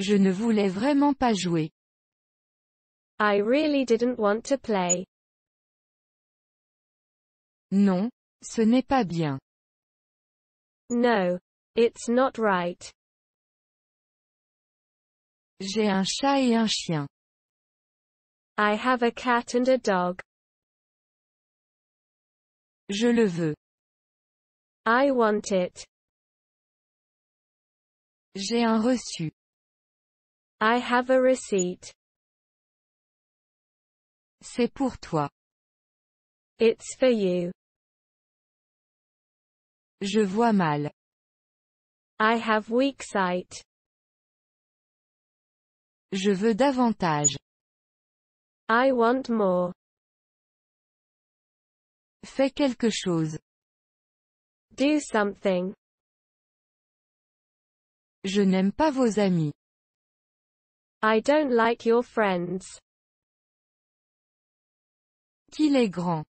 Je ne voulais vraiment pas jouer. I really didn't want to play. Non, ce n'est pas bien. No, it's not right. J'ai un chat et un chien. I have a cat and a dog. Je le veux. I want it. J'ai un reçu. I have a receipt. C'est pour toi. It's for you. Je vois mal. I have weak sight. Je veux davantage. I want more. Fais quelque chose. Do something. Je n'aime pas vos amis. I don't like your friends. Qu'il est grand.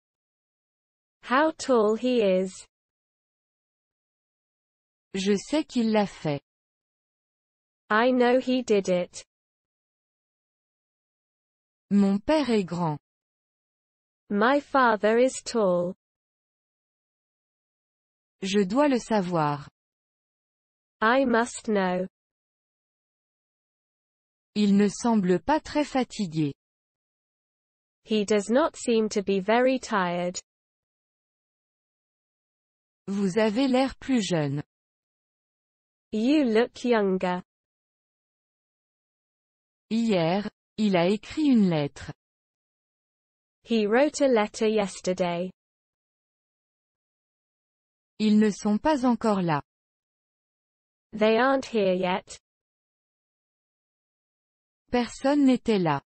How tall he is. Je sais qu'il l'a fait. I know he did it. Mon père est grand. My father is tall. Je dois le savoir. I must know. Il ne semble pas très fatigué. He does not seem to be very tired. Vous avez l'air plus jeune. You look younger. Hier, il a écrit une lettre. He wrote a letter yesterday. Ils ne sont pas encore là. They aren't here yet. Personne n'était là.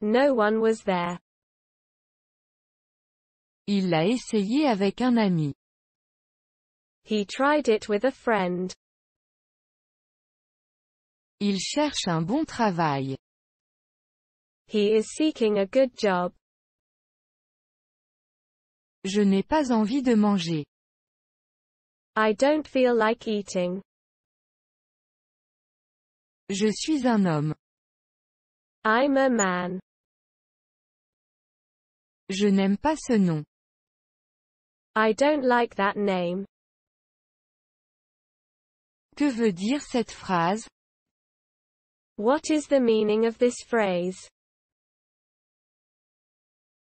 No one was there. Il l'a essayé avec un ami. He tried it with a friend. Il cherche un bon travail. He is seeking a good job. Je n'ai pas envie de manger. I don't feel like eating. Je suis un homme. I'm a man. Je n'aime pas ce nom. I don't like that name. Que veut dire cette phrase? What is the meaning of this phrase?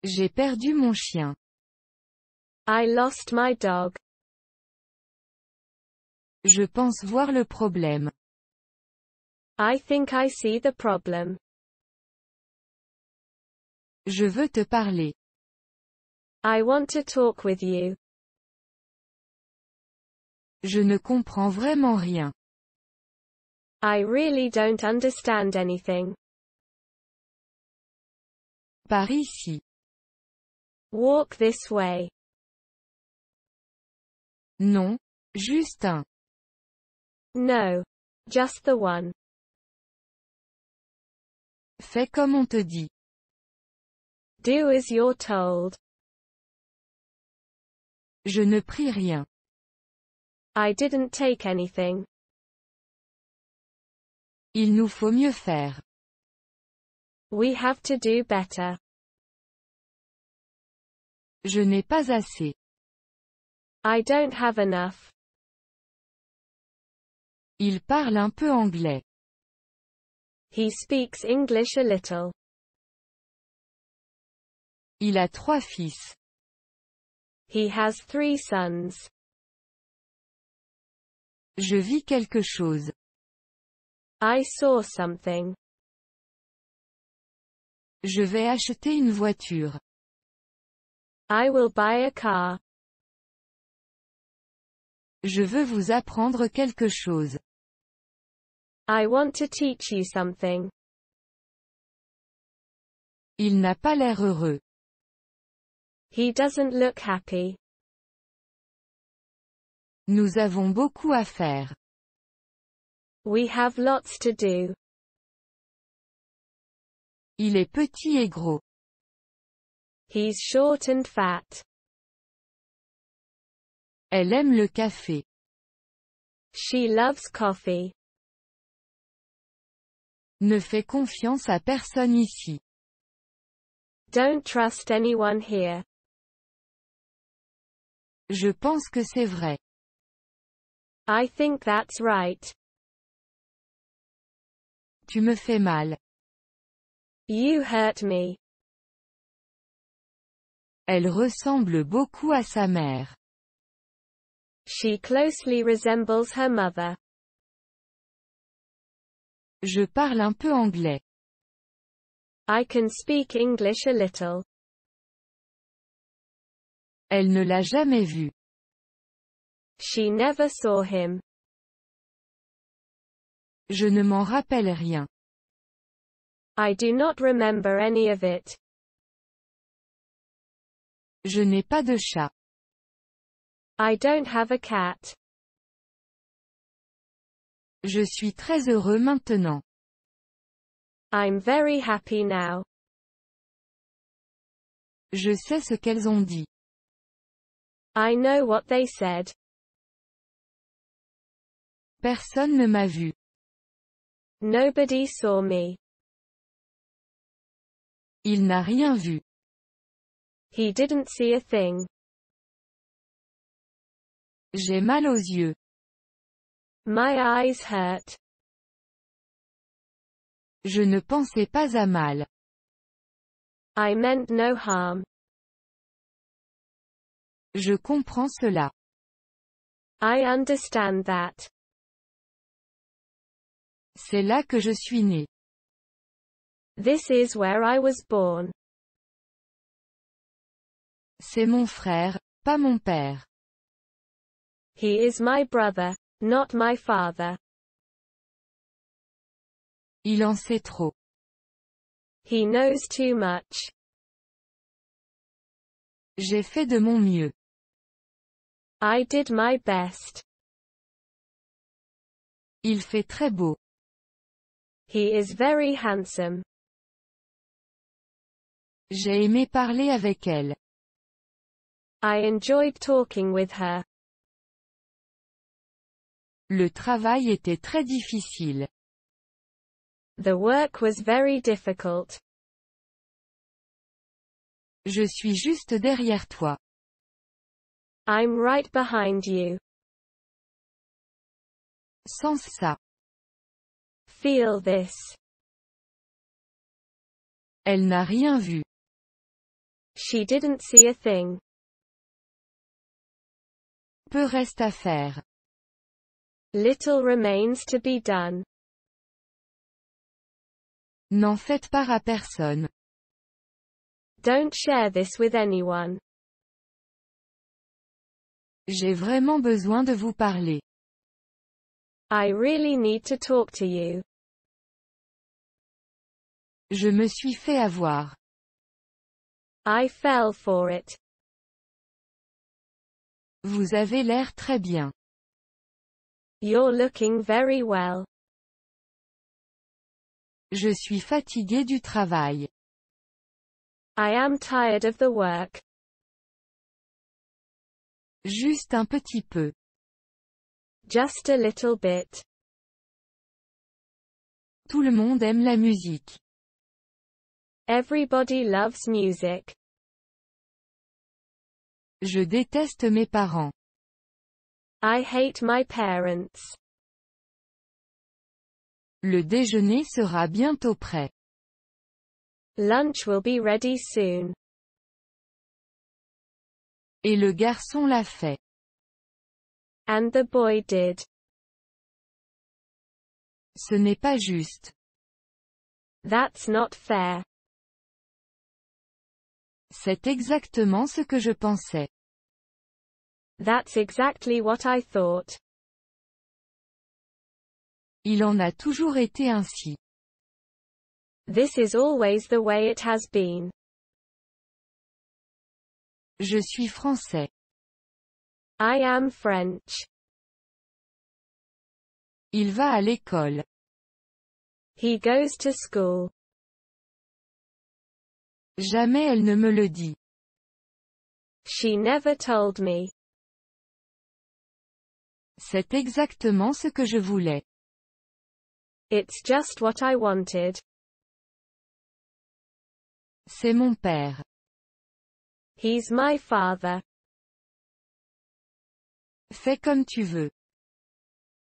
J'ai perdu mon chien. I lost my dog. Je pense voir le problème. I think I see the problem. Je veux te parler. I want to talk with you. Je ne comprends vraiment rien. I really don't understand anything. Par ici. Walk this way. Non, juste un. No. Just the one. Fais comme on te dit. Do as you're told. Je ne prie rien. I didn't take anything. Il nous faut mieux faire. We have to do better. Je n'ai pas assez. I don't have enough. Il parle un peu anglais. He speaks English a little. Il a trois fils. He has three sons. Je vis quelque chose. I saw something. Je vais acheter une voiture. I will buy a car. Je veux vous apprendre quelque chose. I want to teach you something. Il n'a pas l'air heureux. He doesn't look happy. Nous avons beaucoup à faire. We have lots to do. Il est petit et gros. He's short and fat. Elle aime le café. She loves coffee. Ne fais confiance à personne ici. Don't trust anyone here. Je pense que c'est vrai. I think that's right. Tu me fais mal. You hurt me. Elle ressemble beaucoup à sa mère. She closely resembles her mother. Je parle un peu anglais. I can speak English a little. Elle ne l'a jamais vu. She never saw him. Je ne m'en rappelle rien. I do not remember any of it. Je n'ai pas de chat. I don't have a cat. Je suis très heureux maintenant. I'm very happy now. Je sais ce qu'elles ont dit. I know what they said. Personne ne m'a vu. Nobody saw me. Il n'a rien vu. He didn't see a thing. J'ai mal aux yeux. My eyes hurt. Je ne pensais pas à mal. I meant no harm. Je comprends cela. I understand that. C'est là que je suis né. This is where I was born. C'est mon frère, pas mon père. He is my brother, not my father. Il en sait trop. He knows too much. J'ai fait de mon mieux. I did my best. Il fait très beau. He is very handsome. J'ai aimé parler avec elle. I enjoyed talking with her. Le travail était très difficile. The work was very difficult. Je suis juste derrière toi. I'm right behind you. Sens ça. Feel this. Elle n'a rien vu. She didn't see a thing. Peu reste à faire. Little remains to be done. N'en faites pas à personne. Don't share this with anyone. J'ai vraiment besoin de vous parler. I really need to talk to you. Je me suis fait avoir. I fell for it. Vous avez l'air très bien. You're looking very well. Je suis fatigué du travail. I am tired of the work. Juste un petit peu. Just a little bit. Tout le monde aime la musique. Everybody loves music. Je déteste mes parents. I hate my parents. Le déjeuner sera bientôt prêt. Lunch will be ready soon. Et le garçon l'a fait. And the boy did. Ce n'est pas juste. That's not fair. C'est exactement ce que je pensais. That's exactly what I thought. Il en a toujours été ainsi. This is always the way it has been. Je suis français. I am French. Il va à l'école. He goes to school. Jamais elle ne me le dit. She never told me. C'est exactement ce que je voulais. It's just what I wanted. C'est mon père. He's my father. Fais comme tu veux.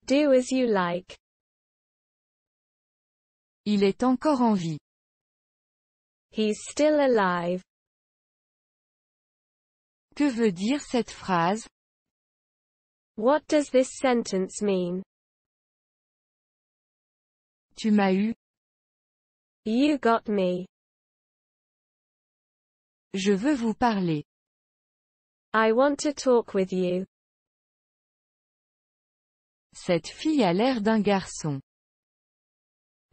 Do as you like. Il est encore en vie. He's still alive. Que veut dire cette phrase? What does this sentence mean? Tu m'as eu. You got me. Je veux vous parler. I want to talk with you. Cette fille a l'air d'un garçon.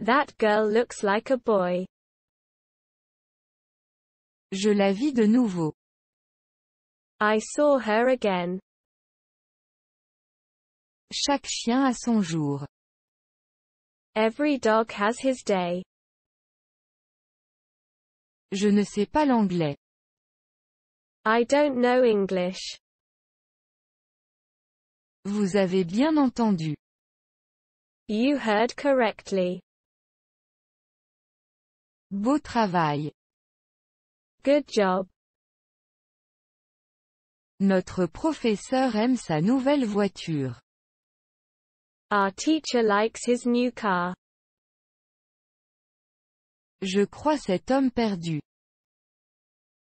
That girl looks like a boy. Je la vis de nouveau. I saw her again. Chaque chien a son jour. Every dog has his day. Je ne sais pas l'anglais. I don't know English. Vous avez bien entendu. You heard correctly. Beau travail. Good job. Notre professeur aime sa nouvelle voiture. Our teacher likes his new car. Je crois cet homme perdu.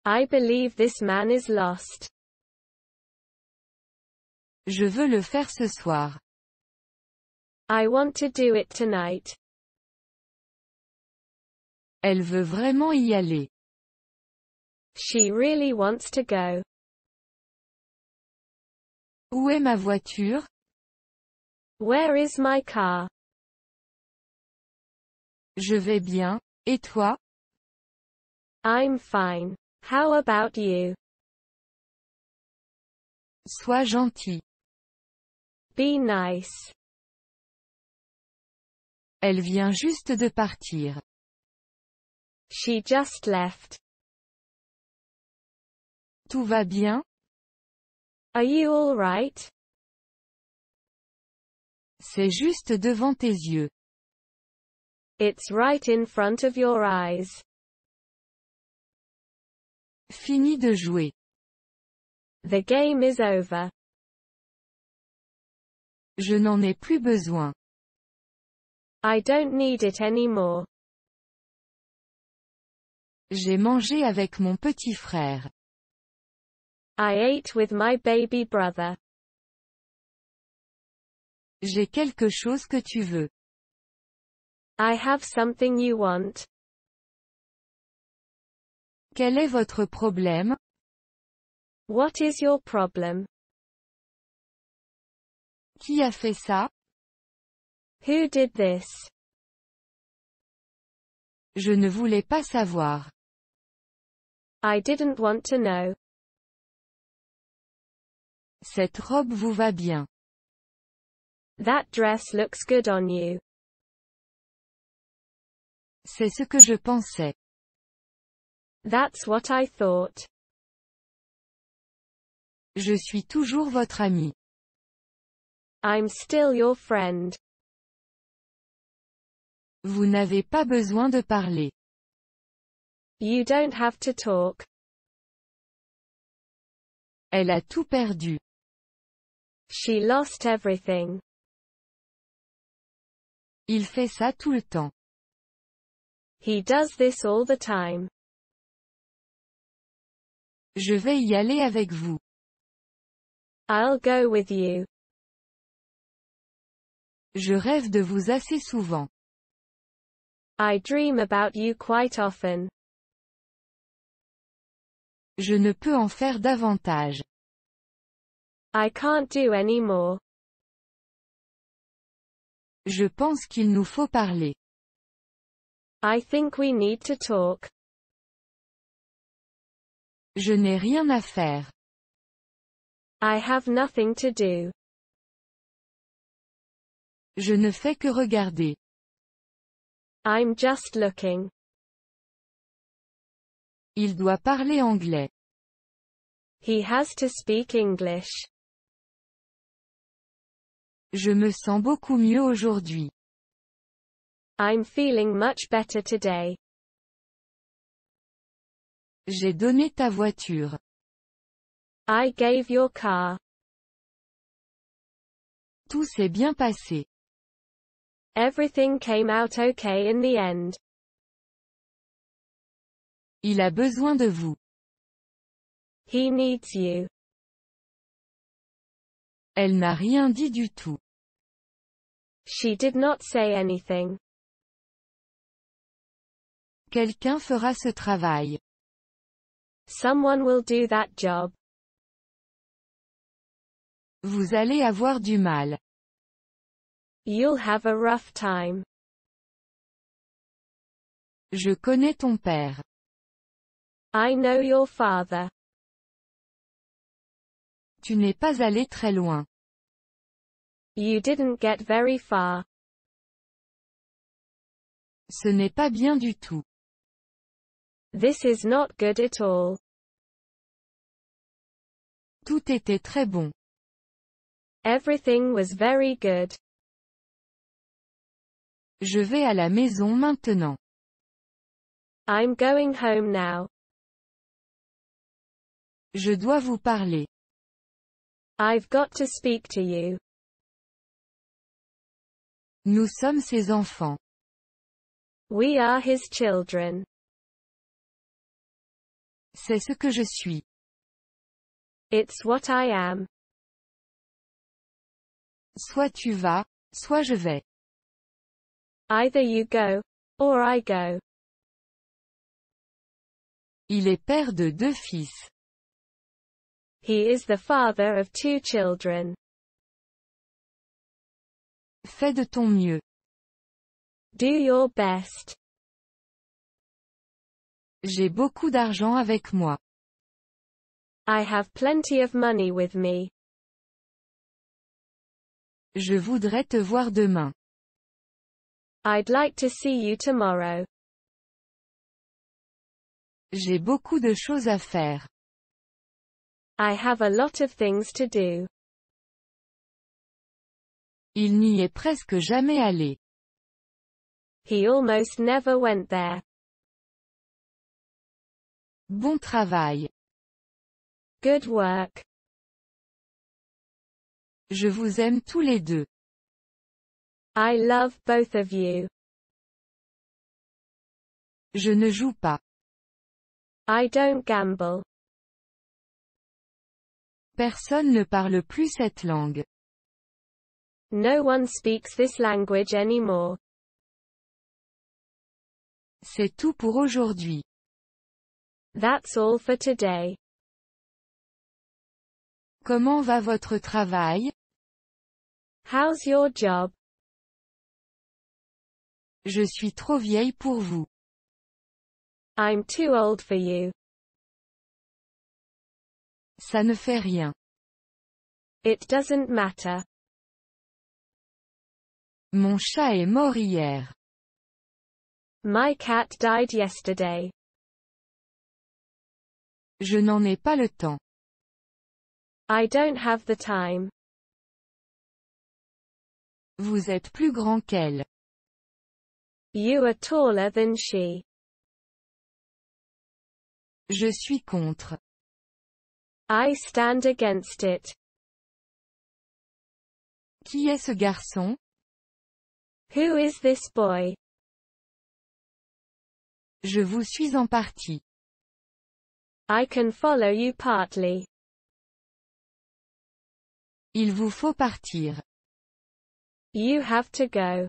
I believe this man is lost. Je veux le faire ce soir. I want to do it tonight. Elle veut vraiment y aller. She really wants to go. Où est ma voiture? Where is my car? Je vais bien. Et toi? I'm fine. How about you? Sois gentil. Be nice. Elle vient juste de partir. She just left. Tout va bien? Are you alright? C'est juste devant tes yeux. It's right in front of your eyes. Fini de jouer. The game is over. Je n'en ai plus besoin. I don't need it anymore. J'ai mangé avec mon petit frère. I ate with my baby brother. J'ai quelque chose que tu veux. I have something you want. Quel est votre problème? What is your problem? Qui a fait ça? Who did this? Je ne voulais pas savoir. I didn't want to know. Cette robe vous va bien. That dress looks good on you. C'est ce que je pensais. That's what I thought. Je suis toujours votre ami. I'm still your friend. Vous n'avez pas besoin de parler. You don't have to talk. Elle a tout perdu. She lost everything. Il fait ça tout le temps. He does this all the time. Je vais y aller avec vous. I'll go with you. Je rêve de vous assez souvent. I dream about you quite often. Je ne peux en faire davantage. I can't do any more. Je pense qu'il nous faut parler. I think we need to talk. Je n'ai rien à faire. I have nothing to do. Je ne fais que regarder. I'm just looking. Il doit parler anglais. He has to speak English. Je me sens beaucoup mieux aujourd'hui. I'm feeling much better today. J'ai donné ta voiture. I gave your car. Tout s'est bien passé. Everything came out okay in the end. Il a besoin de vous. He needs you. Elle n'a rien dit du tout. She did not say anything. Quelqu'un fera ce travail. Someone will do that job. Vous allez avoir du mal. You'll have a rough time. Je connais ton père. I know your father. Tu n'es pas allé très loin. You didn't get very far. Ce n'est pas bien du tout. This is not good at all. Tout était très bon. Everything was very good. Je vais à la maison maintenant. I'm going home now. Je dois vous parler. I've got to speak to you. Nous sommes ses enfants. We are his children. C'est ce que je suis. It's what I am. Soit tu vas, soit je vais. Either you go, or I go. Il est père de deux fils. He is the father of two children. Fais de ton mieux. Do your best. J'ai beaucoup d'argent avec moi. I have plenty of money with me. Je voudrais te voir demain. I'd like to see you tomorrow. J'ai beaucoup de choses à faire. I have a lot of things to do. Il n'y est presque jamais allé. He almost never went there. Bon travail. Good work. Je vous aime tous les deux. I love both of you. Je ne joue pas. I don't gamble. Personne ne parle plus cette langue. No one speaks this language anymore. C'est tout pour aujourd'hui. That's all for today. Comment va votre travail? How's your job? Je suis trop vieille pour vous. I'm too old for you. Ça ne fait rien. It doesn't matter. Mon chat est mort hier. My cat died yesterday. Je n'en ai pas le temps. I don't have the time. Vous êtes plus grand qu'elle. You are taller than she. Je suis contre. I stand against it. Qui est ce garçon? Who is this boy? Je vous suis en partie. I can follow you partly. Il vous faut partir. You have to go.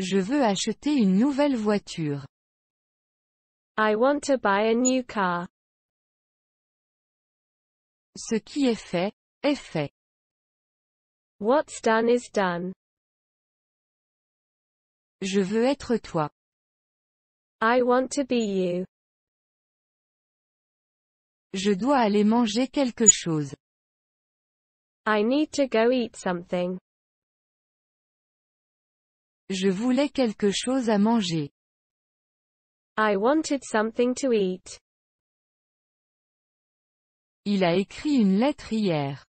Je veux acheter une nouvelle voiture. I want to buy a new car. Ce qui est fait, est fait. What's done is done. Je veux être toi. I want to be you. Je dois aller manger quelque chose. I need to go eat something. Je voulais quelque chose à manger. I wanted something to eat. Il a écrit une lettre hier.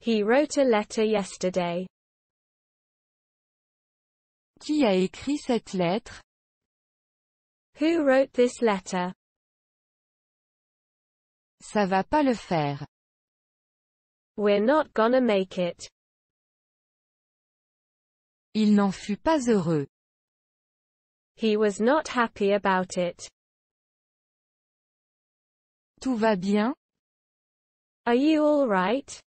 He wrote a letter yesterday. Qui a écrit cette lettre? Who wrote this letter? Ça va pas le faire. We're not gonna make it. Il n'en fut pas heureux. He was not happy about it. Tout va bien? Are you all right?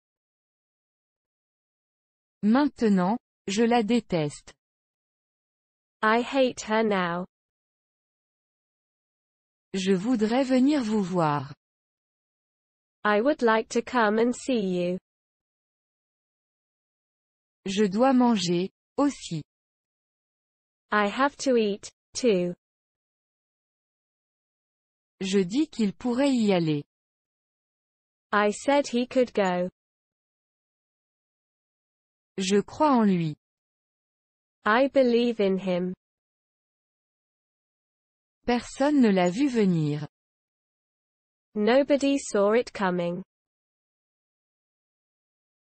Maintenant, je la déteste. I hate her now. Je voudrais venir vous voir. I would like to come and see you. Je dois manger, aussi. I have to eat, too. Je dis qu'il pourrait y aller. I said he could go. Je crois en lui. I believe in him. Personne ne l'a vu venir. Nobody saw it coming.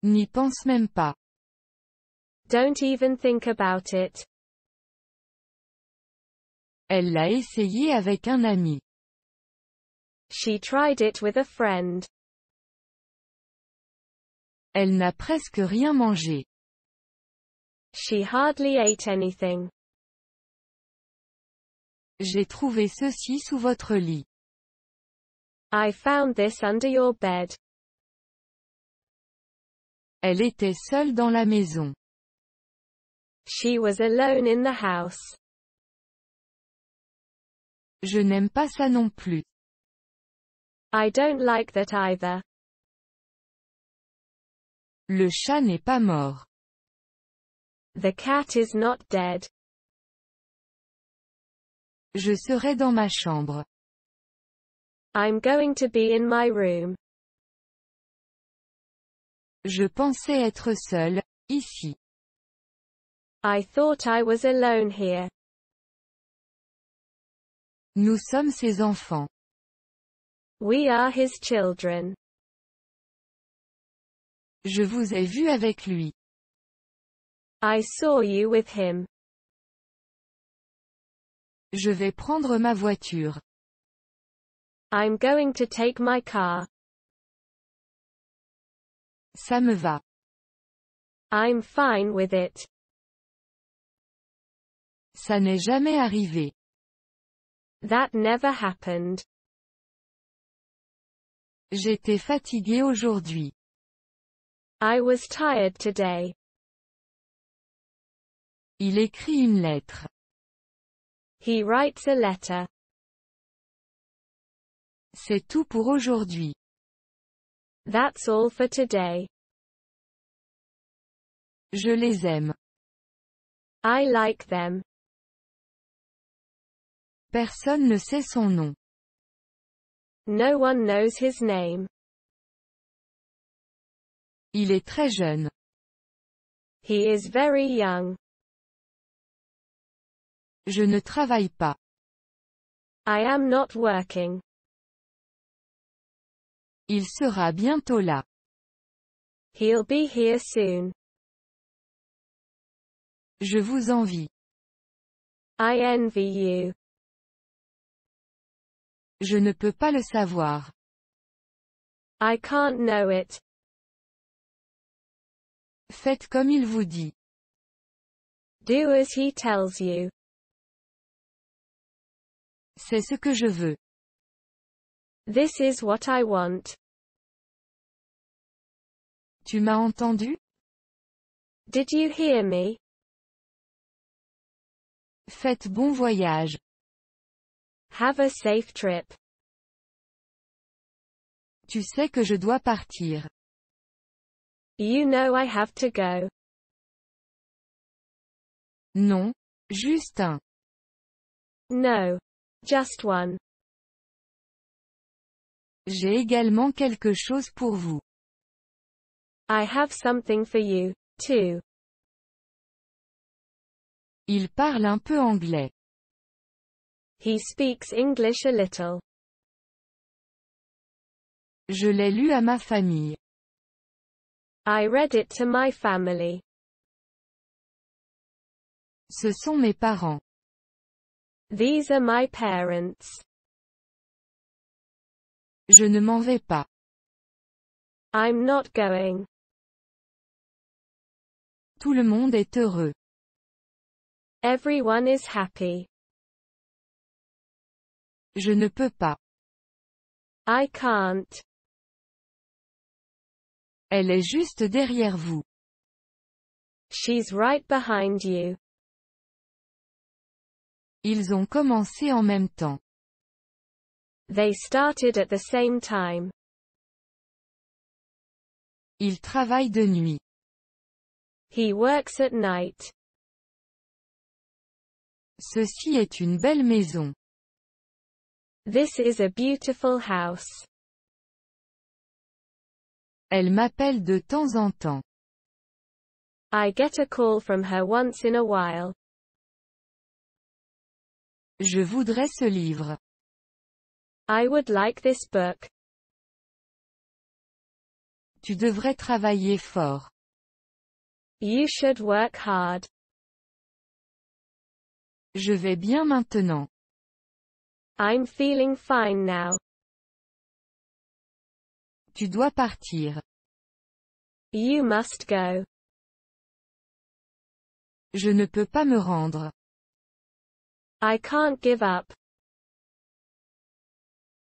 N'y pense même pas. Don't even think about it. Elle l'a essayé avec un ami. She tried it with a friend. Elle n'a presque rien mangé. She hardly ate anything. J'ai trouvé ceci sous votre lit. I found this under your bed. Elle était seule dans la maison. She was alone in the house. Je n'aime pas ça non plus. I don't like that either. Le chat n'est pas mort. The cat is not dead. Je serai dans ma chambre. I'm going to be in my room. Je pensais être seul, ici. I thought I was alone here. Nous sommes ses enfants. We are his children. Je vous ai vu avec lui. I saw you with him. Je vais prendre ma voiture. I'm going to take my car. Ça me va. I'm fine with it. Ça n'est jamais arrivé. That never happened. J'étais fatigué aujourd'hui. I was tired today. Il écrit une lettre. He writes a letter. C'est tout pour aujourd'hui. That's all for today. Je les aime. I like them. Personne ne sait son nom. No one knows his name. Il est très jeune. He is very young. Je ne travaille pas. I am not working. Il sera bientôt là. He'll be here soon. Je vous envie. I envy you. Je ne peux pas le savoir. I can't know it. Faites comme il vous dit. Do as he tells you. C'est ce que je veux. This is what I want. Tu m'as entendu? Did you hear me? Faites bon voyage. Have a safe trip. Tu sais que je dois partir. You know I have to go. Non, juste un. No, just one. J'ai également quelque chose pour vous. I have something for you, too. Il parle un peu anglais. He speaks English a little. Je l'ai lu à ma famille. I read it to my family. Ce sont mes parents. These are my parents. Je ne m'en vais pas. I'm not going. Tout le monde est heureux. Everyone is happy. Je ne peux pas. I can't. Elle est juste derrière vous. She's right behind you. Ils ont commencé en même temps. They started at the same time. Il travaille de nuit. He works at night. Ceci est une belle maison. This is a beautiful house. Elle m'appelle de temps en temps. I get a call from her once in a while. Je voudrais ce livre. I would like this book. Tu devrais travailler fort. You should work hard. Je vais bien maintenant. I'm feeling fine now. Tu dois partir. You must go. Je ne peux pas me rendre. I can't give up.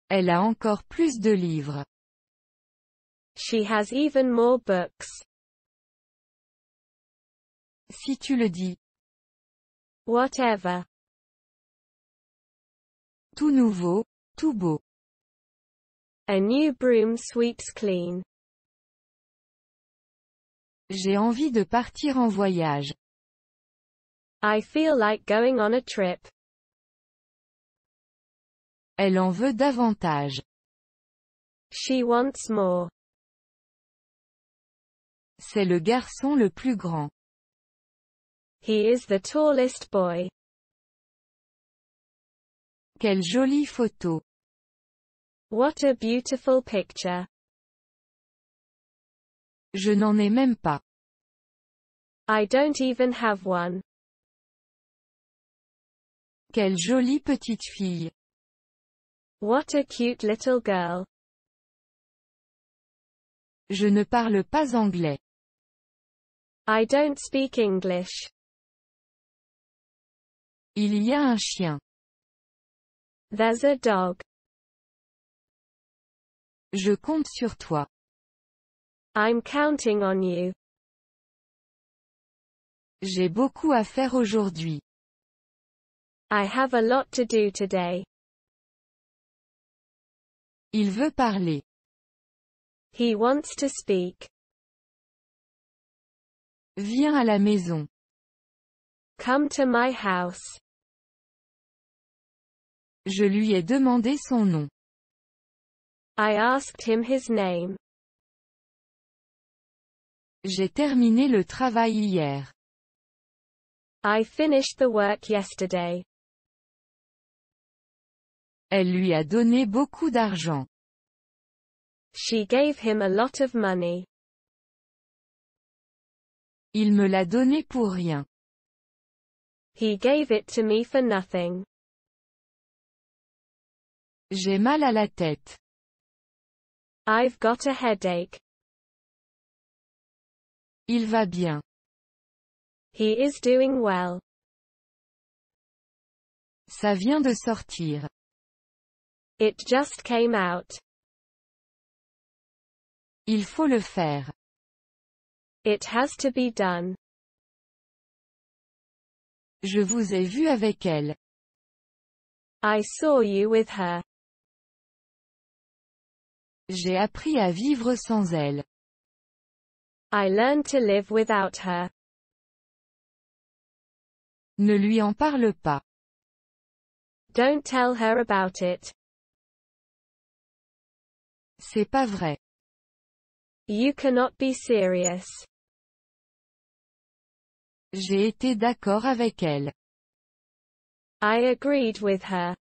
Elle a encore plus de livres. She has even more books. Si tu le dis. Whatever. Tout nouveau, tout beau. A new broom sweeps clean. J'ai envie de partir en voyage. I feel like going on a trip. Elle en veut davantage. She wants more. C'est le garçon le plus grand. He is the tallest boy. Quelle jolie photo. What a beautiful picture. Je n'en ai même pas. I don't even have one. Quelle jolie petite fille. What a cute little girl. Je ne parle pas anglais. I don't speak English. Il y a un chien. There's a dog. Je compte sur toi. I'm counting on you. J'ai beaucoup à faire aujourd'hui. I have a lot to do today. Il veut parler. He wants to speak. Viens à la maison. Come to my house. Je lui ai demandé son nom. I asked him his name. J'ai terminé le travail hier. I finished the work yesterday. Elle lui a donné beaucoup d'argent. She gave him a lot of money. Il me l'a donné pour rien. He gave it to me for nothing. J'ai mal à la tête. I've got a headache. Il va bien. He is doing well. Ça vient de sortir. It just came out. Il faut le faire. It has to be done. Je vous ai vu avec elle. I saw you with her. J'ai appris à vivre sans elle. I learned to live without her. Ne lui en parle pas. Don't tell her about it. C'est pas vrai. You cannot be serious. J'ai été d'accord avec elle. I agreed with her.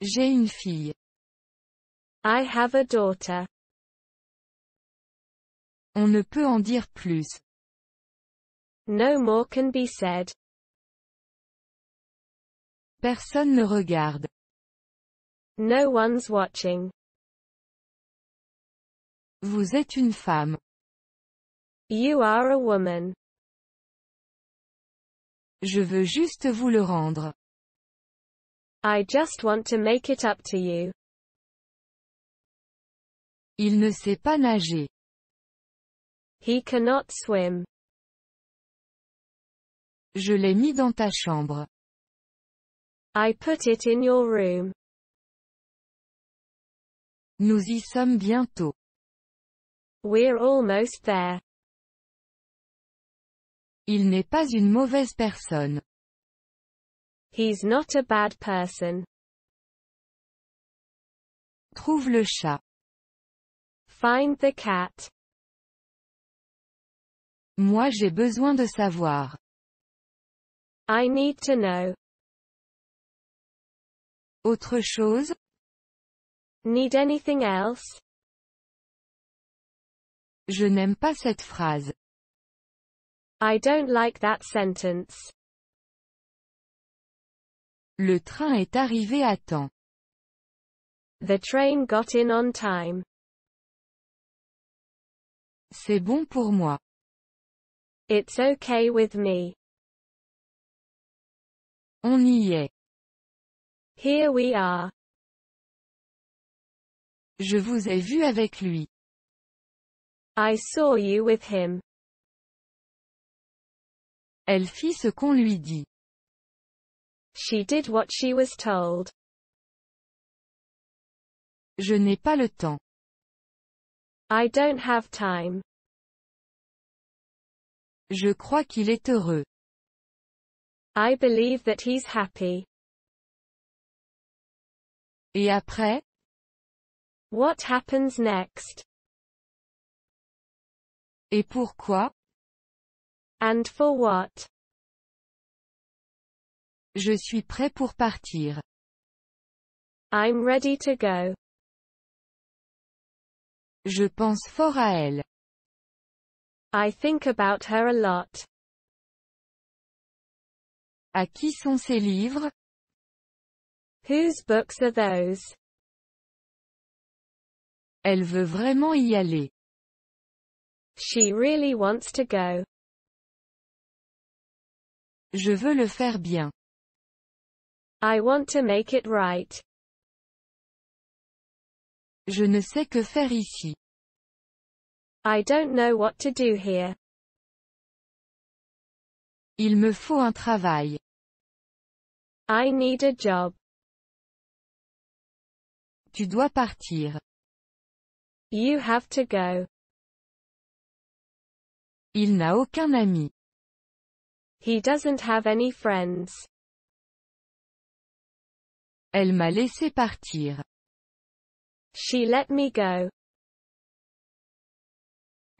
J'ai une fille. I have a daughter. On ne peut en dire plus. No more can be said. Personne ne regarde. No one's watching. Vous êtes une femme. You are a woman. Je veux juste vous le rendre. I just want to make it up to you. Il ne sait pas nager. He cannot swim. Je l'ai mis dans ta chambre. I put it in your room. Nous y sommes bientôt. We're almost there. Il n'est pas une mauvaise personne. He's not a bad person. Trouve le chat. Find the cat. Moi j'ai besoin de savoir. I need to know. Autre chose? Need anything else? Je n'aime pas cette phrase. I don't like that sentence. Le train est arrivé à temps. The train got in on time. C'est bon pour moi. It's okay with me. On y est. Here we are. Je vous ai vu avec lui. I saw you with him. Elle fit ce qu'on lui dit. She did what she was told. Je n'ai pas le temps. I don't have time. Je crois qu'il est heureux. I believe that he's happy. Et après? What happens next? Et pourquoi? And for what? Je suis prêt pour partir. I'm ready to go. Je pense fort à elle. I think about her a lot. À qui sont ces livres? Whose books are those? Elle veut vraiment y aller. She really wants to go. Je veux le faire bien. I want to make it right. Je ne sais que faire ici. I don't know what to do here. Il me faut un travail. I need a job. Tu dois partir. You have to go. Il n'a aucun ami. He doesn't have any friends. Elle m'a laissé partir. She let me go.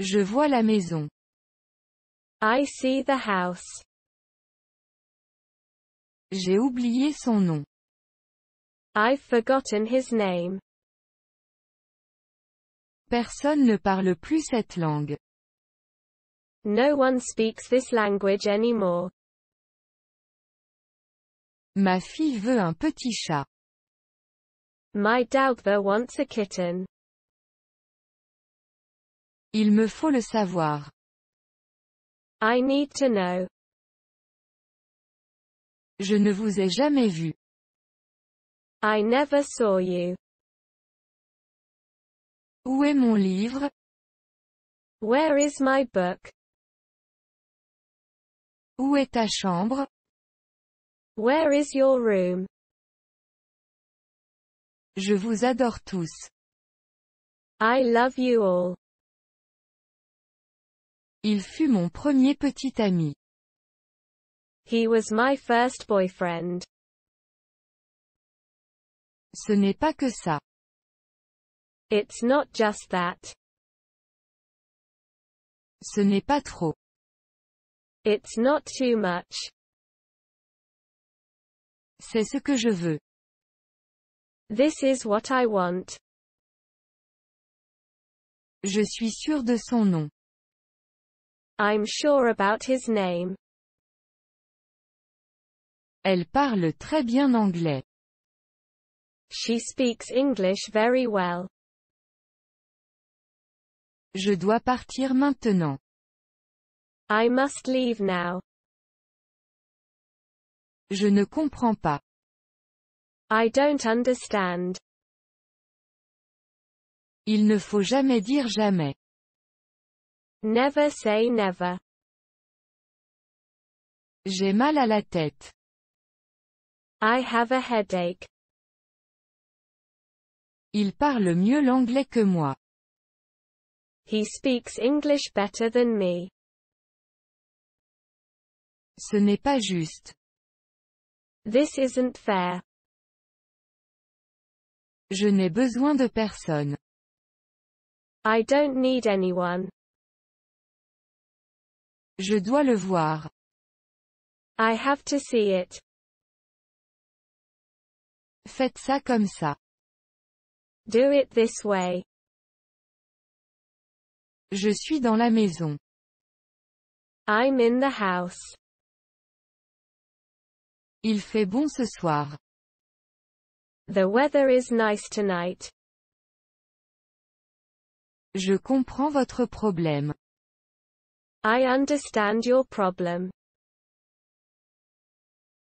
Je vois la maison. I see the house. J'ai oublié son nom. I've forgotten his name. Personne ne parle plus cette langue. No one speaks this language anymore. Ma fille veut un petit chat. My there wants a kitten. Il me faut le savoir. I need to know. Je ne vous ai jamais vu. I never saw you. Où est mon livre? Where is my book? Où est ta chambre? Where is your room? Je vous adore tous. I love you all. Il fut mon premier petit ami. He was my first boyfriend. Ce n'est pas que ça. It's not just that. Ce n'est pas trop. It's not too much. C'est ce que je veux. This is what I want. Je suis sûr de son nom. I'm sure about his name. Elle parle très bien anglais. She speaks English very well. Je dois partir maintenant. I must leave now. Je ne comprends pas. I don't understand. Il ne faut jamais dire jamais. Never say never. J'ai mal à la tête. I have a headache. Il parle mieux l'anglais que moi. He speaks English better than me. Ce n'est pas juste. This isn't fair. Je n'ai besoin de personne. I don't need anyone. Je dois le voir. I have to see it. Faites ça comme ça. Do it this way. Je suis dans la maison. I'm in the house. Il fait bon ce soir. The weather is nice tonight. Je comprends votre problème. I understand your problem.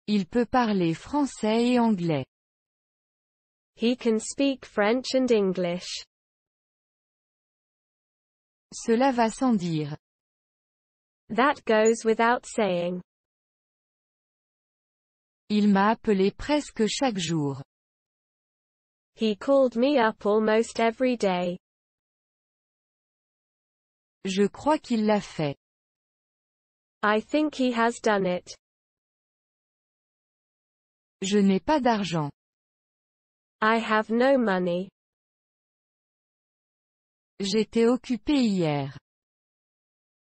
Il peut parler français et anglais. He can speak French and English. Cela va sans dire. That goes without saying. Il m'a appelé presque chaque jour. He called me up almost every day. Je crois qu'il l'a fait. I think he has done it. Je n'ai pas d'argent. I have no money. J'étais occupé hier.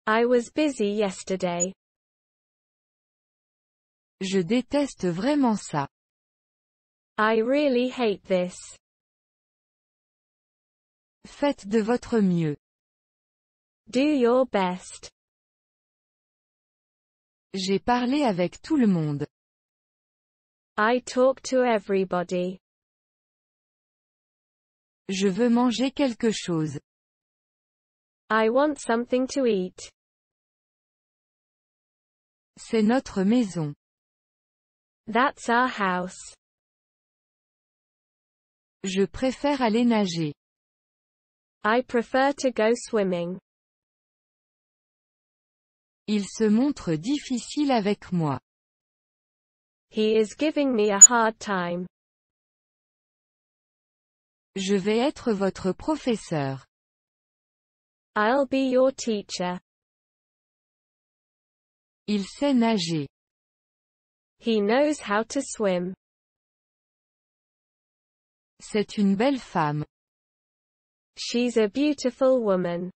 I was busy yesterday. Je déteste vraiment ça. I really hate this. Faites de votre mieux. Do your best. J'ai parlé avec tout le monde. I talk to everybody. Je veux manger quelque chose. I want something to eat. C'est notre maison. That's our house. Je préfère aller nager. I prefer to go swimming. Il se montre difficile avec moi. He is giving me a hard time. Je vais être votre professeur. I'll be your teacher. Il sait nager. He knows how to swim. C'est une belle femme. She's a beautiful woman.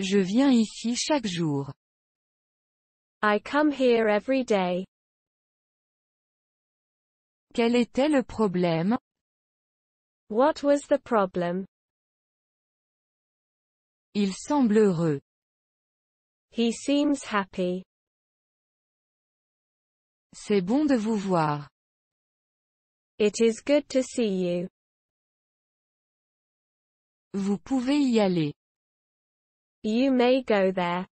Je viens ici chaque jour. I come here every day. Quel était le problème? What was the problem? Il semble heureux. He seems happy. C'est bon de vous voir. It is good to see you. Vous pouvez y aller. You may go there.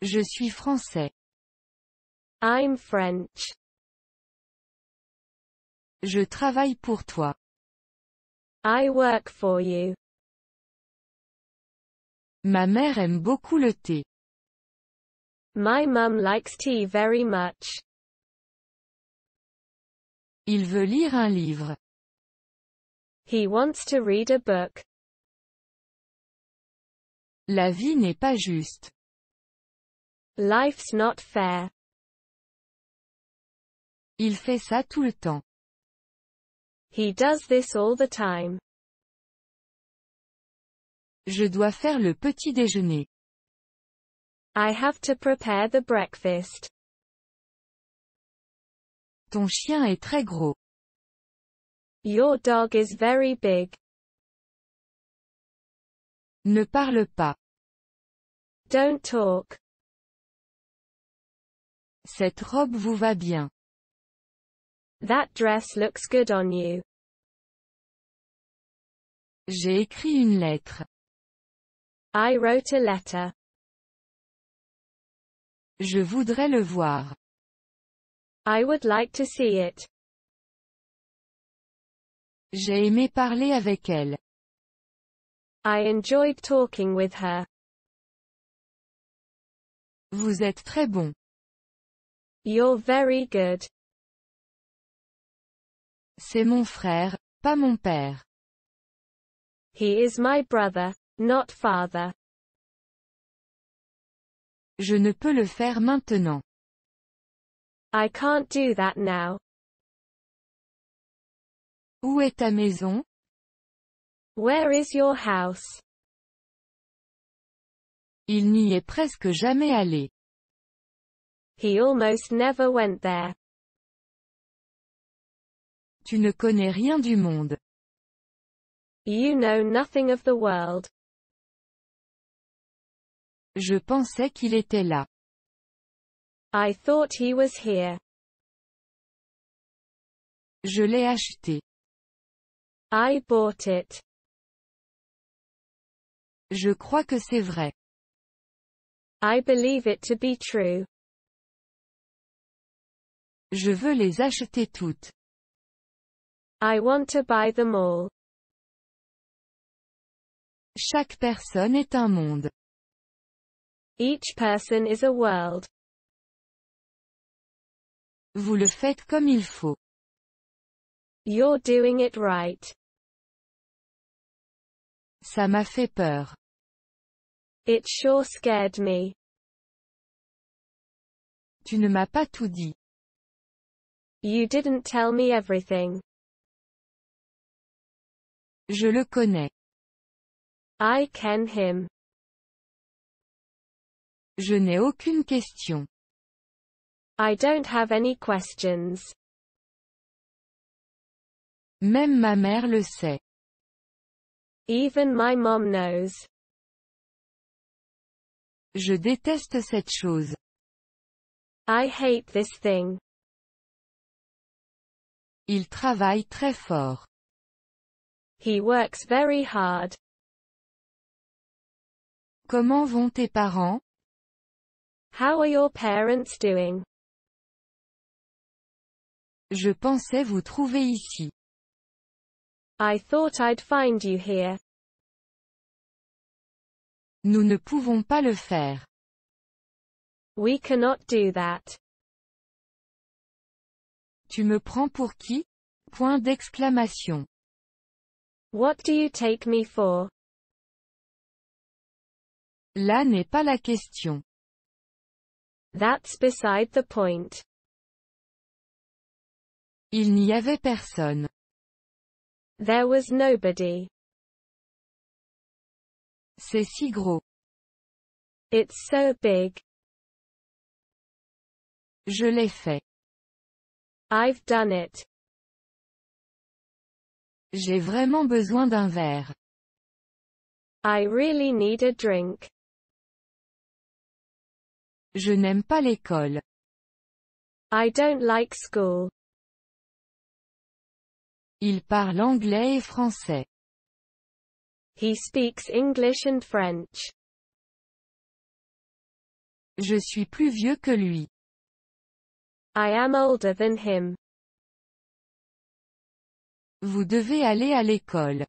Je suis français. I'm French. Je travaille pour toi. I work for you. Ma mère aime beaucoup le thé. My mum likes tea very much. Il veut lire un livre. He wants to read a book. La vie n'est pas juste. Life's not fair. Il fait ça tout le temps. He does this all the time. Je dois faire le petit déjeuner. I have to prepare the breakfast. Ton chien est très gros. Your dog is very big. Ne parle pas. Don't talk. Cette robe vous va bien. That dress looks good on you. J'ai écrit une lettre. I wrote a letter. Je voudrais le voir. I would like to see it. J'ai aimé parler avec elle. I enjoyed talking with her. Vous êtes très bon. You're very good. C'est mon frère, pas mon père. He is my brother, not father. Je ne peux le faire maintenant. I can't do that now. Où est ta maison? Where is your house? Il n'y est presque jamais allé. He almost never went there. Tu ne connais rien du monde. You know nothing of the world. Je pensais qu'il était là. I thought he was here. Je l'ai acheté. I bought it. Je crois que c'est vrai. I believe it to be true. Je veux les acheter toutes. I want to buy them all. Chaque personne est un monde. Each person is a world. Vous le faites comme il faut. You're doing it right. Ça m'a fait peur. It sure scared me. Tu ne m'as pas tout dit. You didn't tell me everything. Je le connais. I ken him. Je n'ai aucune question. I don't have any questions. Même ma mère le sait. Even my mom knows. Je déteste cette chose. I hate this thing. Il travaille très fort. He works very hard. Comment vont tes parents? How are your parents doing? Je pensais vous trouver ici. I thought I'd find you here. Nous ne pouvons pas le faire. We cannot do that. Tu me prends pour qui? Point d'exclamation. What do you take me for? Là n'est pas la question. That's beside the point. Il n'y avait personne. There was nobody. C'est si gros. It's so big. Je l'ai fait. I've done it. J'ai vraiment besoin d'un verre. I really need a drink. Je n'aime pas l'école. I don't like school. Il parle anglais et français. He speaks English and French. Je suis plus vieux que lui. I am older than him. Vous devez aller à l'école.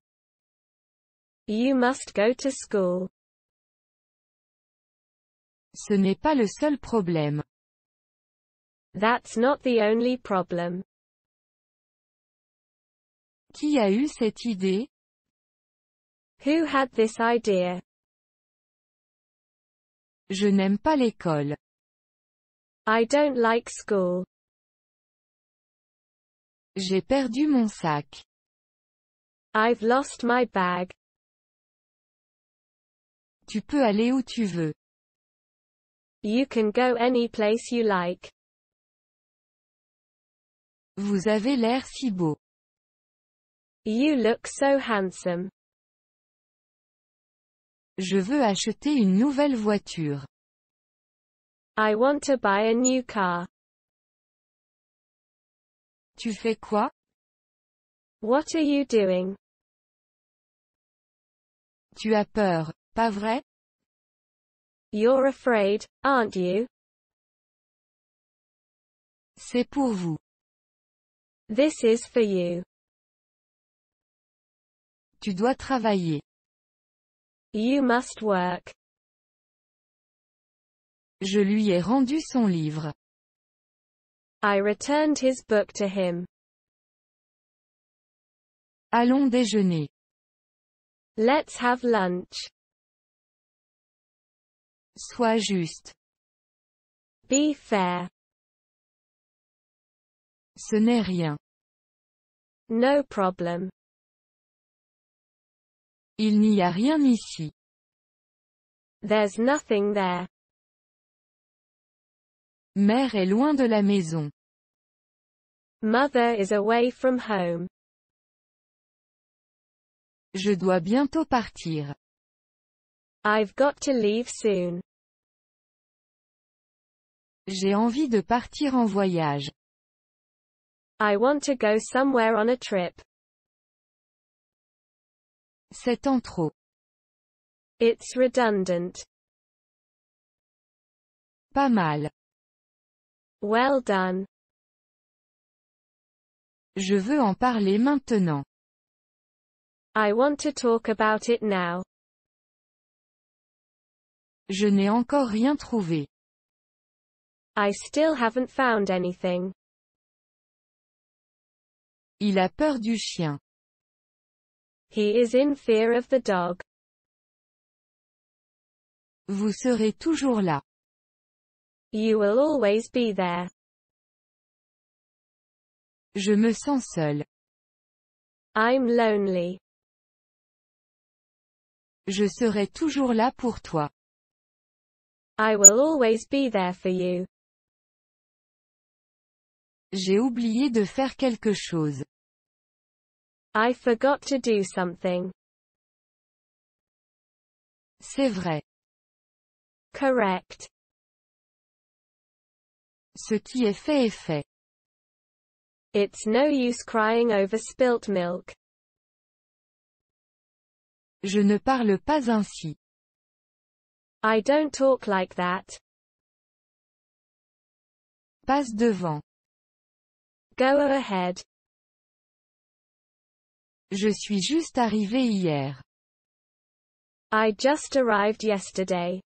You must go to school. Ce n'est pas le seul problème. That's not the only problem. Qui a eu cette idée? Who had this idea? Je n'aime pas l'école. I don't like school. J'ai perdu mon sac. I've lost my bag. Tu peux aller où tu veux. You can go any place you like. Vous avez l'air si beau. You look so handsome. Je veux acheter une nouvelle voiture. I want to buy a new car. Tu fais quoi? What are you doing? Tu as peur, pas vrai? You're afraid, aren't you? C'est pour vous. This is for you. Tu dois travailler. You must work. Je lui ai rendu son livre. I returned his book to him. Allons déjeuner. Let's have lunch. Sois juste. Be fair. Ce n'est rien. No problem. Il n'y a rien ici. There's nothing there. Mère est loin de la maison. Mother is away from home. Je dois bientôt partir. I've got to leave soon. J'ai envie de partir en voyage. I want to go somewhere on a trip. C'est en trop. It's redundant. Pas mal. Well done. Je veux en parler maintenant. I want to talk about it now. Je n'ai encore rien trouvé. I still haven't found anything. Il a peur du chien. He is in fear of the dog. Vous serez toujours là. You will always be there. Je me sens seul. I'm lonely. Je serai toujours là pour toi. I will always be there for you. J'ai oublié de faire quelque chose. I forgot to do something. C'est vrai. Correct. Ce qui est fait est fait. It's no use crying over spilt milk. Je ne parle pas ainsi. I don't talk like that. Passe devant. Go ahead. Je suis juste arrivé hier. I just arrived yesterday.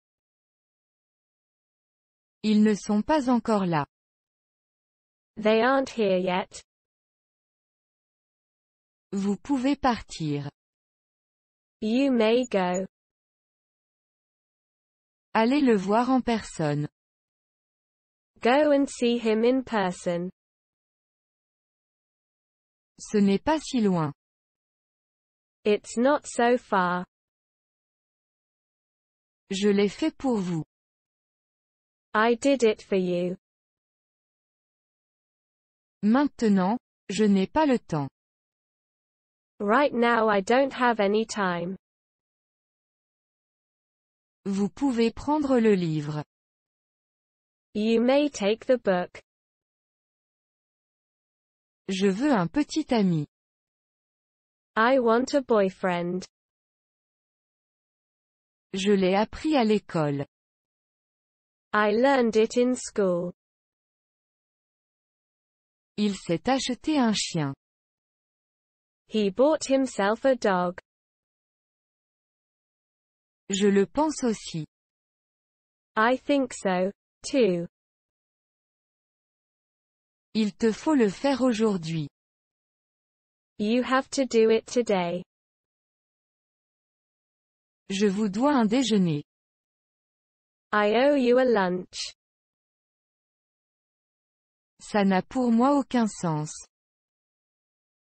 Ils ne sont pas encore là. They aren't here yet. Vous pouvez partir. You may go. Allez le voir en personne. Go and see him in person. Ce n'est pas si loin. It's not so far. Je l'ai fait pour vous. I did it for you. Maintenant, je n'ai pas le temps. Right now I don't have any time. Vous pouvez prendre le livre. You may take the book. Je veux un petit ami. I want a boyfriend. Je l'ai appris à l'école. I learned it in school. Il s'est acheté un chien. He bought himself a dog. Je le pense aussi. I think so, too. Il te faut le faire aujourd'hui. You have to do it today. Je vous dois un déjeuner. I owe you a lunch. Ça n'a pour moi aucun sens.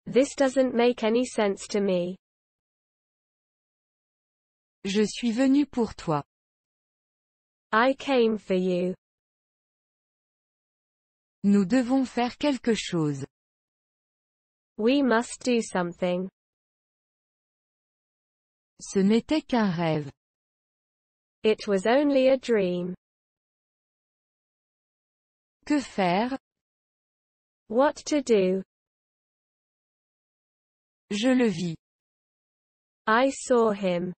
This doesn't make any sense to me. Je suis venu pour toi. I came for you. Nous devons faire quelque chose. We must do something. Ce n'était qu'un rêve. It was only a dream. Que faire? What to do? Je le vis. I saw him.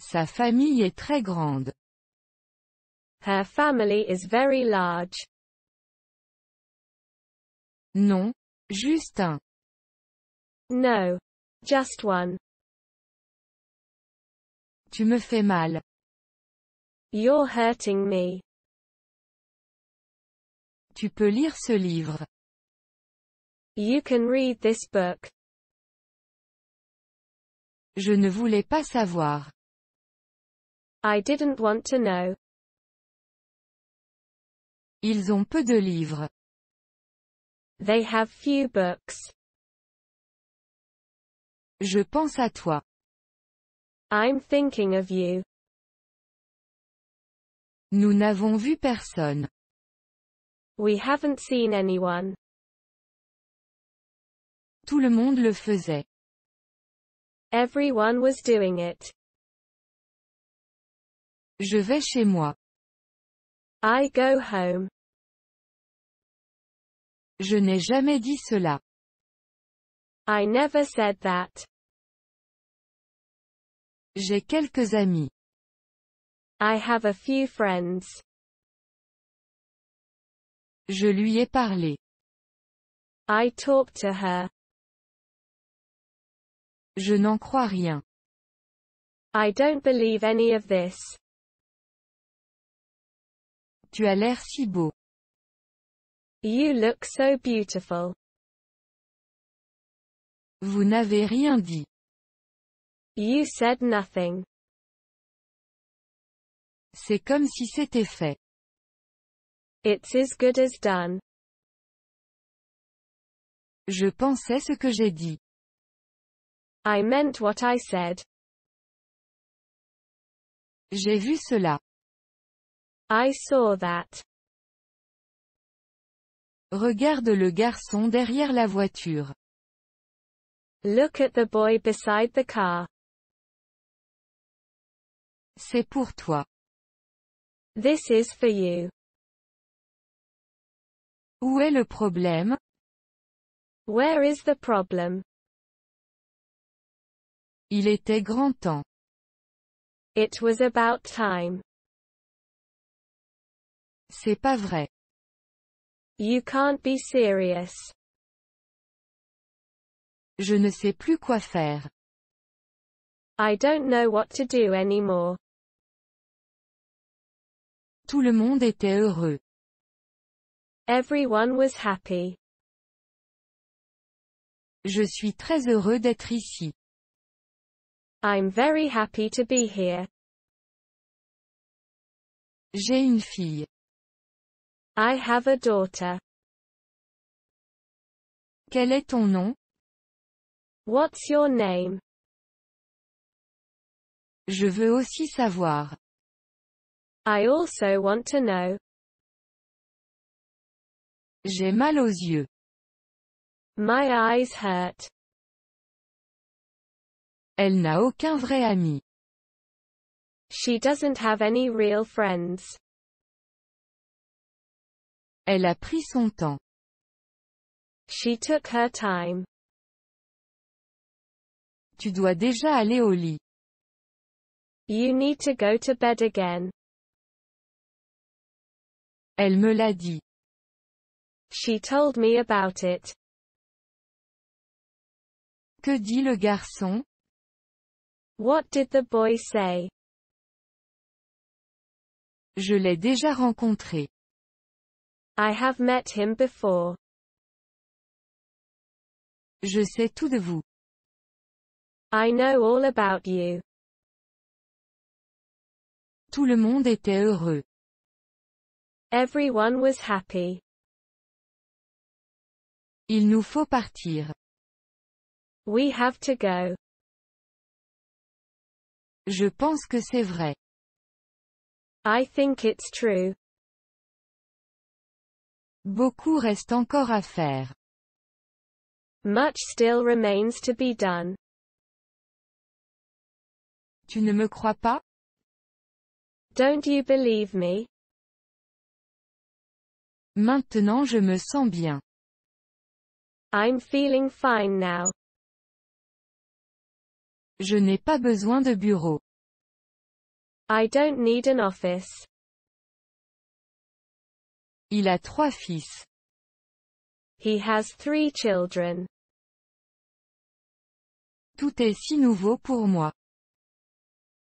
Sa famille est très grande. Her family is very large. Non, juste un. No, just one. Tu me fais mal. You're hurting me. Tu peux lire ce livre. You can read this book. Je ne voulais pas savoir. I didn't want to know. Ils ont peu de livres. They have few books. Je pense à toi. I'm thinking of you. Nous n'avons vu personne. We haven't seen anyone. Tout le monde le faisait. Everyone was doing it. Je vais chez moi. I go home. Je n'ai jamais dit cela. I never said that. J'ai quelques amis. I have a few friends. Je lui ai parlé. I talked to her. Je n'en crois rien. I don't believe any of this. Tu as l'air si beau. You look so beautiful. Vous n'avez rien dit. You said nothing. C'est comme si c'était fait. It's as good as done. Je pensais ce que j'ai dit. I meant what I said. J'ai vu cela. I saw that. Regarde le garçon derrière la voiture. Look at the boy beside the car. C'est pour toi. This is for you. Où est le problème? Where is the problem? Il était grand temps. It was about time. C'est pas vrai. You can't be serious. Je ne sais plus quoi faire. I don't know what to do anymore. Tout le monde était heureux. Everyone was happy. Je suis très heureux d'être ici. I'm very happy to be here. J'ai une fille. I have a daughter. Quel est ton nom? What's your name? Je veux aussi savoir. I also want to know. J'ai mal aux yeux. My eyes hurt. Elle n'a aucun vrai ami. She doesn't have any real friends. Elle a pris son temps. She took her time. Tu dois déjà aller au lit. You need to go to bed again. Elle me l'a dit. She told me about it. Que dit le garçon? What did the boy say? Je l'ai déjà rencontré. I have met him before. Je sais tout de vous. I know all about you. Tout le monde était heureux. Everyone was happy. Il nous faut partir. We have to go. Je pense que c'est vrai. I think it's true. Beaucoup reste encore à faire. Much still remains to be done. Tu ne me crois pas? Don't you believe me? Maintenant je me sens bien. I'm feeling fine now. Je n'ai pas besoin de bureau. I don't need an office. Il a trois fils. He has three children. Tout est si nouveau pour moi.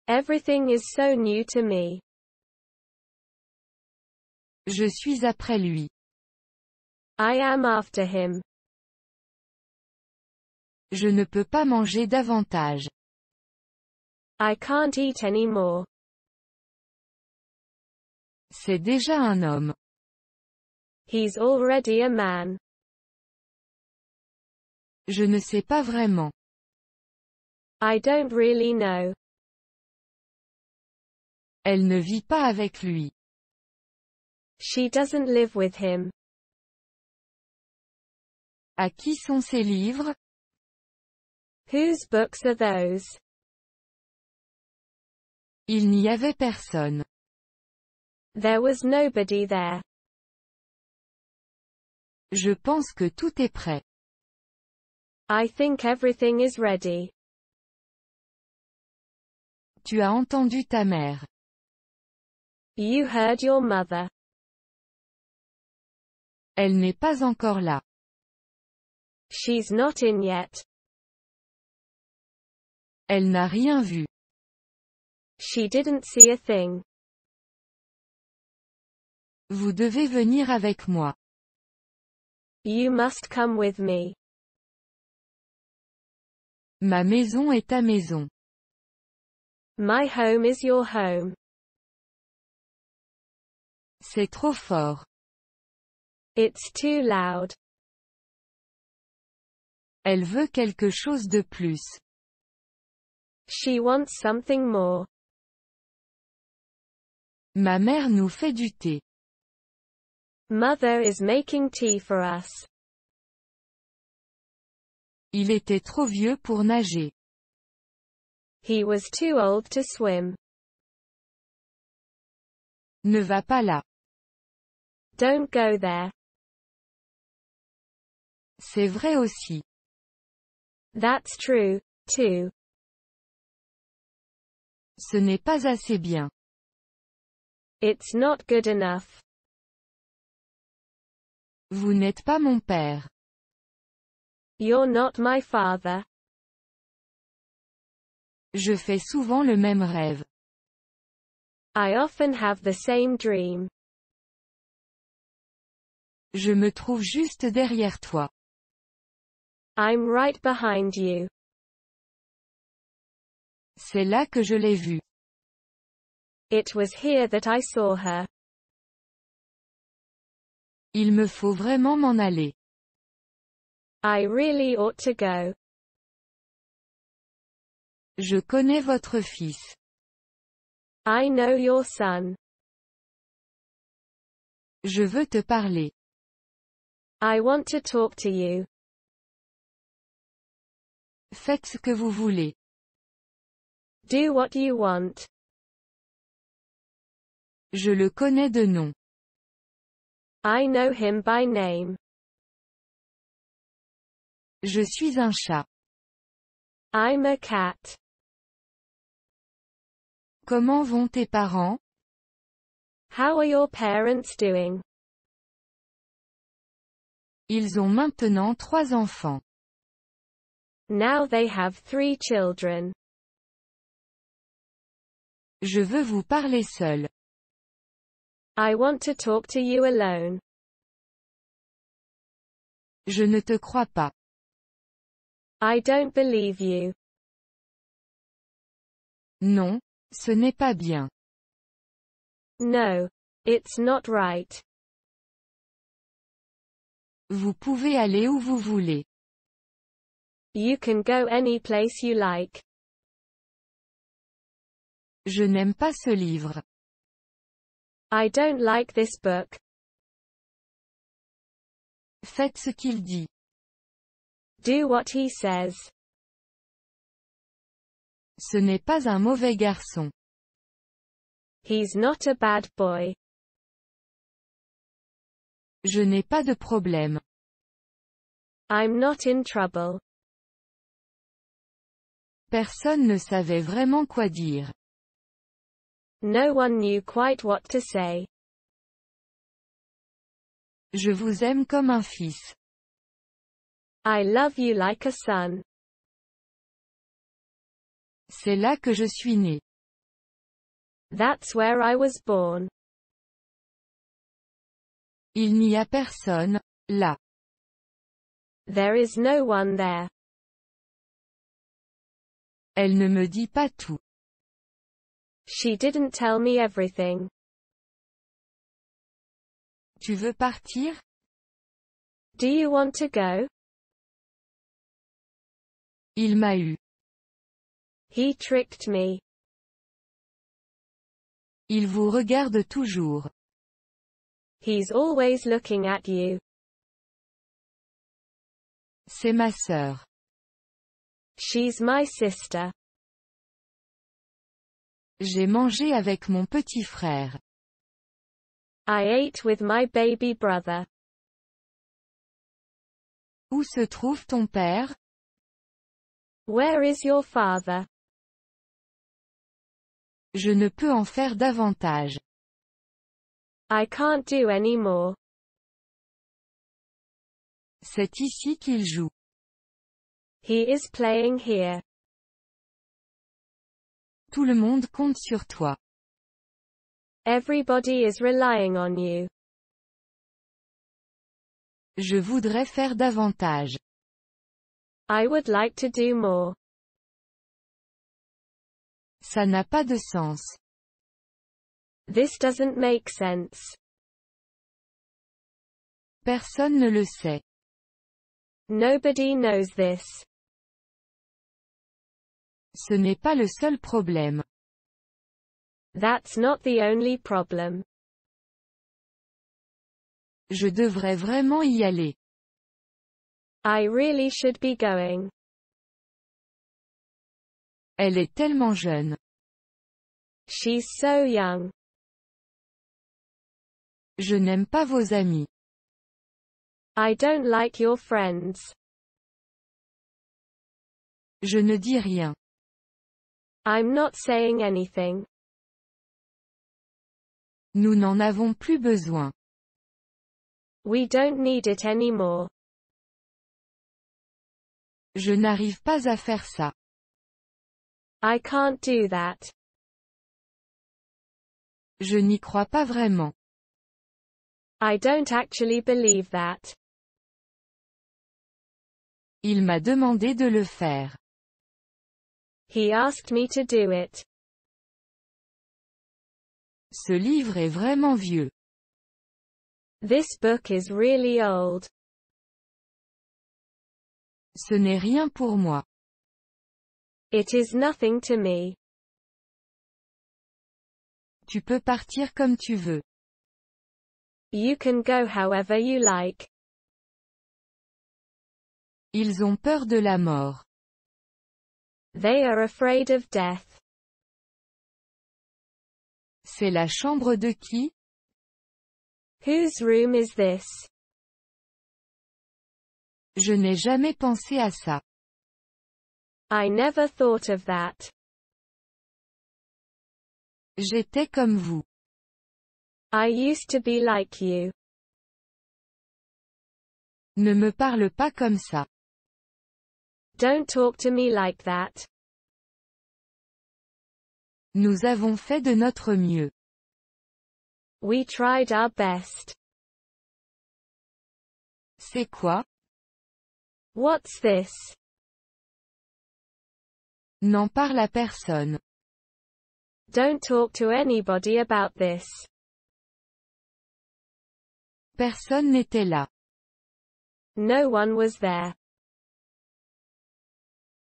Everything is so new to me. Je suis après lui. I am after him. Je ne peux pas manger davantage. I can't eat anymore. C'est déjà un homme. He's already a man. Je ne sais pas vraiment. I don't really know. Elle ne vit pas avec lui. She doesn't live with him. À qui sont ces livres? Whose books are those? Il n'y avait personne. There was nobody there. Je pense que tout est prêt. I think everything is ready. Tu as entendu ta mère. You heard your mother. Elle n'est pas encore là. She's not in yet. Elle n'a rien vu. She didn't see a thing. Vous devez venir avec moi. You must come with me. Ma maison est ta maison. My home is your home. C'est trop fort. It's too loud. Elle veut quelque chose de plus. She wants something more. Ma mère nous fait du thé. Mother is making tea for us. Il était trop vieux pour nager. He was too old to swim. Ne va pas là. Don't go there. C'est vrai aussi. That's true, too. Ce n'est pas assez bien. It's not good enough. Vous n'êtes pas mon père. You're not my father. Je fais souvent le même rêve. I often have the same dream. Je me trouve juste derrière toi. I'm right behind you. C'est là que je l'ai vue. It was here that I saw her. Il me faut vraiment m'en aller. I really ought to go. Je connais votre fils. I know your son. Je veux te parler. I want to talk to you. Faites ce que vous voulez. Do what you want. Je le connais de nom. I know him by name. Je suis un chat. I'm a cat. Comment vont tes parents? How are your parents doing? Ils ont maintenant trois enfants. Now they have three children. Je veux vous parler seul. I want to talk to you alone. Je ne te crois pas. I don't believe you. Non, ce n'est pas bien. No, it's not right. Vous pouvez aller où vous voulez. You can go any place you like. Je n'aime pas ce livre. I don't like this book. Faites ce qu'il dit. Do what he says. Ce n'est pas un mauvais garçon. He's not a bad boy. Je n'ai pas de problème. I'm not in trouble. Personne ne savait vraiment quoi dire. No one knew quite what to say. Je vous aime comme un fils. I love you like a son. C'est là que je suis né. That's where I was born. Il n'y a personne, là. There is no one there. Elle ne me dit pas tout. She didn't tell me everything. Tu veux partir? Do you want to go? Il m'a eu. He tricked me. Il vous regarde toujours. He's always looking at you. C'est ma sœur. She's my sister. J'ai mangé avec mon petit frère. I ate with my baby brother. Où se trouve ton père? Where is your father? Je ne peux en faire davantage. I can't do any more. C'est ici qu'il joue. He is playing here. Tout le monde compte sur toi. Everybody is relying on you. Je voudrais faire davantage. I would like to do more. Ça n'a pas de sens. This doesn't make sense. Personne ne le sait. Nobody knows this. Ce n'est pas le seul problème. That's not the only problem. Je devrais vraiment y aller. I really should be going. Elle est tellement jeune. She's so young. Je n'aime pas vos amis. I don't like your friends. Je ne dis rien. I'm not saying anything. Nous n'en avons plus besoin. We don't need it anymore. Je n'arrive pas à faire ça. I can't do that. Je n'y crois pas vraiment. I don't actually believe that. Il m'a demandé de le faire. He asked me to do it. Ce livre est vraiment vieux. This book is really old. Ce n'est rien pour moi. It is nothing to me. Tu peux partir comme tu veux. You can go however you like. Ils ont peur de la mort. They are afraid of death. C'est la chambre de qui? Whose room is this? Je n'ai jamais pensé à ça. I never thought of that. J'étais comme vous. I used to be like you. Ne me parle pas comme ça. Don't talk to me like that. Nous avons fait de notre mieux. We tried our best. C'est quoi? What's this? N'en parle à personne. Don't talk to anybody about this. Personne n'était là. No one was there.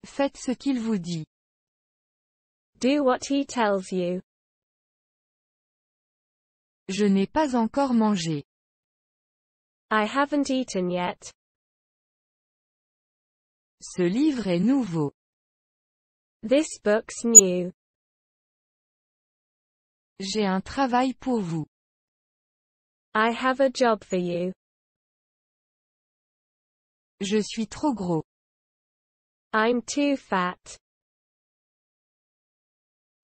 Faites ce qu'il vous dit. Do what he tells you. Je n'ai pas encore mangé. I haven't eaten yet. Ce livre est nouveau. This book's new. J'ai un travail pour vous. I have a job for you. Je suis trop gros. I'm too fat.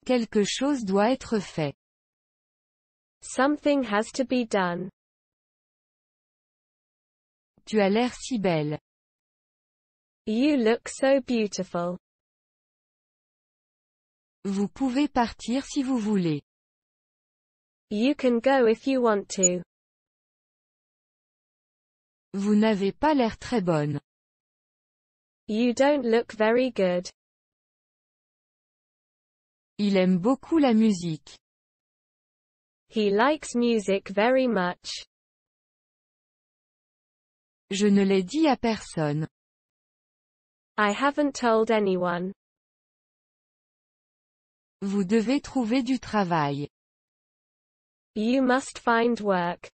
Quelque chose doit être fait. Something has to be done. Tu as l'air si belle. You look so beautiful. Vous pouvez partir si vous voulez. You can go if you want to. Vous n'avez pas l'air très bonne. You don't look very good. Il aime beaucoup la musique. He likes music very much. Je ne l'ai dit à personne. I haven't told anyone. Vous devez trouver du travail. You must find work.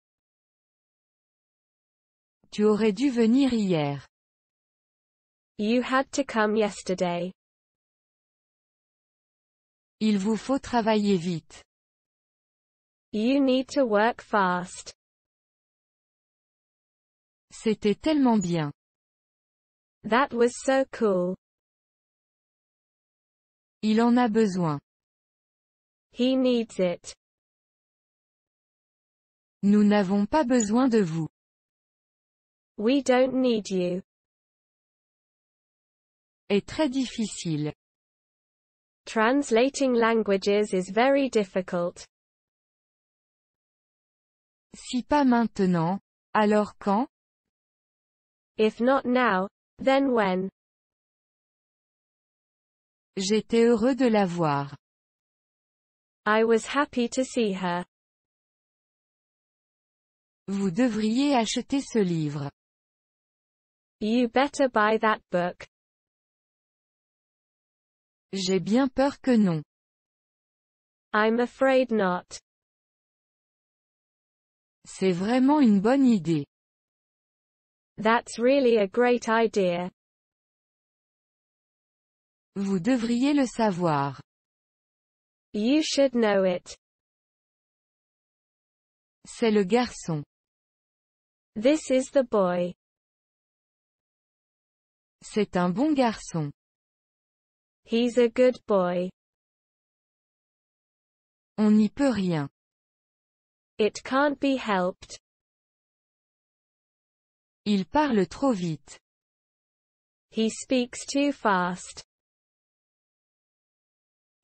Tu aurais dû venir hier. You had to come yesterday. Il vous faut travailler vite. You need to work fast. C'était tellement bien. That was so cool. Il en a besoin. He needs it. Nous n'avons pas besoin de vous. We don't need you. est très difficile. Translating languages is very difficult. Si pas maintenant, alors quand? If not now, then when? J'étais heureux de la voir. I was happy to see her. Vous devriez acheter ce livre. You better buy that book. J'ai bien peur que non. I'm afraid not. C'est vraiment une bonne idée. That's really a great idea. Vous devriez le savoir. You should know it. C'est le garçon. This is the boy. C'est un bon garçon. He's a good boy. On n'y peut rien. It can't be helped. Il parle trop vite. He speaks too fast.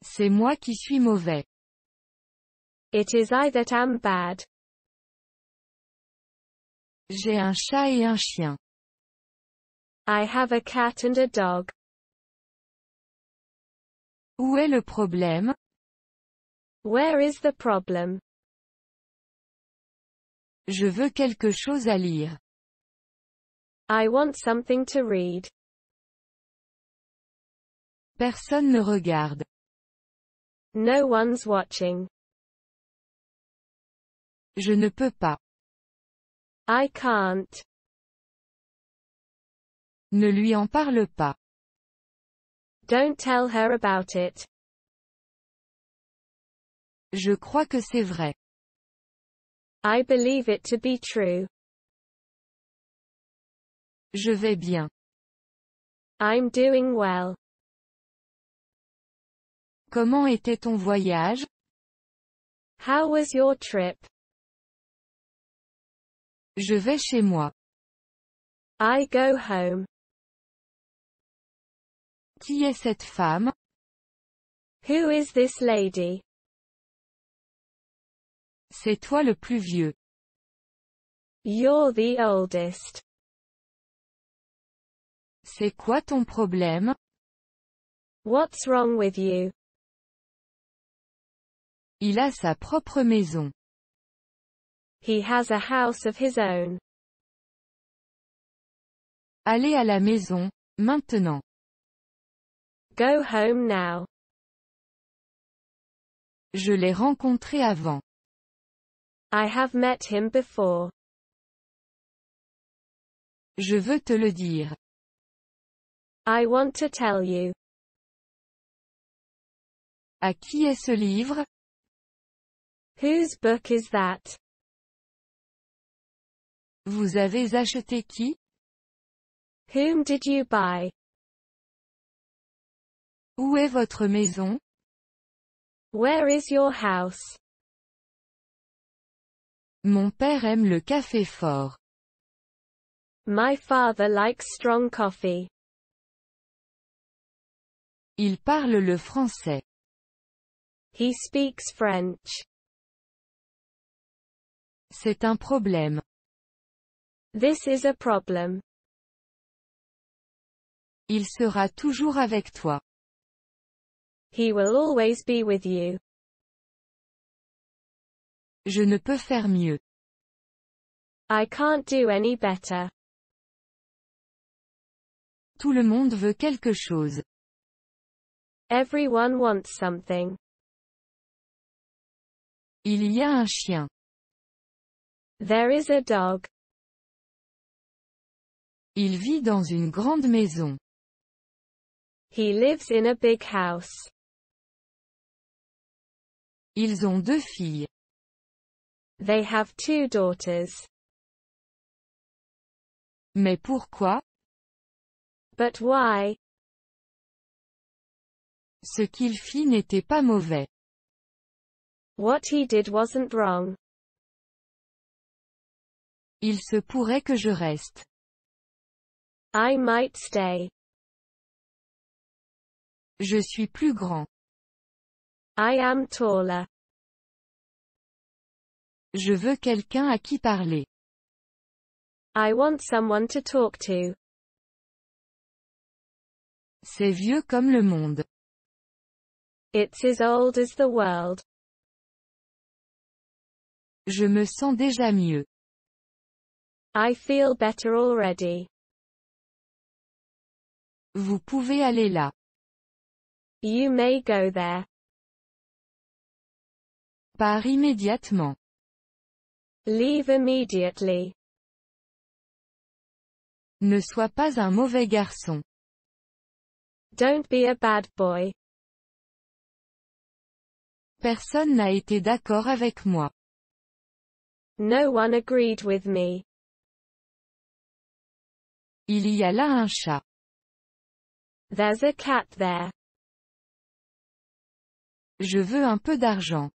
C'est moi qui suis mauvais. It is I that am bad. J'ai un chat et un chien. I have a cat and a dog. Où est le problème? Where is the problem? Je veux quelque chose à lire. I want something to read. Personne ne regarde. No one's watching. Je ne peux pas. I can't. Ne lui en parle pas. Don't tell her about it. Je crois que c'est vrai. I believe it to be true. Je vais bien. I'm doing well. Comment était ton voyage? How was your trip? Je vais chez moi. I go home. Qui est cette femme? Who is this lady? C'est toi le plus vieux. You're the oldest. C'est quoi ton problème? What's wrong with you? Il a sa propre maison. He has a house of his own. Allez à la maison, maintenant. Go home now. Je l'ai rencontré avant. I have met him before. Je veux te le dire. I want to tell you. À qui est ce livre? Whose book is that? Vous avez acheté qui? Whom did you buy? Où est votre maison? Where is your house? Mon père aime le café fort. My father likes strong coffee. Il parle le français. He speaks French. C'est un problème. This is a problem. Il sera toujours avec toi. He will always be with you. Je ne peux faire mieux. I can't do any better. Tout le monde veut quelque chose. Everyone wants something. Il y a un chien. There is a dog. Il vit dans une grande maison. He lives in a big house. Ils ont deux filles. They have two daughters. Mais pourquoi? But why? Ce qu'il fit n'était pas mauvais. What he did wasn't wrong. Il se pourrait que je reste. I might stay. Je suis plus grand. I am taller. Je veux quelqu'un à qui parler. I want someone to talk to. C'est vieux comme le monde. It's as old as the world. Je me sens déjà mieux. I feel better already. Vous pouvez aller là. You may go there. Pars immédiatement. Leave immediately. Ne sois pas un mauvais garçon. Don't be a bad boy. Personne n'a été d'accord avec moi. No one agreed with me. Il y a là un chat. There's a cat there. Je veux un peu d'argent.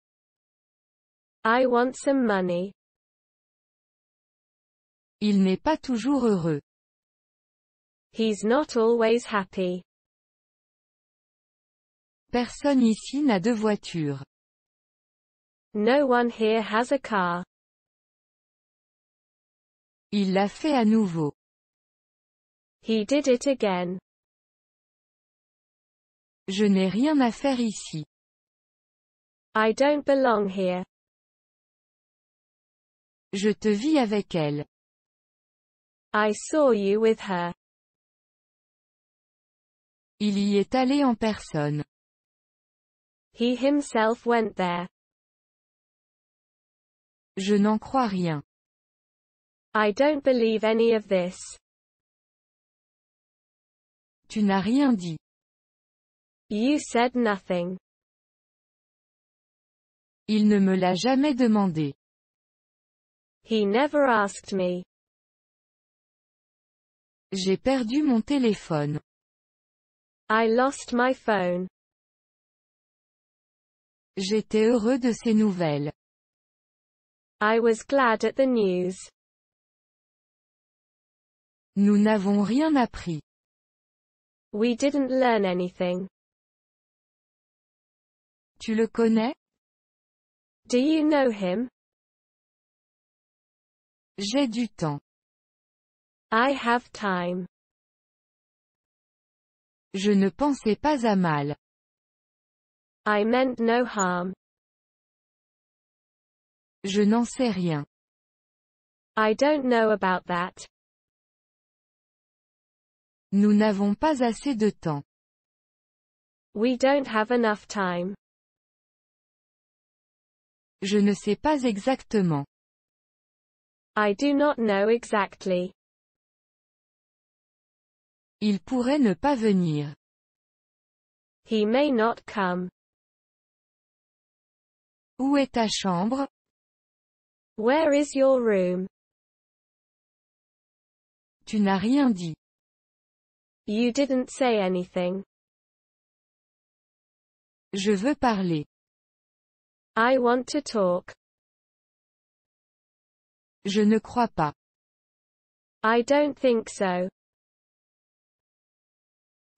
I want some money. Il n'est pas toujours heureux. He's not always happy. Personne ici n'a de voiture. No one here has a car. Il l'a fait à nouveau. He did it again. Je n'ai rien à faire ici. I don't belong here. Je te vis avec elle. I saw you with her. Il y est allé en personne. He himself went there. Je n'en crois rien. I don't believe any of this. Tu n'as rien dit. You said nothing. Il ne me l'a jamais demandé. He never asked me. J'ai perdu mon téléphone. I lost my phone. J'étais heureux de ces nouvelles. I was glad at the news. Nous n'avons rien appris. We didn't learn anything. Tu le connais? Do you know him? J'ai du temps. I have time. Je ne pensais pas à mal. I meant no harm. Je n'en sais rien. I don't know about that. Nous n'avons pas assez de temps. We don't have enough time. Je ne sais pas exactement. I do not know exactly. Il pourrait ne pas venir. He may not come. Où est ta chambre? Where is your room? Tu n'as rien dit. You didn't say anything. Je veux parler. I want to talk. Je ne crois pas. I don't think so.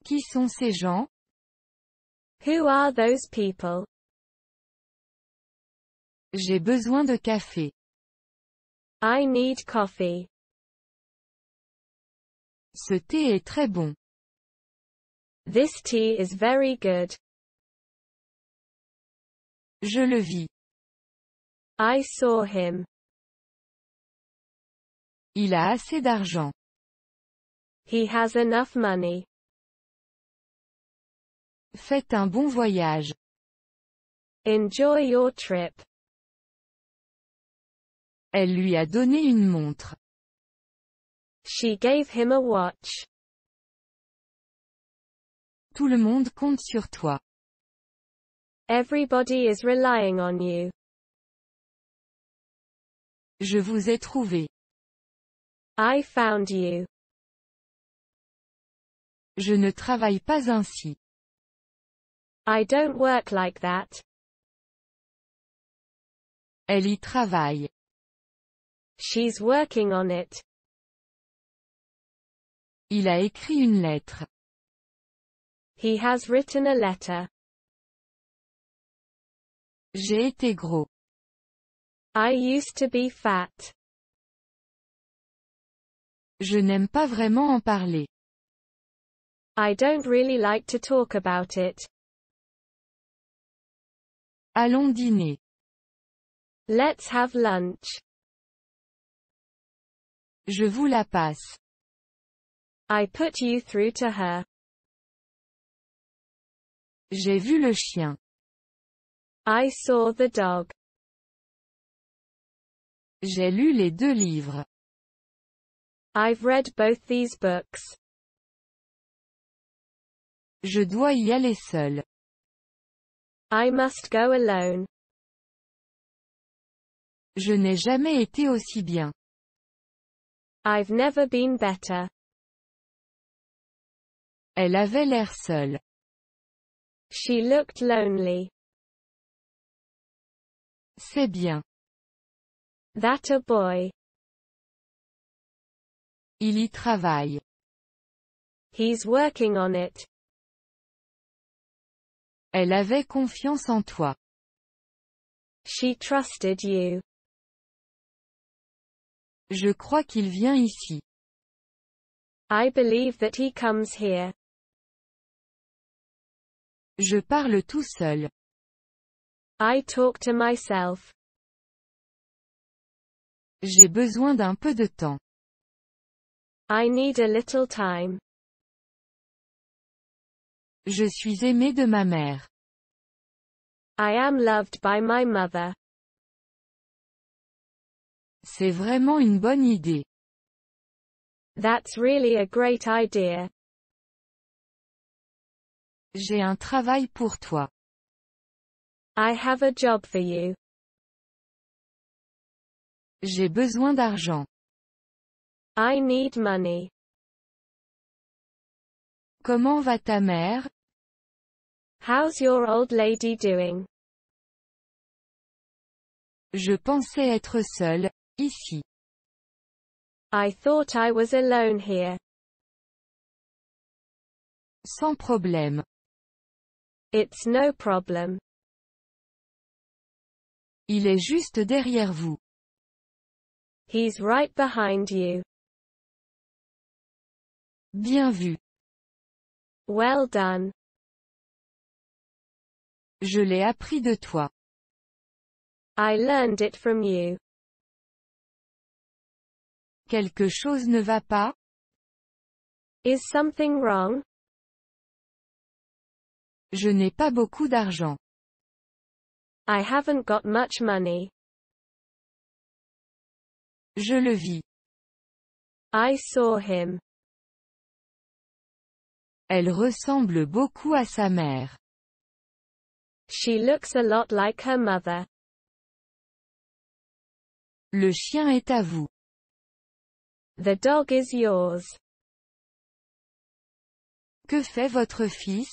Qui sont ces gens? Who are those people? J'ai besoin de café. I need coffee. Ce thé est très bon. This tea is very good. Je le vis. I saw him. Il a assez d'argent. He has enough money. Faites un bon voyage. Enjoy your trip. Elle lui a donné une montre. She gave him a watch. Tout le monde compte sur toi. Everybody is relying on you. Je vous ai trouvé. I found you. Je ne travaille pas ainsi. I don't work like that. Elle y travaille. She's working on it. Il a écrit une lettre. He has written a letter. J'ai été gros. I used to be fat. Je n'aime pas vraiment en parler. I don't really like to talk about it. Allons dîner. Let's have lunch. Je vous la passe. I put you through to her. J'ai vu le chien. I saw the dog. J'ai lu les deux livres. I've read both these books. Je dois y aller seul. I must go alone. Je n'ai jamais été aussi bien. I've never been better. Elle avait l'air seule. She looked lonely. C'est bien. That a boy. Il y travaille. He's working on it. Elle avait confiance en toi. She trusted you. Je crois qu'il vient ici. I believe that he comes here. Je parle tout seul. I talk to myself. J'ai besoin d'un peu de temps. I need a little time. Je suis aimé de ma mère. I am loved by my mother. C'est vraiment une bonne idée. That's really a great idea. J'ai un travail pour toi. I have a job for you. J'ai besoin d'argent. I need money. Comment va ta mère? How's your old lady doing? Je pensais être seul, ici. I thought I was alone here. Sans problème. It's no problem. Il est juste derrière vous. He's right behind you. Bien vu. Well done. Je l'ai appris de toi. I learned it from you. Quelque chose ne va pas? Is something wrong? Je n'ai pas beaucoup d'argent. I haven't got much money. Je le vis. I saw him. Elle ressemble beaucoup à sa mère. She looks a lot like her mother. Le chien est à vous. The dog is yours. Que fait votre fils?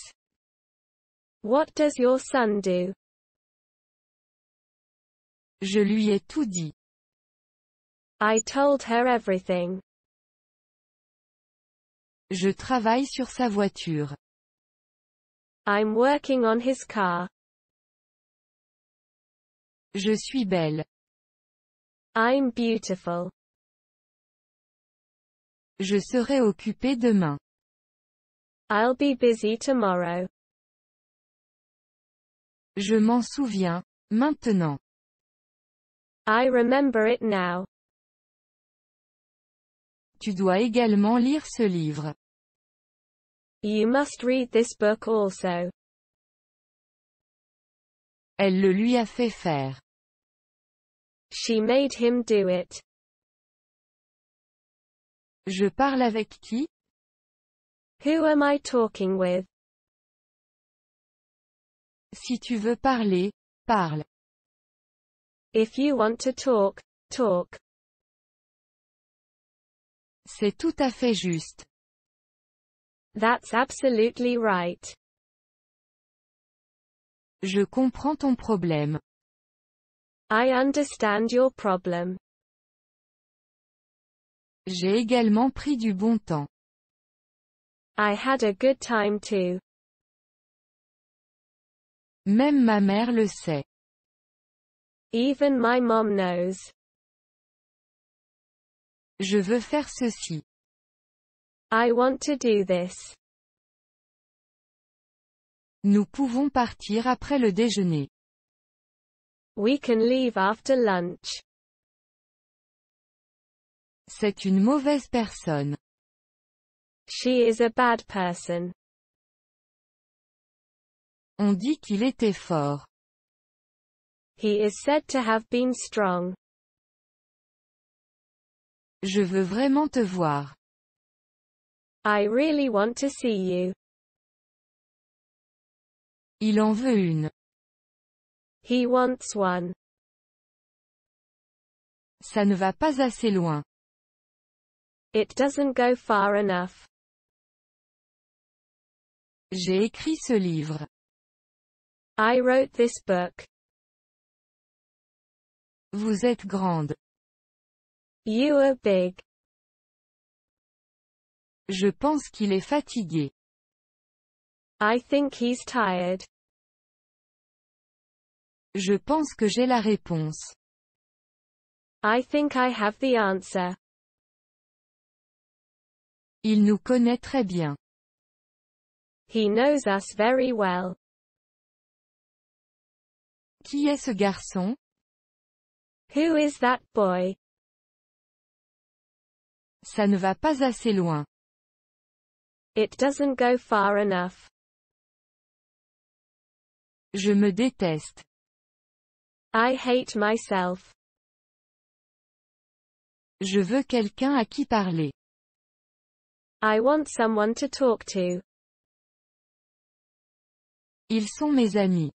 What does your son do? Je lui ai tout dit. I told her everything. Je travaille sur sa voiture. I'm working on his car. Je suis belle. I'm beautiful. Je serai occupé demain. I'll be busy tomorrow. Je m'en souviens, maintenant. I remember it now. Tu dois également lire ce livre. You must read this book also. Elle le lui a fait faire. She made him do it. Je parle avec qui? Who am I talking with? Si tu veux parler, parle. If you want to talk, talk. C'est tout à fait juste. That's absolutely right. Je comprends ton problème. I understand your problem. J'ai également pris du bon temps. I had a good time too. Même ma mère le sait. Even my mom knows. Je veux faire ceci. I want to do this. Nous pouvons partir après le déjeuner. We can leave after lunch. C'est une mauvaise personne. She is a bad person. On dit qu'il était fort. He is said to have been strong. Je veux vraiment te voir. I really want to see you. Il en veut une. He wants one. Ça ne va pas assez loin. It doesn't go far enough. J'ai écrit ce livre. I wrote this book. Vous êtes grande. You are big. Je pense qu'il est fatigué. I think he's tired. Je pense que j'ai la réponse. I think I have the answer. Il nous connaît très bien. He knows us very well. Qui est ce garçon? Who is that boy? Ça ne va pas assez loin. It doesn't go far enough. Je me déteste. I hate myself. Je veux quelqu'un à qui parler. I want someone to talk to. Ils sont mes amis.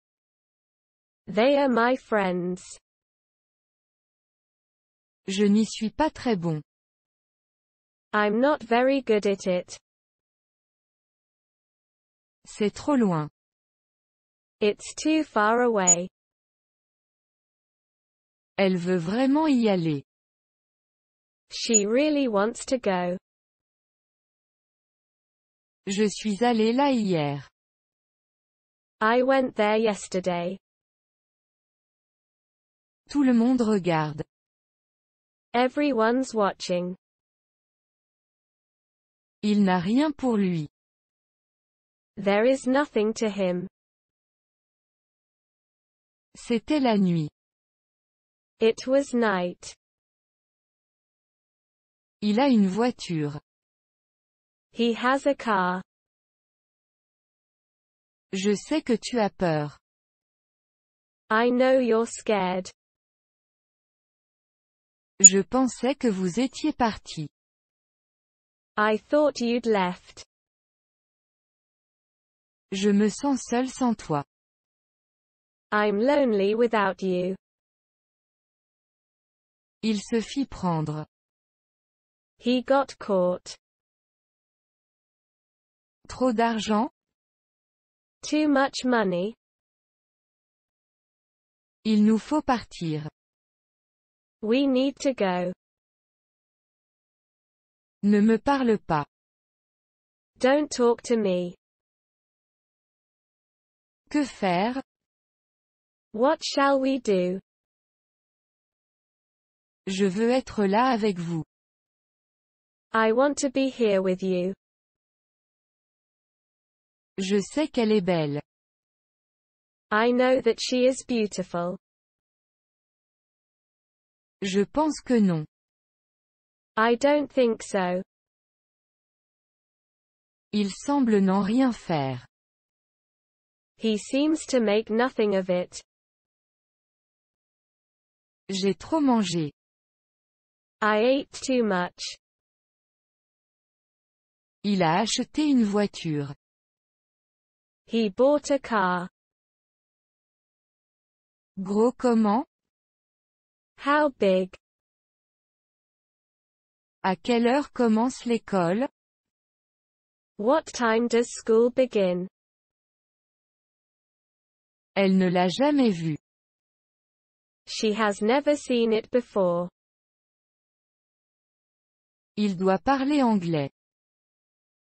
They are my friends. Je n'y suis pas très bon. I'm not very good at it. C'est trop loin. It's too far away. Elle veut vraiment y aller. She really wants to go. Je suis allé là hier. I went there yesterday. Tout le monde regarde. Everyone's watching. Il n'a rien pour lui. There is nothing to him. C'était la nuit. It was night. Il a une voiture. He has a car. Je sais que tu as peur. I know you're scared. Je pensais que vous étiez parti. I thought you'd left. Je me sens seul sans toi. I'm lonely without you. Il se fit prendre. He got caught. Trop d'argent? Too much money. Il nous faut partir. We need to go. Ne me parle pas. Don't talk to me. Que faire? What shall we do? Je veux être là avec vous. I want to be here with you. Je sais qu'elle est belle. I know that she is beautiful. Je pense que non. I don't think so. Il semble n'en rien faire. He seems to make nothing of it. J'ai trop mangé. I ate too much. Il a acheté une voiture. He bought a car. Gros comment? How big? À quelle heure commence l'école? What time does school begin? Elle ne l'a jamais vu. She has never seen it before. Il doit parler anglais.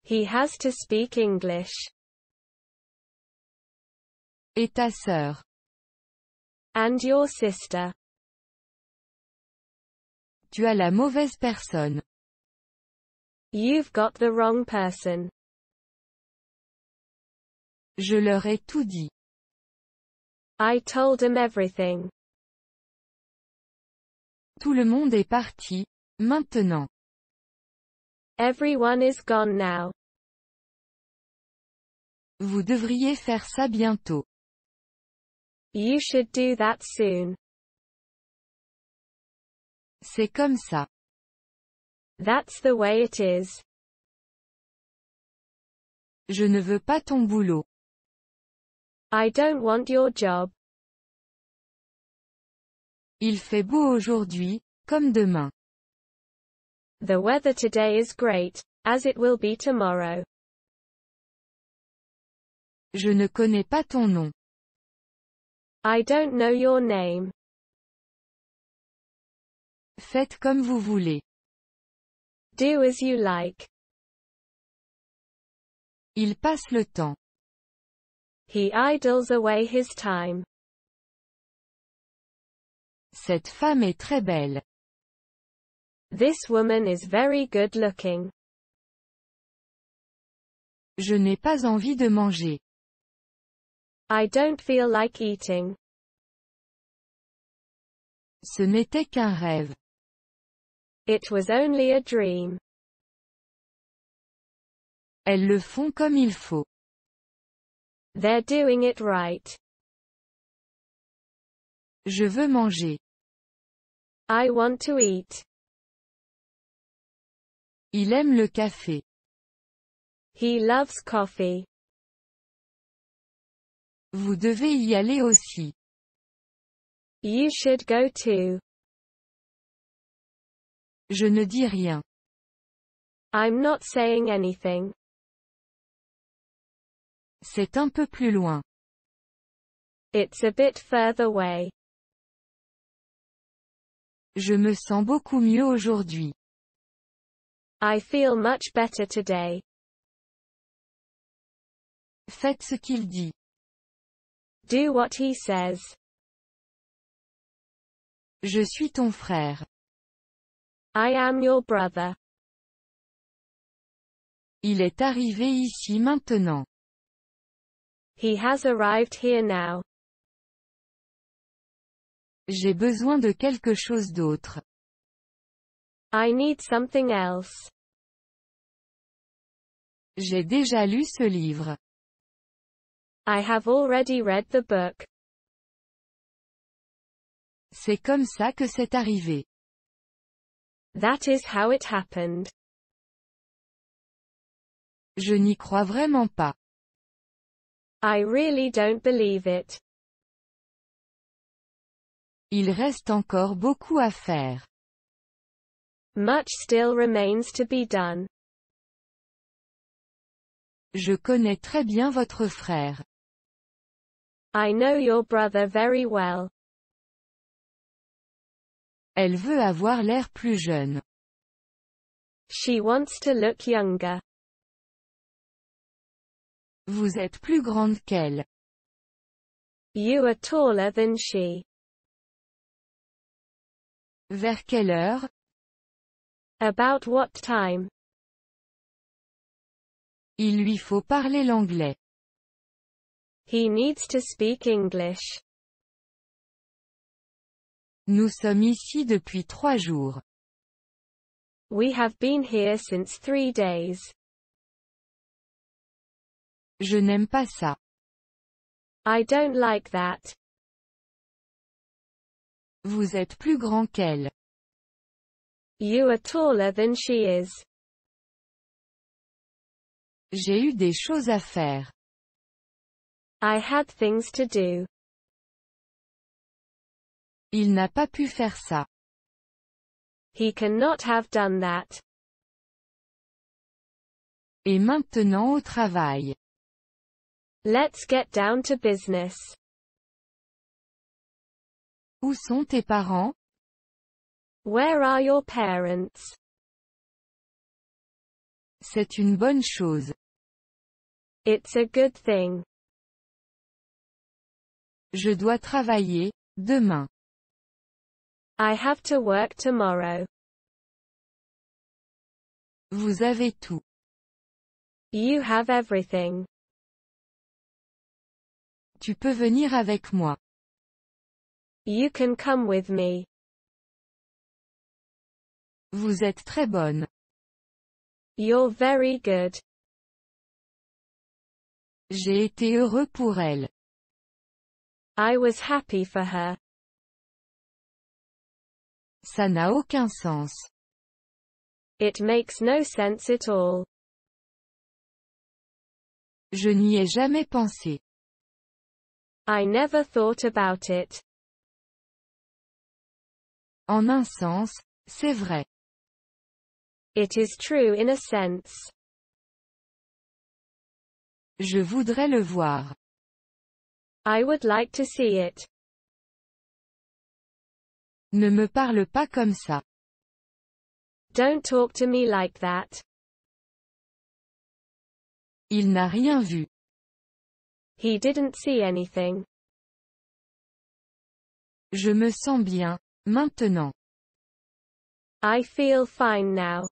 He has to speak English. Et ta sœur? And your sister. Tu as la mauvaise personne. You've got the wrong person. Je leur ai tout dit. I told them everything. Tout le monde est parti, maintenant. Everyone is gone now. Vous devriez faire ça bientôt. You should do that soon. C'est comme ça. That's the way it is. Je ne veux pas ton boulot. I don't want your job. Il fait beau aujourd'hui, comme demain. The weather today is great, as it will be tomorrow. Je ne connais pas ton nom. I don't know your name. Faites comme vous voulez. Do as you like. Il passe le temps. He idles away his time. Cette femme est très belle. This woman is very good looking. Je n'ai pas envie de manger. I don't feel like eating. Ce n'était qu'un rêve. It was only a dream. Elles le font comme il faut. They're doing it right. Je veux manger. I want to eat. Il aime le café. He loves coffee. Vous devez y aller aussi. You should go too. Je ne dis rien. I'm not saying anything. C'est un peu plus loin. It's a bit further away. Je me sens beaucoup mieux aujourd'hui. I feel much better today. Faites ce qu'il dit. Do what he says. Je suis ton frère. I am your brother. Il est arrivé ici maintenant. He has arrived here now. J'ai besoin de quelque chose d'autre. I need something else. J'ai déjà lu ce livre. I have already read the book. C'est comme ça que c'est arrivé. That is how it happened. Je n'y crois vraiment pas. I really don't believe it. Il reste encore beaucoup à faire. Much still remains to be done. Je connais très bien votre frère. I know your brother very well. Elle veut avoir l'air plus jeune. She wants to look younger. Vous êtes plus grande qu'elle. You are taller than she. Vers quelle heure? About what time? Il lui faut parler l'anglais. He needs to speak English. Nous sommes ici depuis trois jours. We have been here since three days. Je n'aime pas ça. I don't like that. Vous êtes plus grand qu'elle. You are taller than she is. J'ai eu des choses à faire. I had things to do. Il n'a pas pu faire ça. He cannot have done that. Et maintenant au travail. Let's get down to business. Où sont tes parents? Where are your parents? C'est une bonne chose. It's a good thing. Je dois travailler, demain. I have to work tomorrow. Vous avez tout. You have everything. Tu peux venir avec moi. You can come with me. Vous êtes très bonne. You're very good. J'ai été heureux pour elle. I was happy for her. Ça n'a aucun sens. It makes no sense at all. Je n'y ai jamais pensé. I never thought about it. En un sens, c'est vrai. It is true in a sense. Je voudrais le voir. I would like to see it. Ne me parle pas comme ça. Don't talk to me like that. Il n'a rien vu. He didn't see anything. Je me sens bien, maintenant. I feel fine now.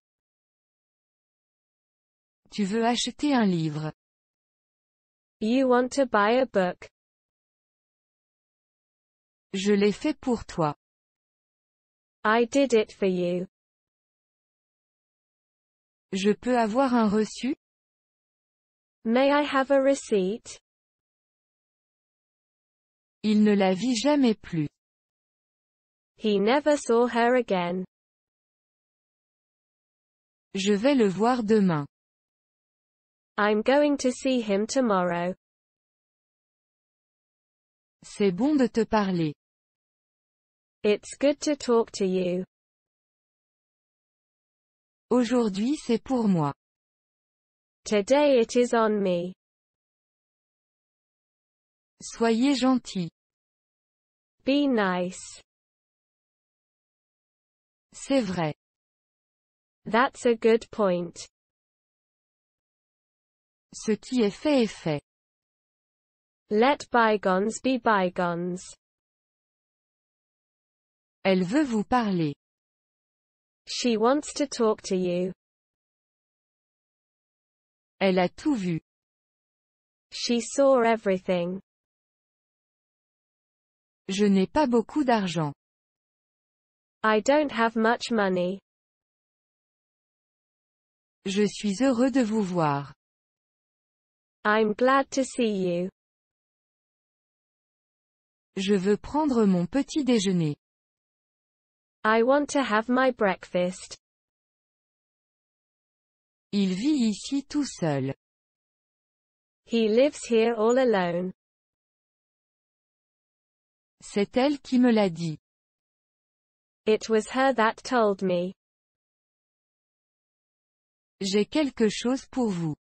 Tu veux acheter un livre. You want to buy a book. Je l'ai fait pour toi. I did it for you. Je peux avoir un reçu? May I have a receipt? Il ne la vit jamais plus. He never saw her again. Je vais le voir demain. I'm going to see him tomorrow. C'est bon de te parler. It's good to talk to you. Aujourd'hui c'est pour moi. Today it is on me. Soyez gentil. Be nice. C'est vrai. That's a good point. Ce qui est fait est fait. Let bygones be bygones. Elle veut vous parler. She wants to talk to you. Elle a tout vu. She saw everything. Je n'ai pas beaucoup d'argent. I don't have much money. Je suis heureux de vous voir. I'm glad to see you. Je veux prendre mon petit déjeuner. I want to have my breakfast. Il vit ici tout seul. He lives here all alone. C'est elle qui me l'a dit. It was her that told me. J'ai quelque chose pour vous.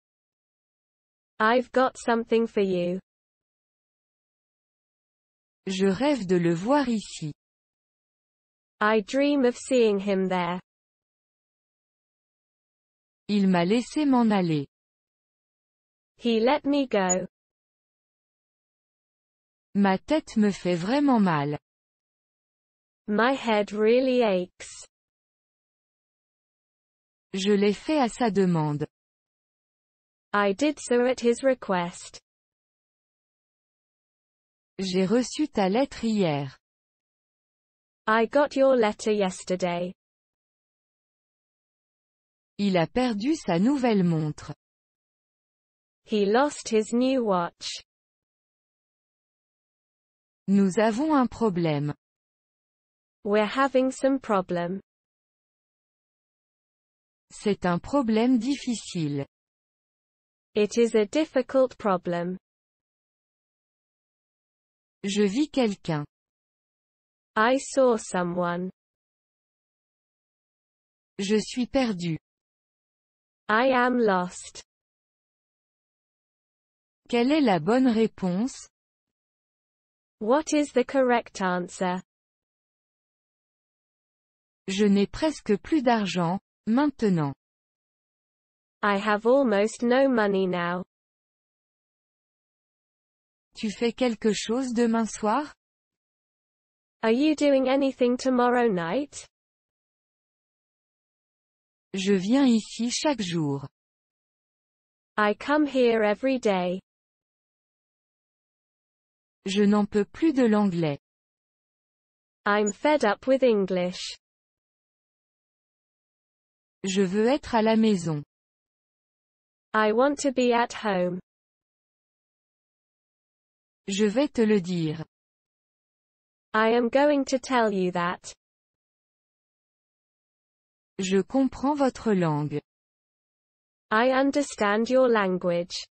I've got something for you. Je rêve de le voir ici. I dream of seeing him there. Il m'a laissé m'en aller. He let me go. Ma tête me fait vraiment mal. My head really aches. Je l'ai fait à sa demande. I did so at his request. J'ai reçu ta lettre hier. I got your letter yesterday. Il a perdu sa nouvelle montre. He lost his new watch. Nous avons un problème. We're having some problem. C'est un problème difficile. It is a difficult problem. Je vis quelqu'un. I saw someone. Je suis perdu. I am lost. Quelle est la bonne réponse? What is the correct answer? Je n'ai presque plus d'argent, maintenant. I have almost no money now. Tu fais quelque chose demain soir? Are you doing anything tomorrow night? Je viens ici chaque jour. I come here every day. Je n'en peux plus de l'anglais. I'm fed up with English. Je veux être à la maison. I want to be at home. Je vais te le dire. I am going to tell you that. Je comprends votre langue. I understand your language.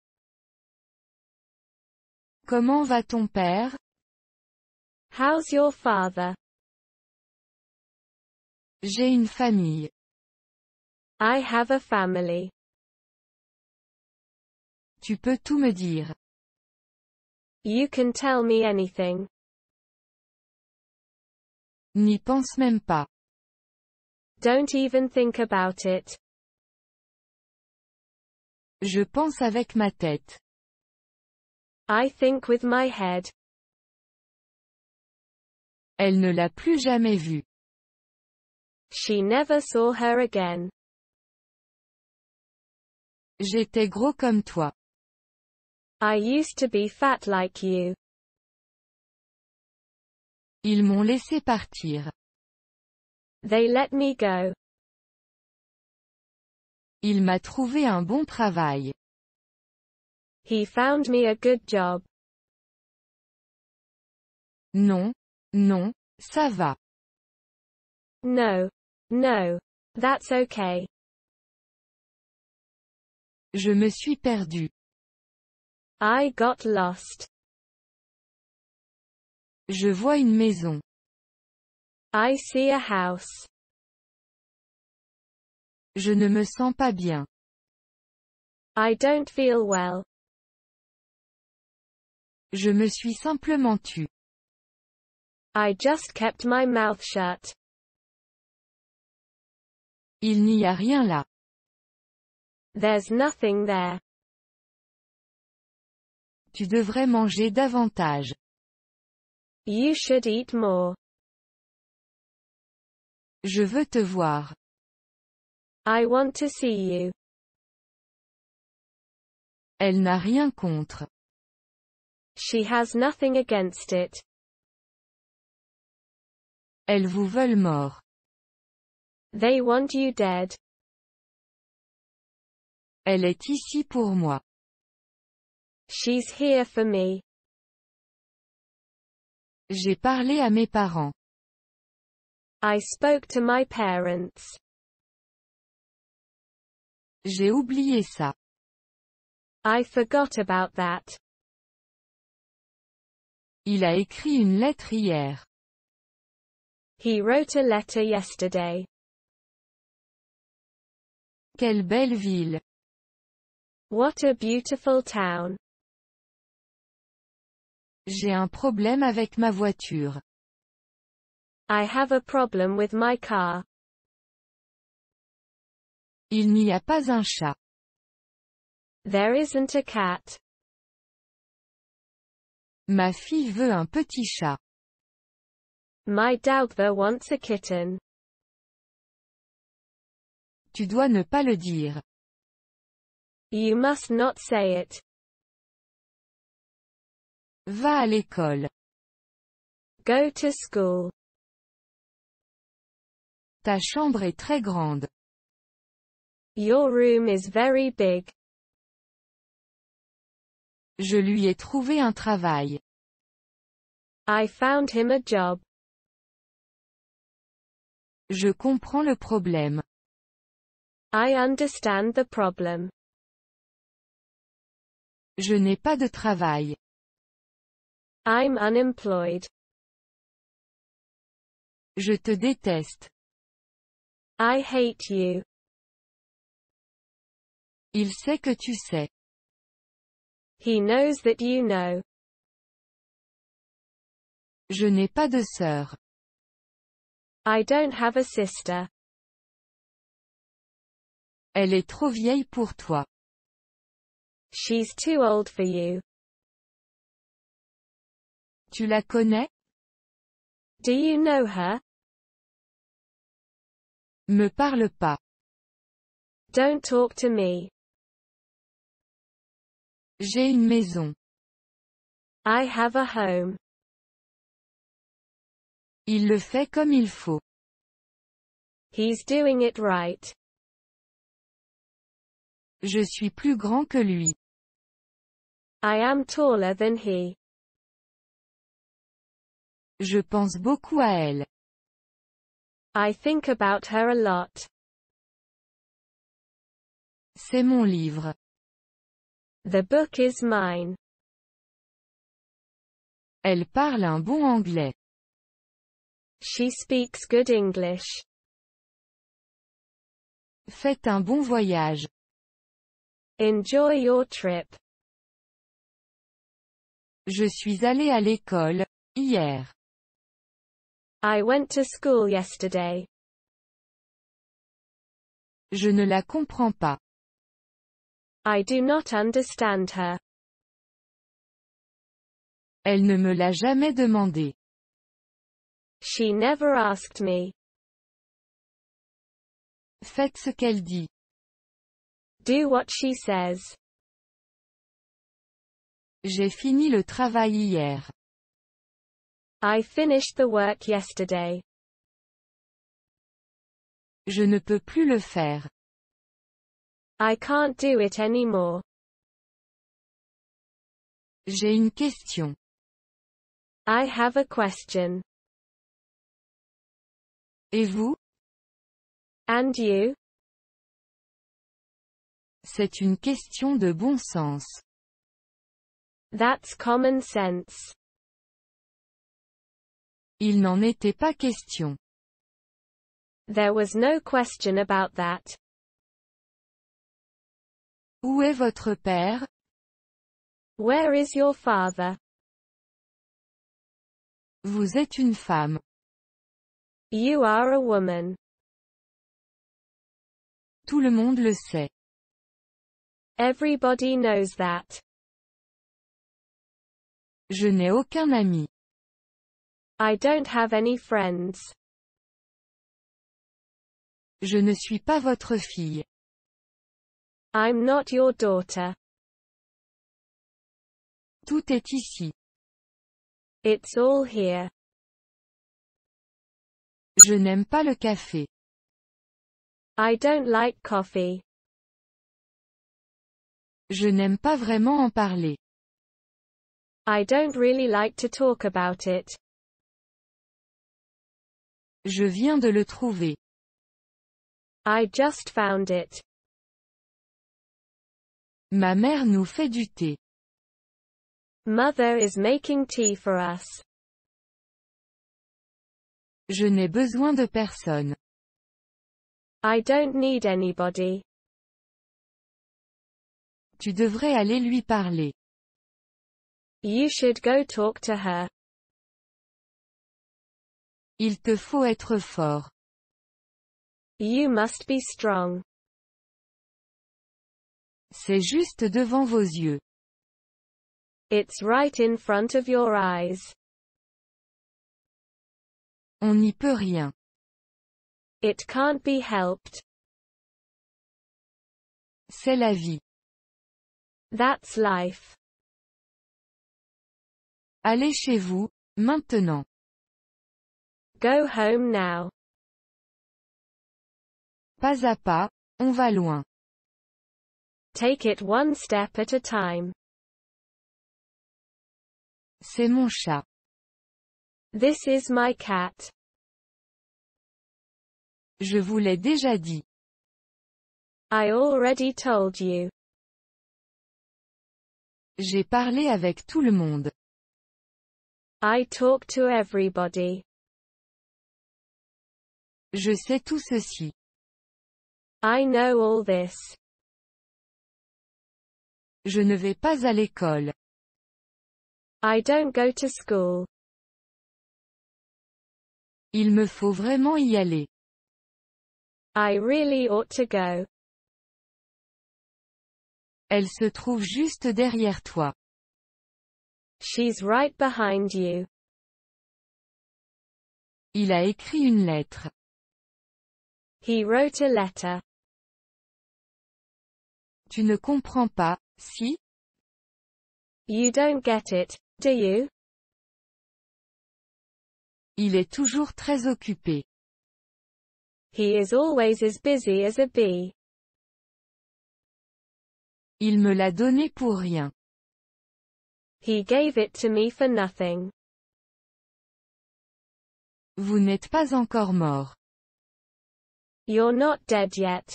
Comment va ton père? How's your father? J'ai une famille. I have a family. Tu peux tout me dire. You can tell me anything. N'y pense même pas. Don't even think about it. Je pense avec ma tête. I think with my head. Elle ne l'a plus jamais vue. She never saw her again. J'étais gros comme toi. I used to be fat like you. Ils m'ont laissé partir. They let me go. Il m'a trouvé un bon travail. He found me a good job. Non, non, ça va. No, no, that's okay. Je me suis perdu. I got lost. Je vois une maison. I see a house. Je ne me sens pas bien. I don't feel well. Je me suis simplement tue. I just kept my mouth shut. Il n'y a rien là. There's nothing there. Tu devrais manger davantage. You should eat more. Je veux te voir. I want to see you. Elle n'a rien contre. She has nothing against it. Elles vous veulent mort. They want you dead. Elle est ici pour moi. She's here for me. J'ai parlé à mes parents. I spoke to my parents. J'ai oublié ça. I forgot about that. Il a écrit une lettre hier. He wrote a letter yesterday. Quelle belle ville. What a beautiful town. J'ai un problème avec ma voiture. I have a problem with my car. Il n'y a pas un chat. There isn't a cat. Ma fille veut un petit chat. My daughter wants a kitten. Tu dois ne pas le dire. You must not say it. Va à l'école. Go to school. Ta chambre est très grande. Your room is very big. Je lui ai trouvé un travail. I found him a job. Je comprends le problème. I understand the problem. Je n'ai pas de travail. I'm unemployed. Je te déteste. I hate you. Il sait que tu sais. He knows that you know. Je n'ai pas de sœur. I don't have a sister. Elle est trop vieille pour toi. She's too old for you. Tu la connais? Do you know her? Me parle pas. Don't talk to me. J'ai une maison. I have a home. Il le fait comme il faut. He's doing it right. Je suis plus grand que lui. I am taller than he. Je pense beaucoup à elle. I think about her a lot. C'est mon livre. The book is mine. Elle parle un bon anglais. She speaks good English. Faites un bon voyage. Enjoy your trip. Je suis allé à l'école, hier. I went to school yesterday. Je ne la comprends pas. I do not understand her. Elle ne me l'a jamais demandé. She never asked me. Faites ce qu'elle dit. Do what she says. J'ai fini le travail hier. I finished the work yesterday. Je ne peux plus le faire. I can't do it anymore. J'ai une question. I have a question. Et vous? And you? C'est une question de bon sens. That's common sense. Il n'en était pas question. There was no question about that. Où est votre père? Where is your father? Vous êtes une femme. You are a woman. Tout le monde le sait. Everybody knows that. Je n'ai aucun ami. I don't have any friends. Je ne suis pas votre fille. I'm not your daughter. Tout est ici. It's all here. Je n'aime pas le café. I don't like coffee. Je n'aime pas vraiment en parler. I don't really like to talk about it. Je viens de le trouver. I just found it. Ma mère nous fait du thé. Mother is making tea for us. Je n'ai besoin de personne. I don't need anybody. Tu devrais aller lui parler. You should go talk to her. Il te faut être fort. You must be strong. C'est juste devant vos yeux. It's right in front of your eyes. On n'y peut rien. It can't be helped. C'est la vie. That's life. Allez chez vous, maintenant. Go home now. Pas à pas, on va loin. Take it one step at a time. C'est mon chat. This is my cat. Je vous l'ai déjà dit. I already told you. J'ai parlé avec tout le monde. I talk to everybody. Je sais tout ceci. I know all this. Je ne vais pas à l'école. I don't go to school. Il me faut vraiment y aller. I really ought to go. Elle se trouve juste derrière toi. She's right behind you. Il a écrit une lettre. He wrote a letter. Tu ne comprends pas, si? You don't get it, do you? Il est toujours très occupé. He is always as busy as a bee. Il me l'a donné pour rien. He gave it to me for nothing. Vous n'êtes pas encore mort. You're not dead yet.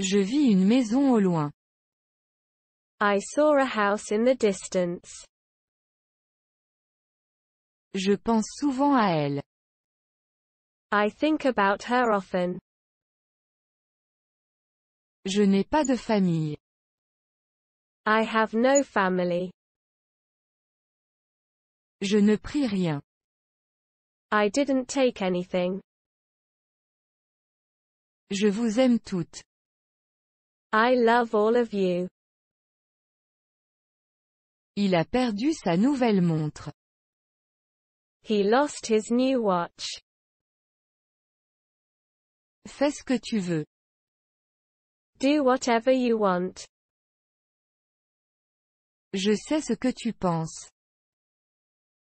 Je vis une maison au loin. I saw a house in the distance. Je pense souvent à elle. I think about her often. Je n'ai pas de famille. I have no family. Je ne pris rien. I didn't take anything. Je vous aime toutes. I love all of you. Il a perdu sa nouvelle montre. He lost his new watch. Fais ce que tu veux. Do whatever you want. Je sais ce que tu penses.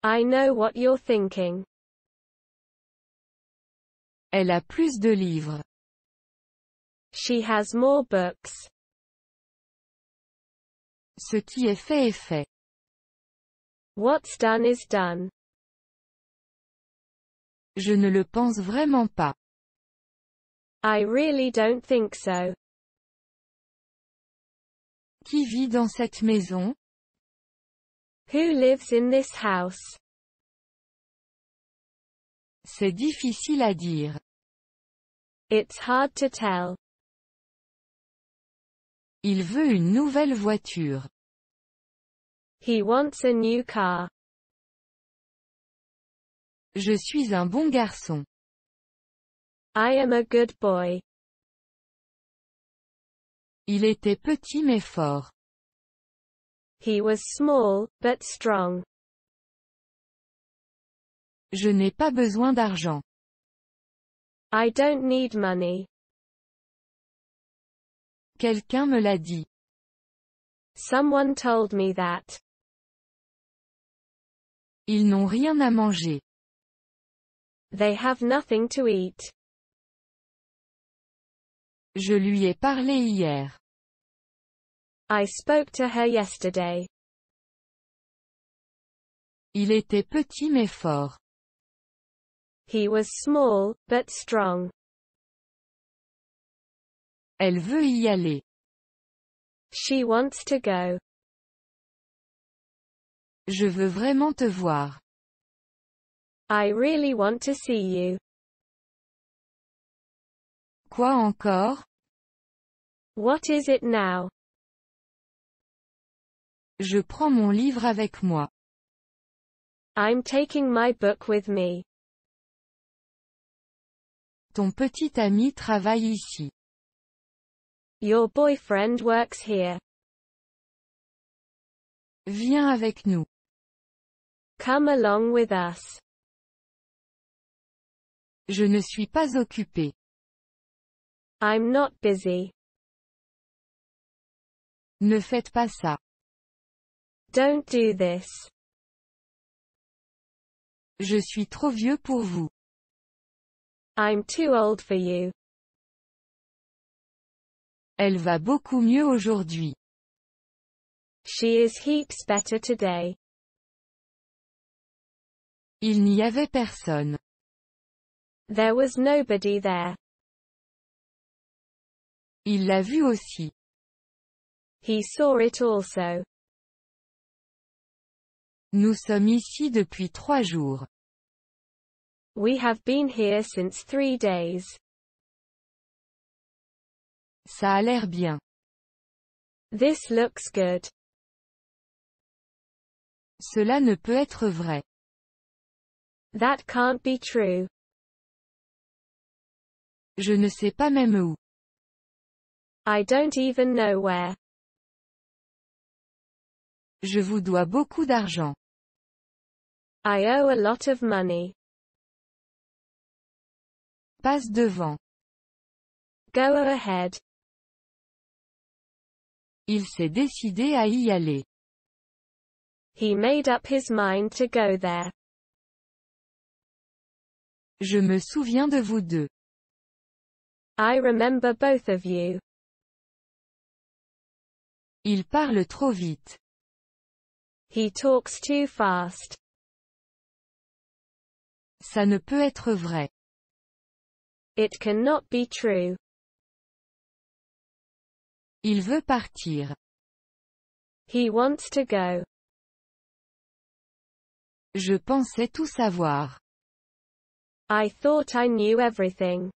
I know what you're thinking. Elle a plus de livres. She has more books. Ce qui est fait est fait. What's done is done. Je ne le pense vraiment pas. I really don't think so. Qui vit dans cette maison? Who lives in this house? C'est difficile à dire. It's hard to tell. Il veut une nouvelle voiture. He wants a new car. Je suis un bon garçon. I am a good boy. Il était petit mais fort. He was small, but strong. Je n'ai pas besoin d'argent. I don't need money. Quelqu'un me l'a dit. Someone told me that. Ils n'ont rien à manger. They have nothing to eat. Je lui ai parlé hier. I spoke to her yesterday. Il était petit mais fort. He was small, but strong. Elle veut y aller. She wants to go. Je veux vraiment te voir. I really want to see you. Quoi encore? What is it now? Je prends mon livre avec moi. I'm taking my book with me. Ton petit ami travaille ici. Your boyfriend works here. Viens avec nous. Come along with us. Je ne suis pas occupé. I'm not busy. Ne faites pas ça. Don't do this. Je suis trop vieux pour vous. I'm too old for you. Elle va beaucoup mieux aujourd'hui. She is heaps better today. Il n'y avait personne. There was nobody there. Il l'a vu aussi. He saw it also. Nous sommes ici depuis trois jours. We have been here since three days. Ça a l'air bien. This looks good. Cela ne peut être vrai. That can't be true. Je ne sais pas même où. I don't even know where. Je vous dois beaucoup d'argent. I owe a lot of money. Passe devant. Go ahead. Il s'est décidé à y aller. He made up his mind to go there. Je me souviens de vous deux. I remember both of you. Il parle trop vite. He talks too fast. Ça ne peut être vrai. It cannot be true. Il veut partir. He wants to go. Je pensais tout savoir. I thought I knew everything.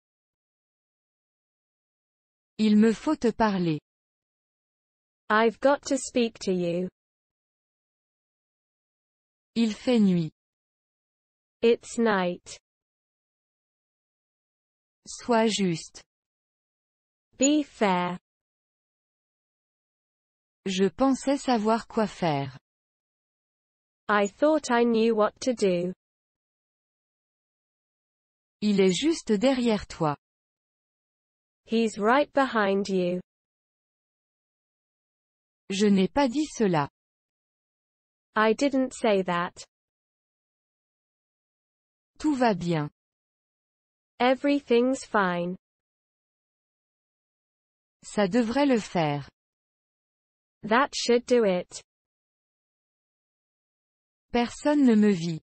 Il me faut te parler. I've got to speak to you. Il fait nuit. It's night. Sois juste. Be fair. Je pensais savoir quoi faire. I thought I knew what to do. Il est juste derrière toi. He's right behind you. Je n'ai pas dit cela. I didn't say that. Tout va bien. Everything's fine. Ça devrait le faire. That should do it. Personne ne me vit.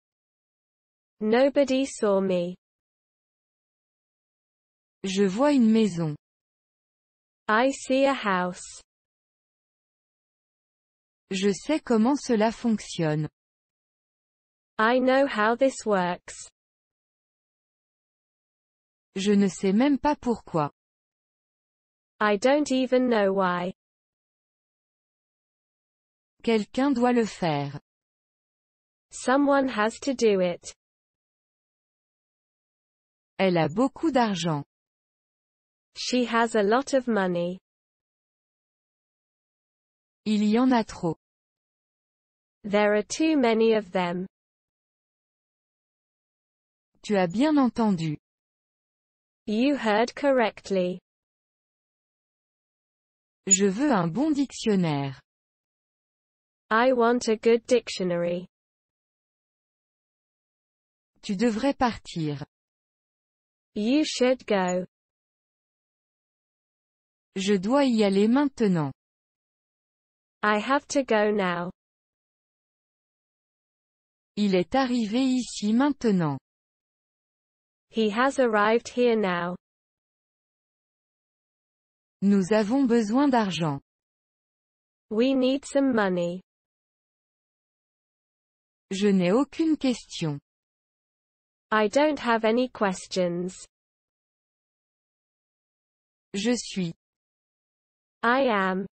Nobody saw me. Je vois une maison. I see a house. Je sais comment cela fonctionne. I know how this works. Je ne sais même pas pourquoi. I don't even know why. Quelqu'un doit le faire. Someone has to do it. Elle a beaucoup d'argent. She has a lot of money. Il y en a trop. There are too many of them. Tu as bien entendu. You heard correctly. Je veux un bon dictionnaire. I want a good dictionary. Tu devrais partir. You should go. Je dois y aller maintenant. I have to go now. Il est arrivé ici maintenant. He has arrived here now. Nous avons besoin d'argent. We need some money. Je n'ai aucune question. I don't have any questions. Je suis. I am.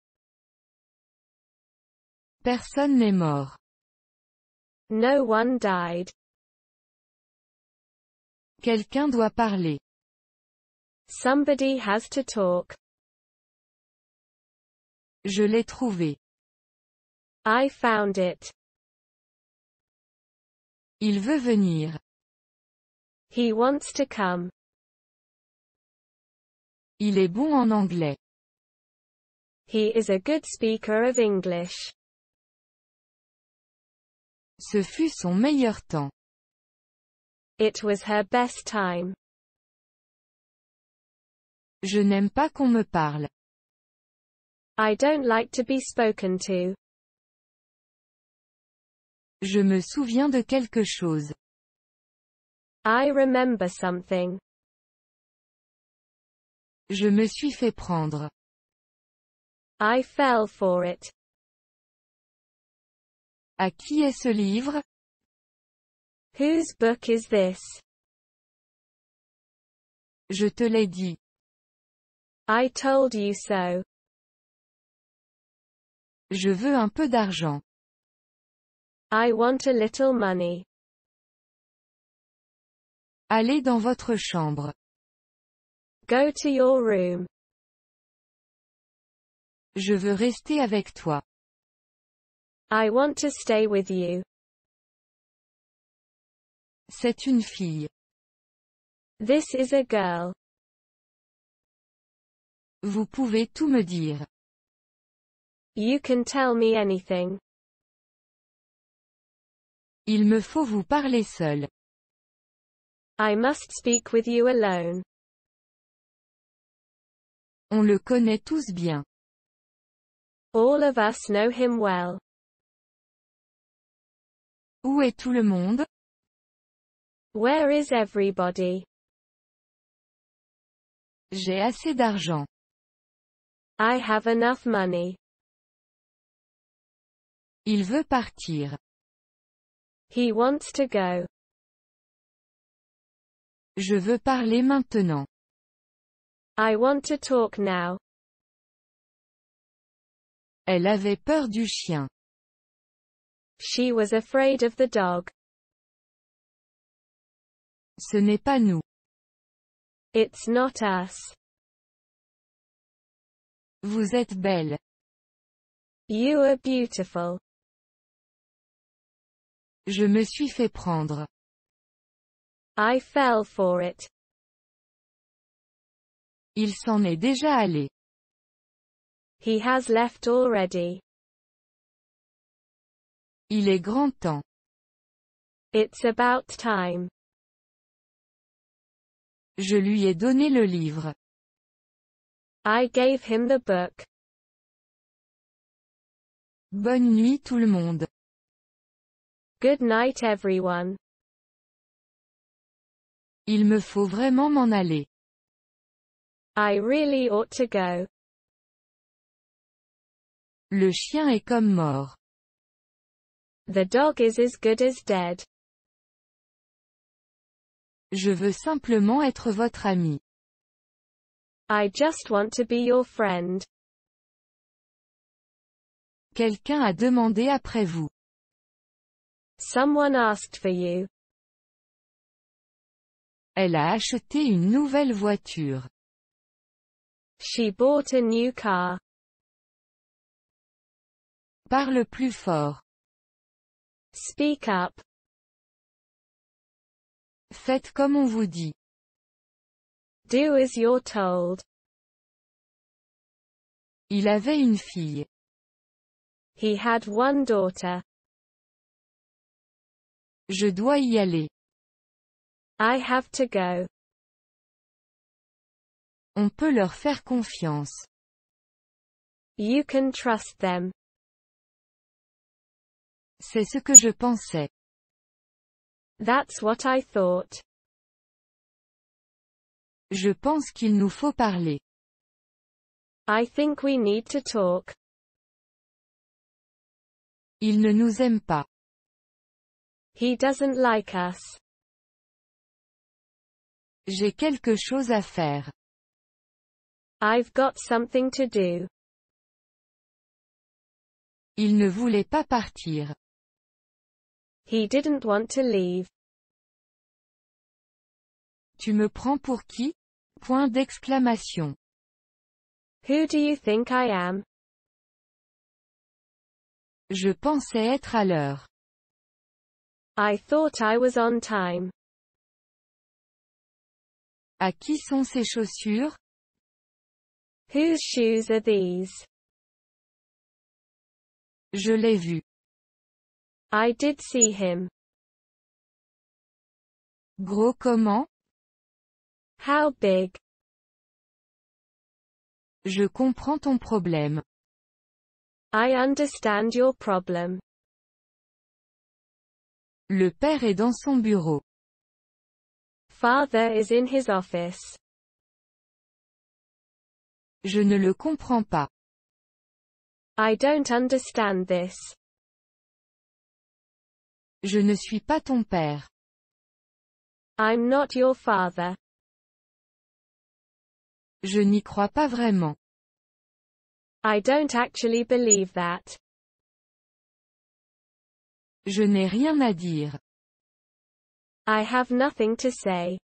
Personne n'est mort. No one died. Quelqu'un doit parler. Somebody has to talk. Je l'ai trouvé. I found it. Il veut venir. He wants to come. Il est bon en anglais. He is a good speaker of English. Ce fut son meilleur temps. It was her best time. Je n'aime pas qu'on me parle. I don't like to be spoken to. Je me souviens de quelque chose. I remember something. Je me suis fait prendre. I fell for it. À qui est ce livre? Whose book is this? Je te l'ai dit. I told you so. Je veux un peu d'argent. I want a little money. Allez dans votre chambre. Go to your room. Je veux rester avec toi. I want to stay with you. C'est une fille. This is a girl. Vous pouvez tout me dire. You can tell me anything. Il me faut vous parler seul. I must speak with you alone. On le connaît tous bien. All of us know him well. Où est tout le monde? Where is everybody? J'ai assez d'argent. I have enough money. Il veut partir. He wants to go. Je veux parler maintenant. I want to talk now. Elle avait peur du chien. She was afraid of the dog. Ce n'est pas nous. It's not us. Vous êtes belle. You are beautiful. Je me suis fait prendre. I fell for it. Il s'en est déjà allé. He has left already. Il est grand temps. It's about time. Je lui ai donné le livre. I gave him the book. Bonne nuit tout le monde. Good night everyone. Il me faut vraiment m'en aller. I really ought to go. Le chien est comme mort. The dog is as good as dead. Je veux simplement être votre ami. I just want to be your friend. Quelqu'un a demandé après vous. Someone asked for you. Elle a acheté une nouvelle voiture. She bought a new car. Parle plus fort. Speak up. Faites comme on vous dit. Do as you're told. Il avait une fille. He had one daughter. Je dois y aller. I have to go. On peut leur faire confiance. You can trust them. C'est ce que je pensais. That's what I thought. Je pense qu'il nous faut parler. I think we need to talk. Ils ne nous aiment pas. He doesn't like us. J'ai quelque chose à faire. I've got something to do. Il ne voulait pas partir. He didn't want to leave. Tu me prends pour qui? Point d'exclamation. Who do you think I am? Je pensais être à l'heure. I thought I was on time. À qui sont ces chaussures? Whose shoes are these? Je l'ai vu. I did see him. Gros comment? How big? Je comprends ton problème. I understand your problem. Le père est dans son bureau. Father is in his office. Je ne le comprends pas. I don't understand this. Je ne suis pas ton père. I'm not your father. Je n'y crois pas vraiment. I don't actually believe that. Je n'ai rien à dire. I have nothing to say.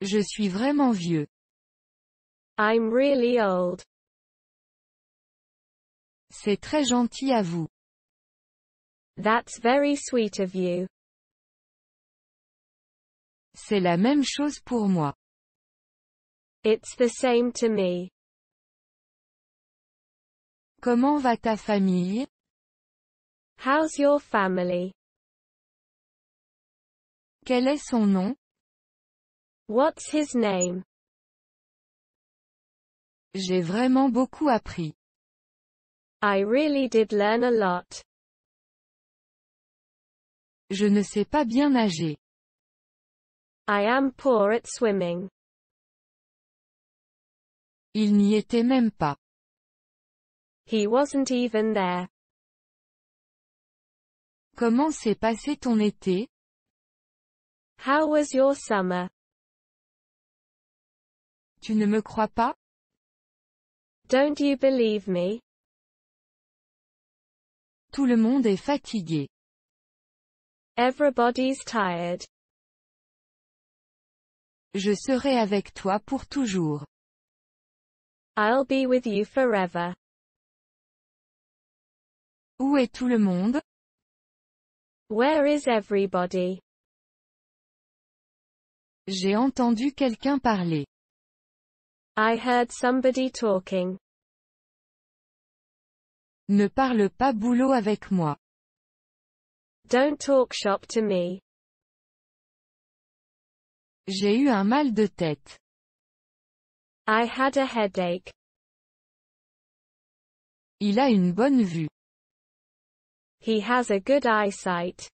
Je suis vraiment vieux. I'm really old. C'est très gentil à vous. That's very sweet of you. C'est la même chose pour moi. It's the same to me. Comment va ta famille? How's your family? Quel est son nom? What's his name? J'ai vraiment beaucoup appris. I really did learn a lot. Je ne sais pas bien nager. I am poor at swimming. Il n'y était même pas. He wasn't even there. Comment s'est passé ton été? How was your summer? Tu ne me crois pas? Don't you believe me? Tout le monde est fatigué. Everybody's tired. Je serai avec toi pour toujours. I'll be with you forever. Où est tout le monde? Where is everybody? J'ai entendu quelqu'un parler. I heard somebody talking. Ne parle pas boulot avec moi. Don't talk shop to me. J'ai eu un mal de tête. I had a headache. Il a une bonne vue. He has a good eyesight.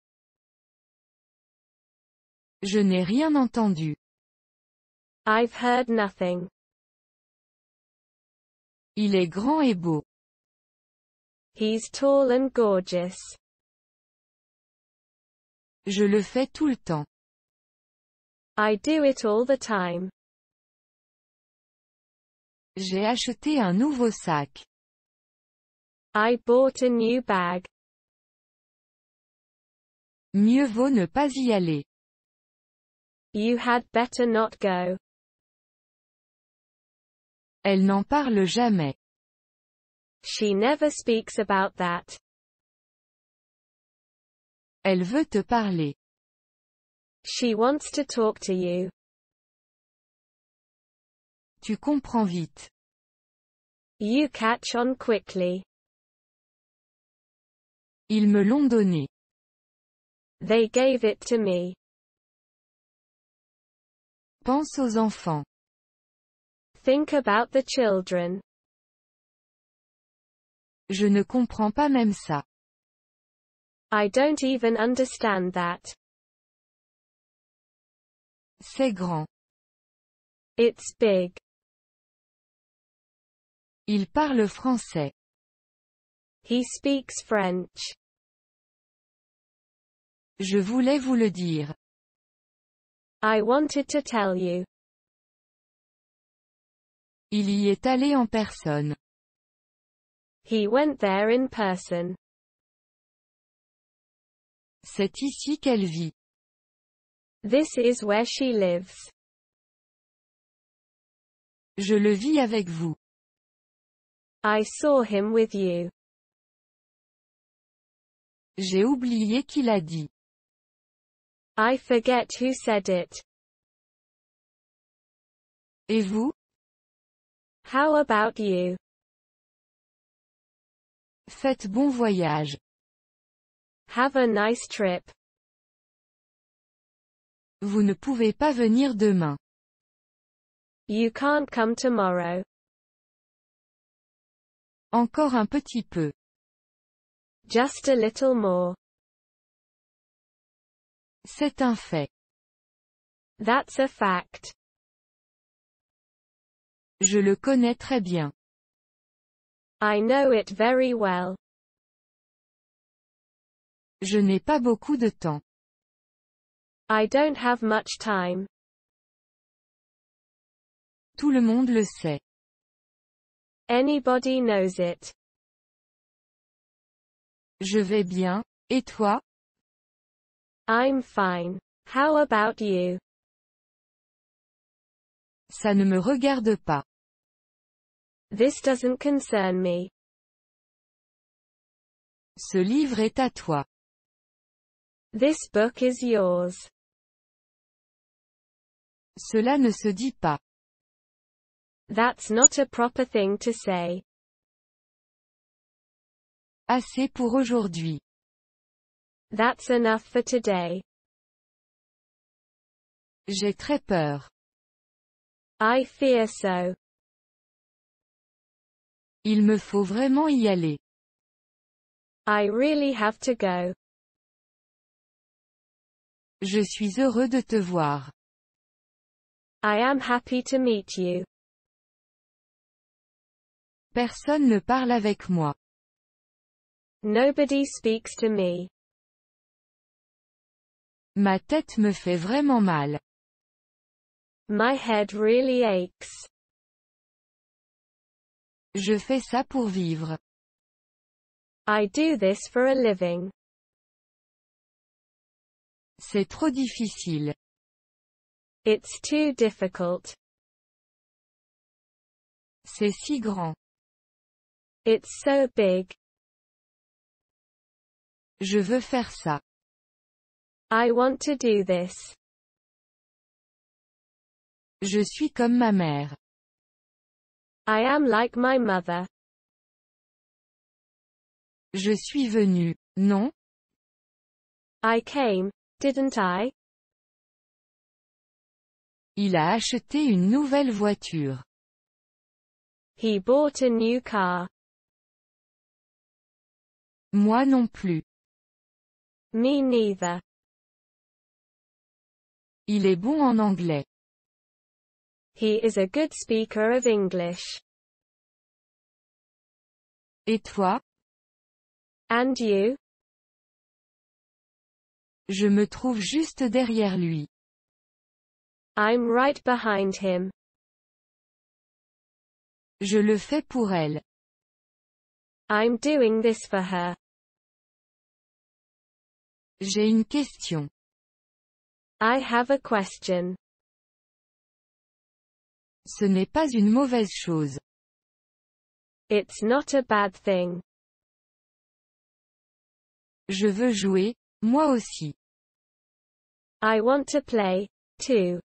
Je n'ai rien entendu. I've heard nothing. Il est grand et beau. He's tall and gorgeous. Je le fais tout le temps. I do it all the time. J'ai acheté un nouveau sac. I bought a new bag. Mieux vaut ne pas y aller. You had better not go. Elle n'en parle jamais. She never speaks about that. Elle veut te parler. She wants to talk to you. Tu comprends vite. You catch on quickly. Ils me l'ont donné. They gave it to me. Pense aux enfants. Think about the children. Je ne comprends pas même ça. I don't even understand that. C'est grand. It's big. Il parle français. He speaks French. Je voulais vous le dire. I wanted to tell you. Il y est allé en personne. He went there in person. C'est ici qu'elle vit. This is where she lives. Je le vis avec vous. I saw him with you. J'ai oublié qu'il a dit. I forget who said it. Et vous? How about you? Faites bon voyage. Have a nice trip. Vous ne pouvez pas venir demain. You can't come tomorrow. Encore un petit peu. Just a little more. C'est un fait. That's a fact. Je le connais très bien. I know it very well. Je n'ai pas beaucoup de temps. I don't have much time. Tout le monde le sait. Anybody knows it. Je vais bien, et toi I'm fine. How about you? Ça ne me regarde pas. This doesn't concern me. Ce livre est à toi. This book is yours. Cela ne se dit pas. That's not a proper thing to say. Assez pour aujourd'hui. That's enough for today. J'ai très peur. I fear so. Il me faut vraiment y aller. I really have to go. Je suis heureux de te voir. I am happy to meet you. Personne ne parle avec moi. Nobody speaks to me. Ma tête me fait vraiment mal. My head really aches. Je fais ça pour vivre. I do this for a living. C'est trop difficile. It's too difficult. C'est si grand. It's so big. Je veux faire ça. I want to do this. Je suis comme ma mère. I am like my mother. Je suis venu, non? I came, didn't I? Il a acheté une nouvelle voiture. He bought a new car. Moi non plus. Me neither. Il est bon en anglais. He is a good speaker of English. Et toi? And you? Je me trouve juste derrière lui. I'm right behind him. Je le fais pour elle. I'm doing this for her. J'ai une question. I have a question. Ce n'est pas une mauvaise chose. It's not a bad thing. Je veux jouer, moi aussi. I want to play, too.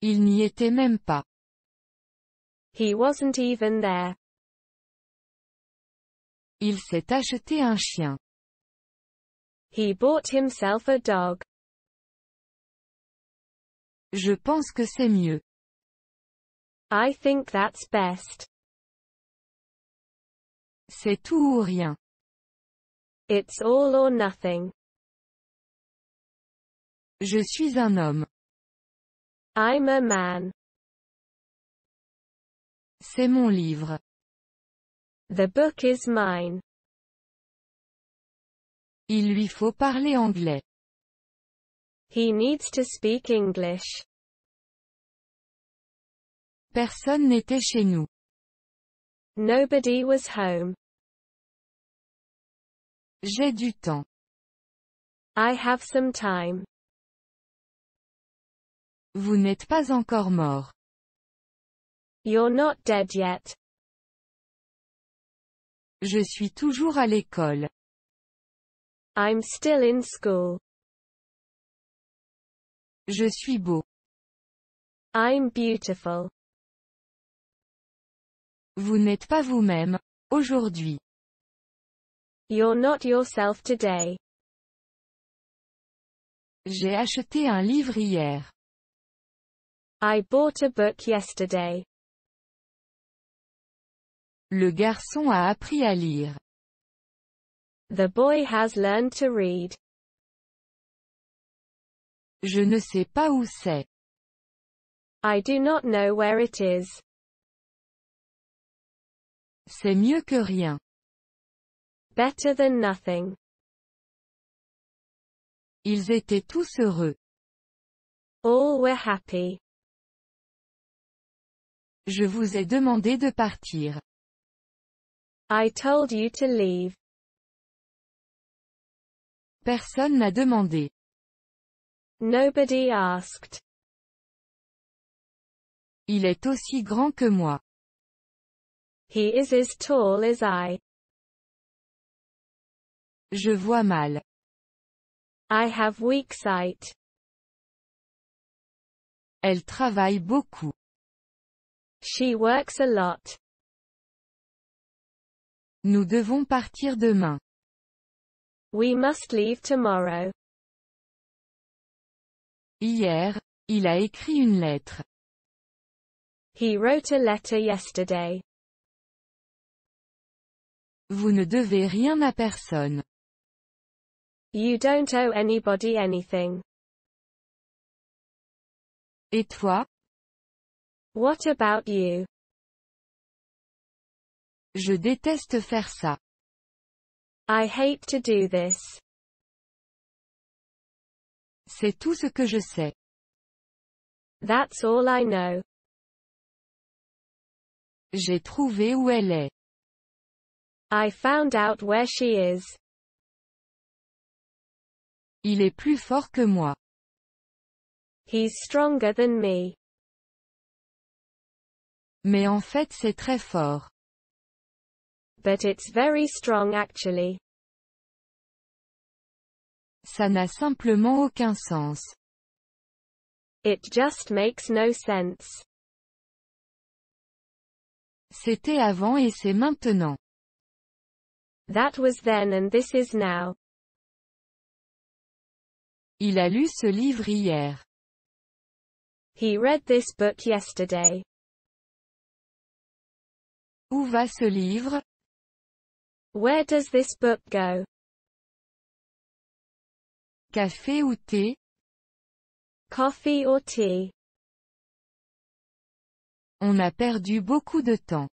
Il n'y était même pas. He wasn't even there. Il s'est acheté un chien. He bought himself a dog. Je pense que c'est mieux. I think that's best. C'est tout ou rien. It's all or nothing. Je suis un homme. I'm a man. C'est mon livre. The book is mine. Il lui faut parler anglais. He needs to speak English. Personne n'était chez nous. Nobody was home. J'ai du temps. I have some time. Vous n'êtes pas encore mort. You're not dead yet. Je suis toujours à l'école. I'm still in school. Je suis beau. I'm beautiful. Vous n'êtes pas vous-même, aujourd'hui. You're not yourself today. J'ai acheté un livre hier. I bought a book yesterday. Le garçon a appris à lire. The boy has learned to read. Je ne sais pas où c'est. I do not know where it is. C'est mieux que rien. Better than nothing. Ils étaient tous heureux. All were happy. Je vous ai demandé de partir. I told you to leave. Personne n'a demandé. Nobody asked. Il est aussi grand que moi. He is as tall as I. Je vois mal. I have weak sight. Elle travaille beaucoup. She works a lot. Nous devons partir demain. We must leave tomorrow. Hier, il a écrit une lettre. He wrote a letter yesterday. Vous ne devez rien à personne. You don't owe anybody anything. Et toi? What about you? Je déteste faire ça. I hate to do this. C'est tout ce que je sais. That's all I know. J'ai trouvé où elle est. I found out where she is. Il est plus fort que moi. He's stronger than me. Mais en fait c'est très fort but it's very strong actually. Ça n'a simplement aucun sens. It just makes no sense. C'était avant et c'est maintenant. That was then and this is now. Il a lu ce livre hier. He read this book yesterday. Où va ce livre where does this book go? Café ou thé? Coffee or tea? On a perdu beaucoup de temps.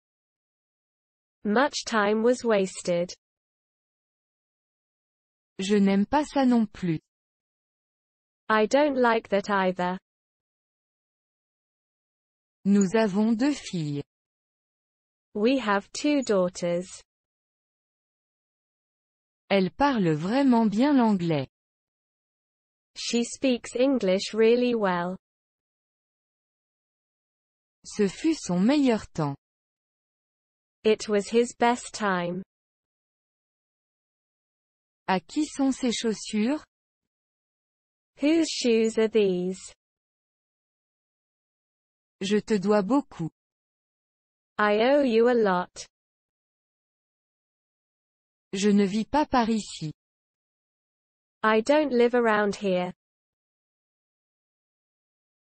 Much time was wasted. Je n'aime pas ça non plus. I don't like that either. Nous avons deux filles. We have two daughters. Elle parle vraiment bien l'anglais. She speaks English really well. Ce fut son meilleur temps. It was his best time. À qui sont ces chaussures? Whose shoes are these? Je te dois beaucoup. I owe you a lot. Je ne vis pas par ici. I don't live around here.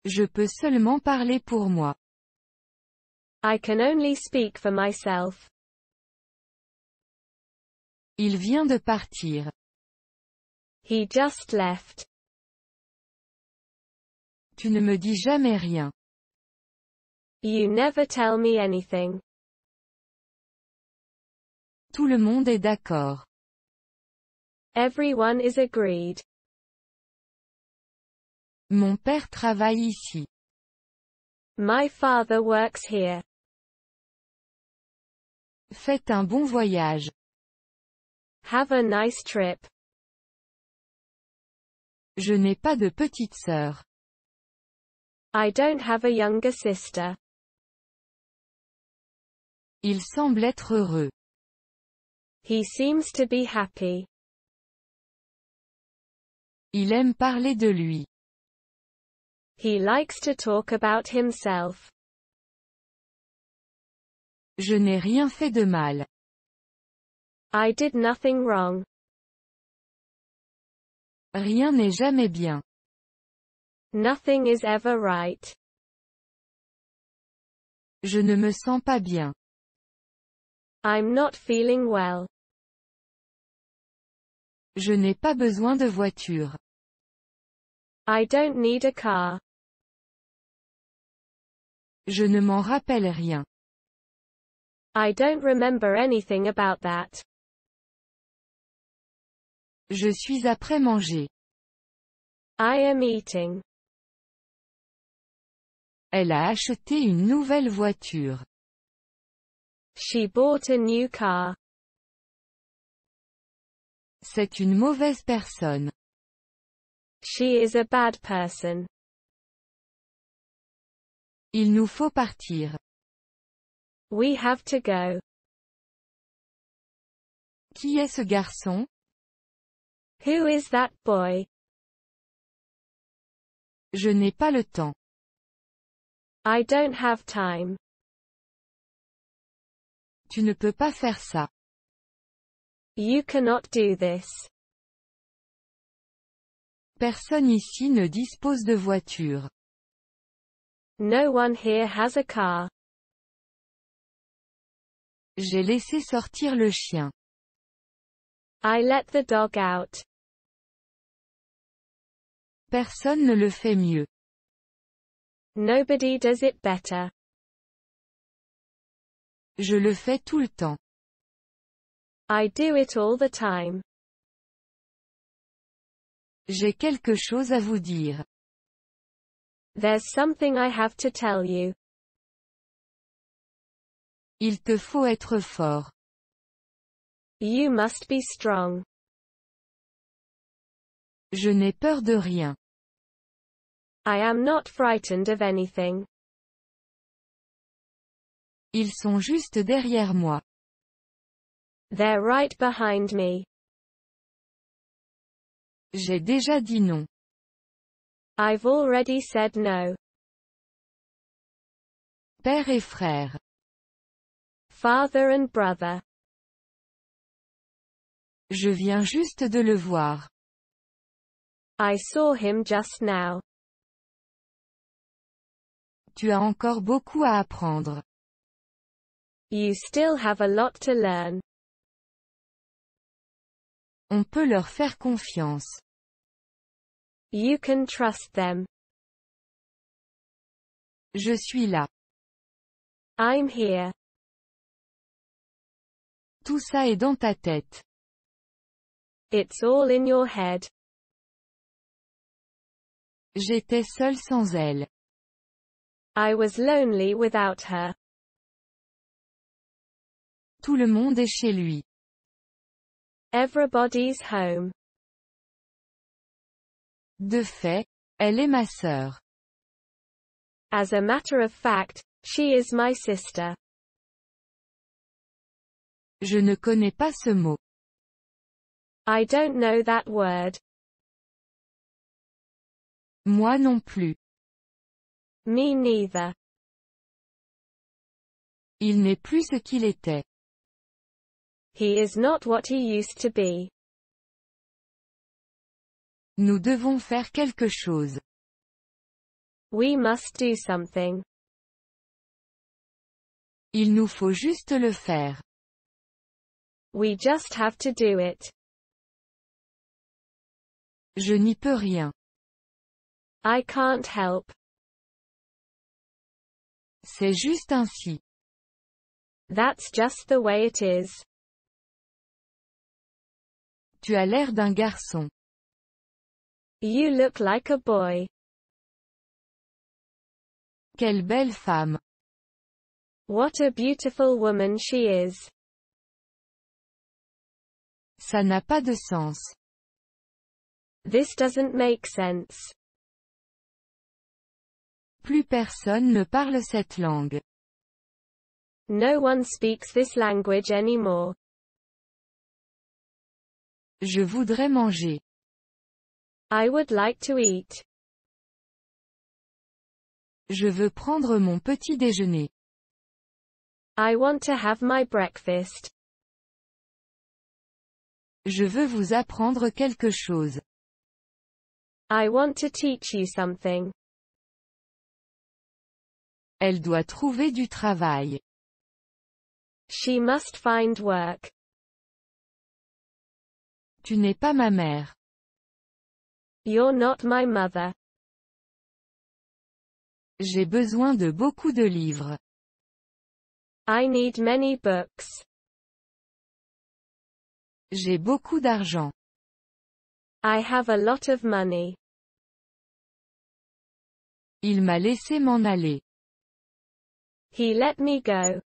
Je peux seulement parler pour moi. I can only speak for myself. Il vient de partir. He just left. Tu ne me dis jamais rien. You never tell me anything. Tout le monde est d'accord. Everyone is agreed. Mon père travaille ici. My father works here. Faites un bon voyage. Have a nice trip. Je n'ai pas de petite sœur. I don't have a younger sister. Il semble être heureux. He seems to be happy. Il aime parler de lui. He likes to talk about himself. Je n'ai rien fait de mal. I did nothing wrong. Rien n'est jamais bien. Nothing is ever right. Je ne me sens pas bien. I'm not feeling well. Je n'ai pas besoin de voiture. I don't need a car. Je ne m'en rappelle rien. I don't remember anything about that. Je suis après manger. I am eating. Elle a acheté une nouvelle voiture. She bought a new car. C'est une mauvaise personne. She is a bad person. Il nous faut partir. We have to go. Qui est ce garçon? Who is that boy? Je n'ai pas le temps. I don't have time. Tu ne peux pas faire ça. You cannot do this. Personne ici ne dispose de voiture. No one here has a car. J'ai laissé sortir le chien. I let the dog out. Personne ne le fait mieux. Nobody does it better. Je le fais tout le temps. I do it all the time. J'ai quelque chose à vous dire. There's something I have to tell you. Il te faut être fort. You must be strong. Je n'ai peur de rien. I am not frightened of anything. Ils sont juste derrière moi. They're right behind me. J'ai déjà dit non. I've already said no. Père et frère. Father and brother. Je viens juste de le voir. I saw him just now. Tu as encore beaucoup à apprendre. You still have a lot to learn. On peut leur faire confiance. You can trust them. Je suis là. I'm here. Tout ça est dans ta tête. It's all in your head. J'étais seule sans elle. I was lonely without her. Tout le monde est chez lui. Everybody's home. De fait, elle est ma sœur. As a matter of fact, she is my sister. Je ne connais pas ce mot. I don't know that word. Moi non plus. Me neither. Il n'est plus ce qu'il était. He is not what he used to be. Nous devons faire quelque chose. We must do something. Il nous faut juste le faire. We just have to do it. Je n'y peux rien. I can't help. C'est juste ainsi. That's just the way it is. Tu as l'air d'un garçon. You look like a boy. Quelle belle femme. What a beautiful woman she is. Ça n'a pas de sens. This doesn't make sense. Plus personne ne parle cette langue. No one speaks this language anymore. Je voudrais manger. I would like to eat. Je veux prendre mon petit déjeuner. I want to have my breakfast. Je veux vous apprendre quelque chose. I want to teach you something. Elle doit trouver du travail. She must find work. Tu n'es pas ma mère. You're not my mother. J'ai besoin de beaucoup de livres. I need many books. J'ai beaucoup d'argent. I have a lot of money. Il m'a laissé m'en aller. He let me go.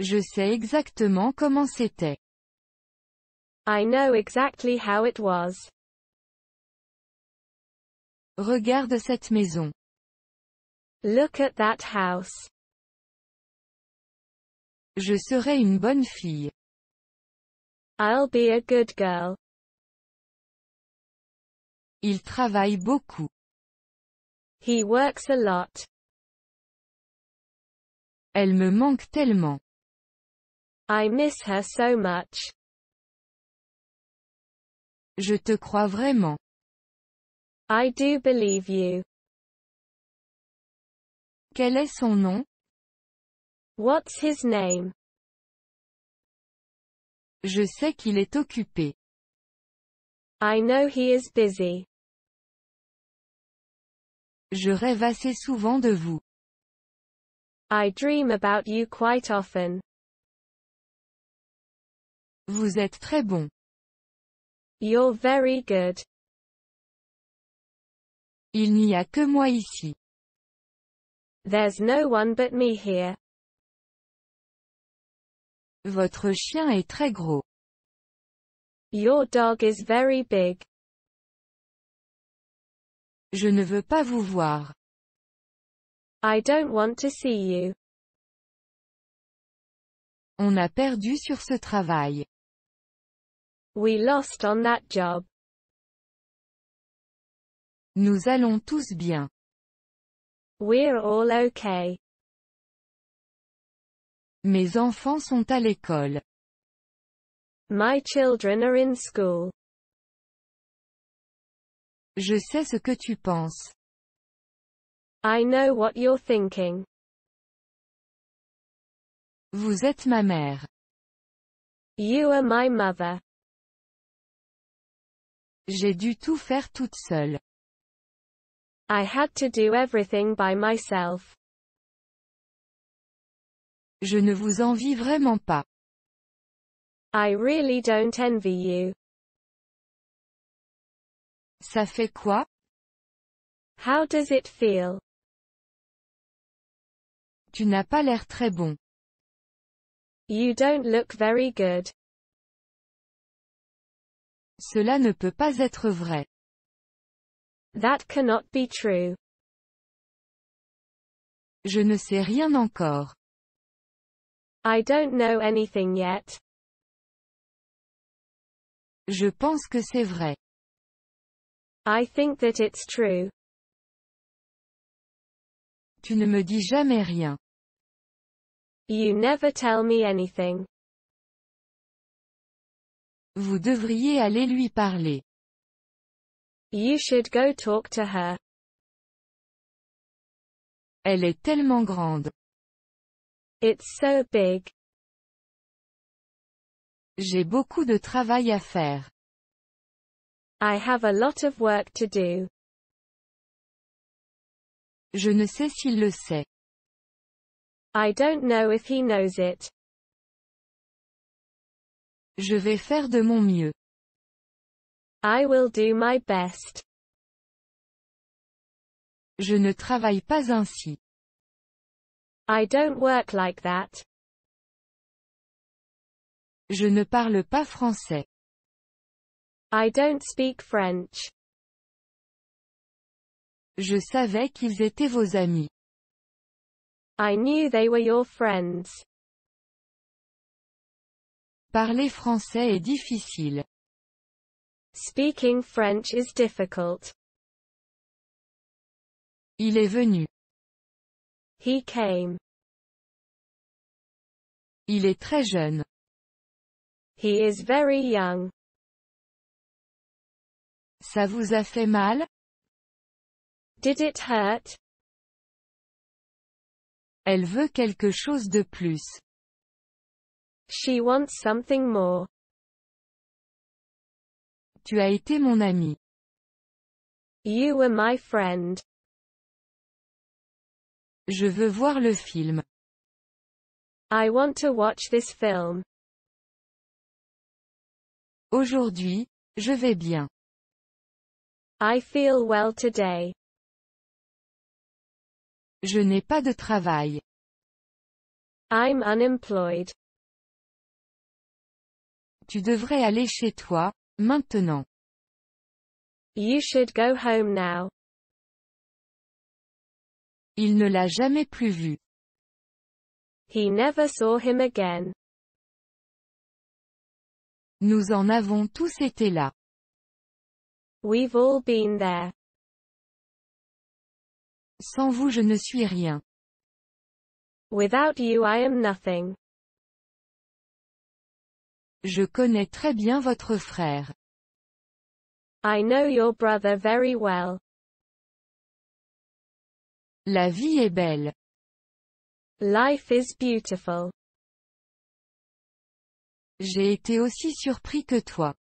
Je sais exactement comment c'était. I know exactly how it was. Regarde cette maison. Look at that house. Je serai une bonne fille. I'll be a good girl. Il travaille beaucoup. He works a lot. Elle me manque tellement. I miss her so much. Je te crois vraiment. I do believe you. Quel est son nom? What's his name? Je sais qu'il est occupé. I know he is busy. Je rêve assez souvent de vous. I dream about you quite often. Vous êtes très bon. You're very good. Il n'y a que moi ici. There's no one but me here. Votre chien est très gros. Your dog is very big. Je ne veux pas vous voir. I don't want to see you. On a perdu sur ce travail. We lost on that job. Nous allons tous bien. We're all okay. Mes enfants sont à l'école. My children are in school. Je sais ce que tu penses. I know what you're thinking. Vous êtes ma mère. You are my mother. J'ai dû tout faire toute seule. I had to do everything by myself. Je ne vous envie vraiment pas. I really don't envy you. Ça fait quoi? How does it feel? Tu n'as pas l'air très bon. You don't look very good. Cela ne peut pas être vrai. That cannot be true. Je ne sais rien encore. I don't know anything yet. Je pense que c'est vrai. I think that it's true. Tu ne me dis jamais rien. You never tell me anything. Vous devriez aller lui parler. You should go talk to her. Elle est tellement grande. It's so big. J'ai beaucoup de travail à faire. I have a lot of work to do. Je ne sais s'il le sait. I don't know if he knows it. Je vais faire de mon mieux. I will do my best. Je ne travaille pas ainsi. I don't work like that. Je ne parle pas français. I don't speak French. Je savais qu'ils étaient vos amis. I knew they were your friends. Parler français est difficile. Speaking French is difficult. Il est venu. He came. Il est très jeune. He is very young. Ça vous a fait mal? Did it hurt? Elle veut quelque chose de plus. She wants something more. Tu as été mon ami. You were my friend. Je veux voir le film. I want to watch this film. Aujourd'hui, je vais bien. I feel well today. Je n'ai pas de travail. I'm unemployed. Tu devrais aller chez toi, maintenant. You should go home now. Il ne l'a jamais plus vu. He never saw him again. Nous en avons tous été là. We've all been there. Sans vous je ne suis rien. Without you I am nothing. Je connais très bien votre frère. I know your brother very well. La vie est belle. Life is beautiful. J'ai été aussi surpris que toi.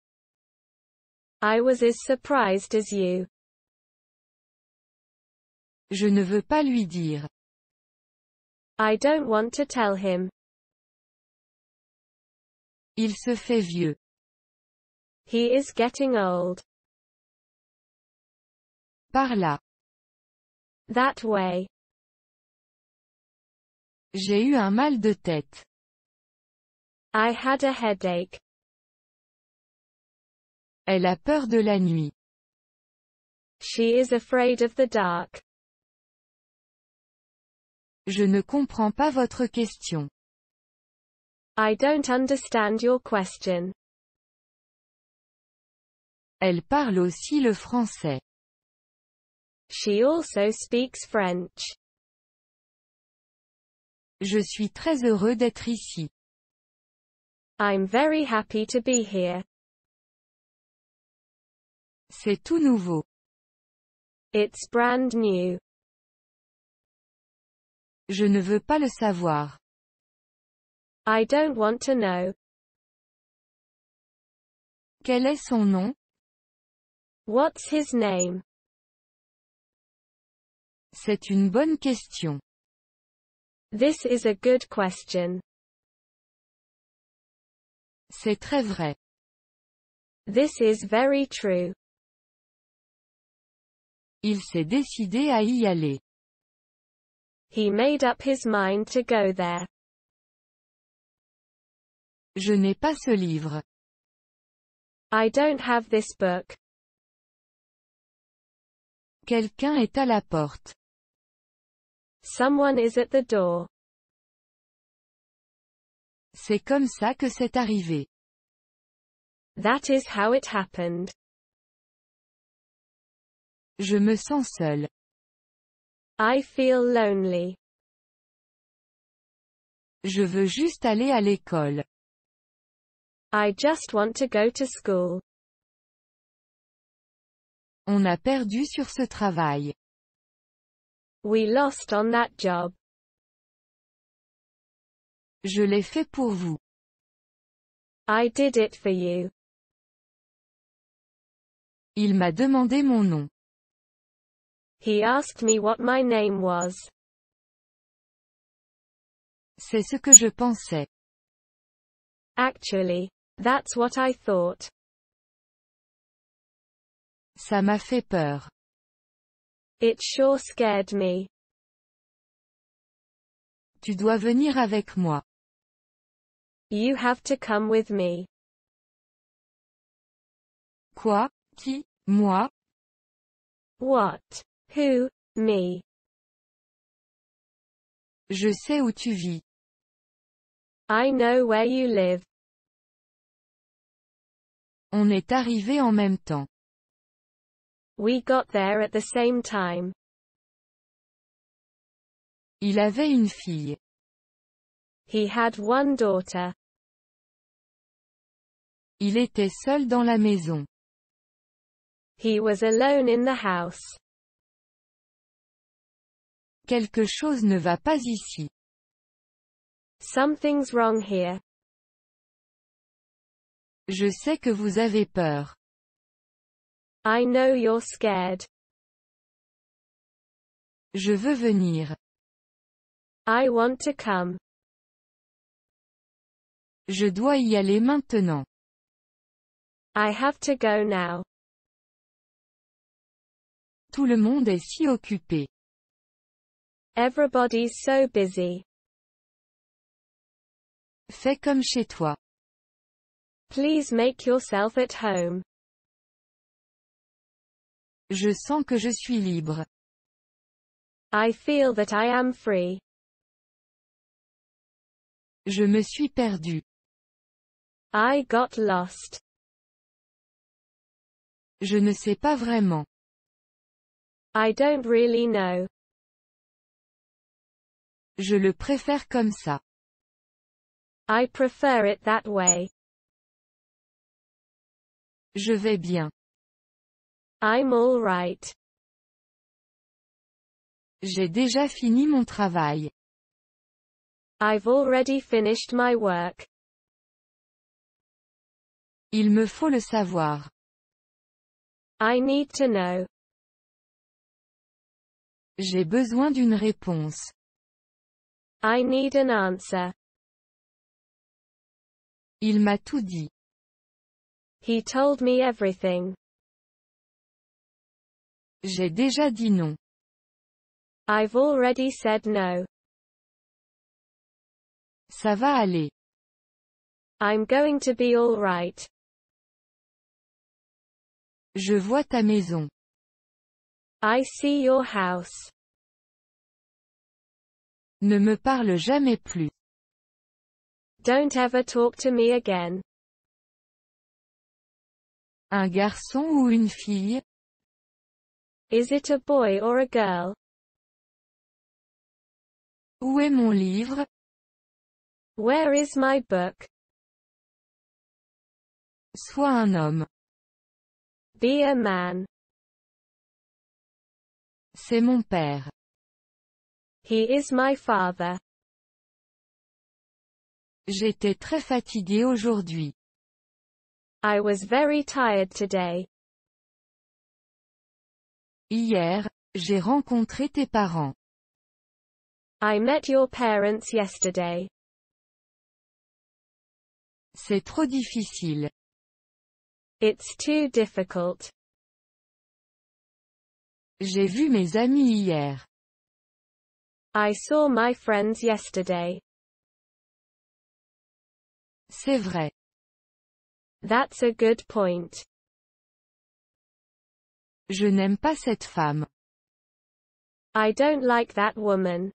I was as surprised as you. Je ne veux pas lui dire. I don't want to tell him. Il se fait vieux. He is getting old. Par là. That way. J'ai eu un mal de tête. I had a headache. Elle a peur de la nuit. She is afraid of the dark. Je ne comprends pas votre question. I don't understand your question. Elle parle aussi le français. She also speaks French. Je suis très heureux d'être ici. I'm very happy to be here. C'est tout nouveau. It's brand new. Je ne veux pas le savoir. I don't want to know. Quel est son nom? What's his name? C'est une bonne question. This is a good question. C'est très vrai. This is very true. Il s'est décidé à y aller. He made up his mind to go there. Je n'ai pas ce livre. I don't have this book. Quelqu'un est à la porte. Someone is at the door. C'est comme ça que c'est arrivé. That is how it happened. Je me sens seul. I feel lonely. Je veux juste aller à l'école. I just want to go to school. On a perdu sur ce travail. We lost on that job. Je l'ai fait pour vous. I did it for you. Il m'a demandé mon nom. He asked me what my name was. C'est ce que je pensais. Actually. That's what I thought. Ça m'a fait peur. It sure scared me. Tu dois venir avec moi. You have to come with me. Quoi? Qui? Moi? What? Who? Me? Je sais où tu vis. I know where you live. On est arrivé en même temps. We got there at the same time. Il avait une fille. He had one daughter. Il était seul dans la maison. He was alone in the house. Quelque chose ne va pas ici. Something's wrong here. Je sais que vous avez peur. I know you're scared. Je veux venir. I want to come. Je dois y aller maintenant. I have to go now. Tout le monde est si occupé. Everybody's so busy. Fais comme chez toi. Please make yourself at home. Je sens que je suis libre. I feel that I am free. Je me suis perdu. I got lost. Je ne sais pas vraiment. I don't really know. Je le préfère comme ça. I prefer it that way. Je vais bien. I'm all right. J'ai déjà fini mon travail. I've already finished my work. Il me faut le savoir. I need to know. J'ai besoin d'une réponse. I need an answer. Il m'a tout dit. He told me everything. J'ai déjà dit non. I've already said no. Ça va aller. I'm going to be alright. Je vois ta maison. I see your house. Ne me parle jamais plus. Don't ever talk to me again. Un garçon ou une fille? Is it a boy or a girl? Où est mon livre? Where is my book? Sois un homme. Be a man. C'est mon père. He is my father. J'étais très fatigué aujourd'hui. I was very tired today. Hier, j'ai rencontré tes parents. I met your parents yesterday. C'est trop difficile. It's too difficult. J'ai vu mes amis hier. I saw my friends yesterday. C'est vrai. That's a good point. Je n'aime pas cette femme. I don't like that woman.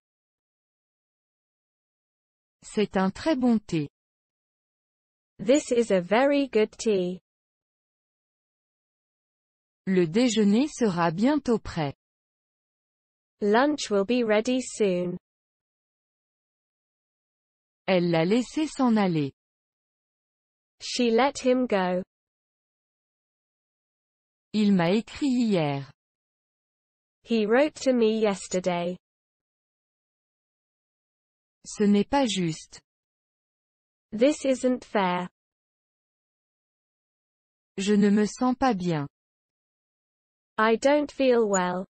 C'est un très bon thé. This is a very good tea. Le déjeuner sera bientôt prêt. Lunch will be ready soon. Elle l'a laissé s'en aller. She let him go. Il m'a écrit hier. He wrote to me yesterday. Ce n'est pas juste. This isn't fair. Je ne me sens pas bien. I don't feel well.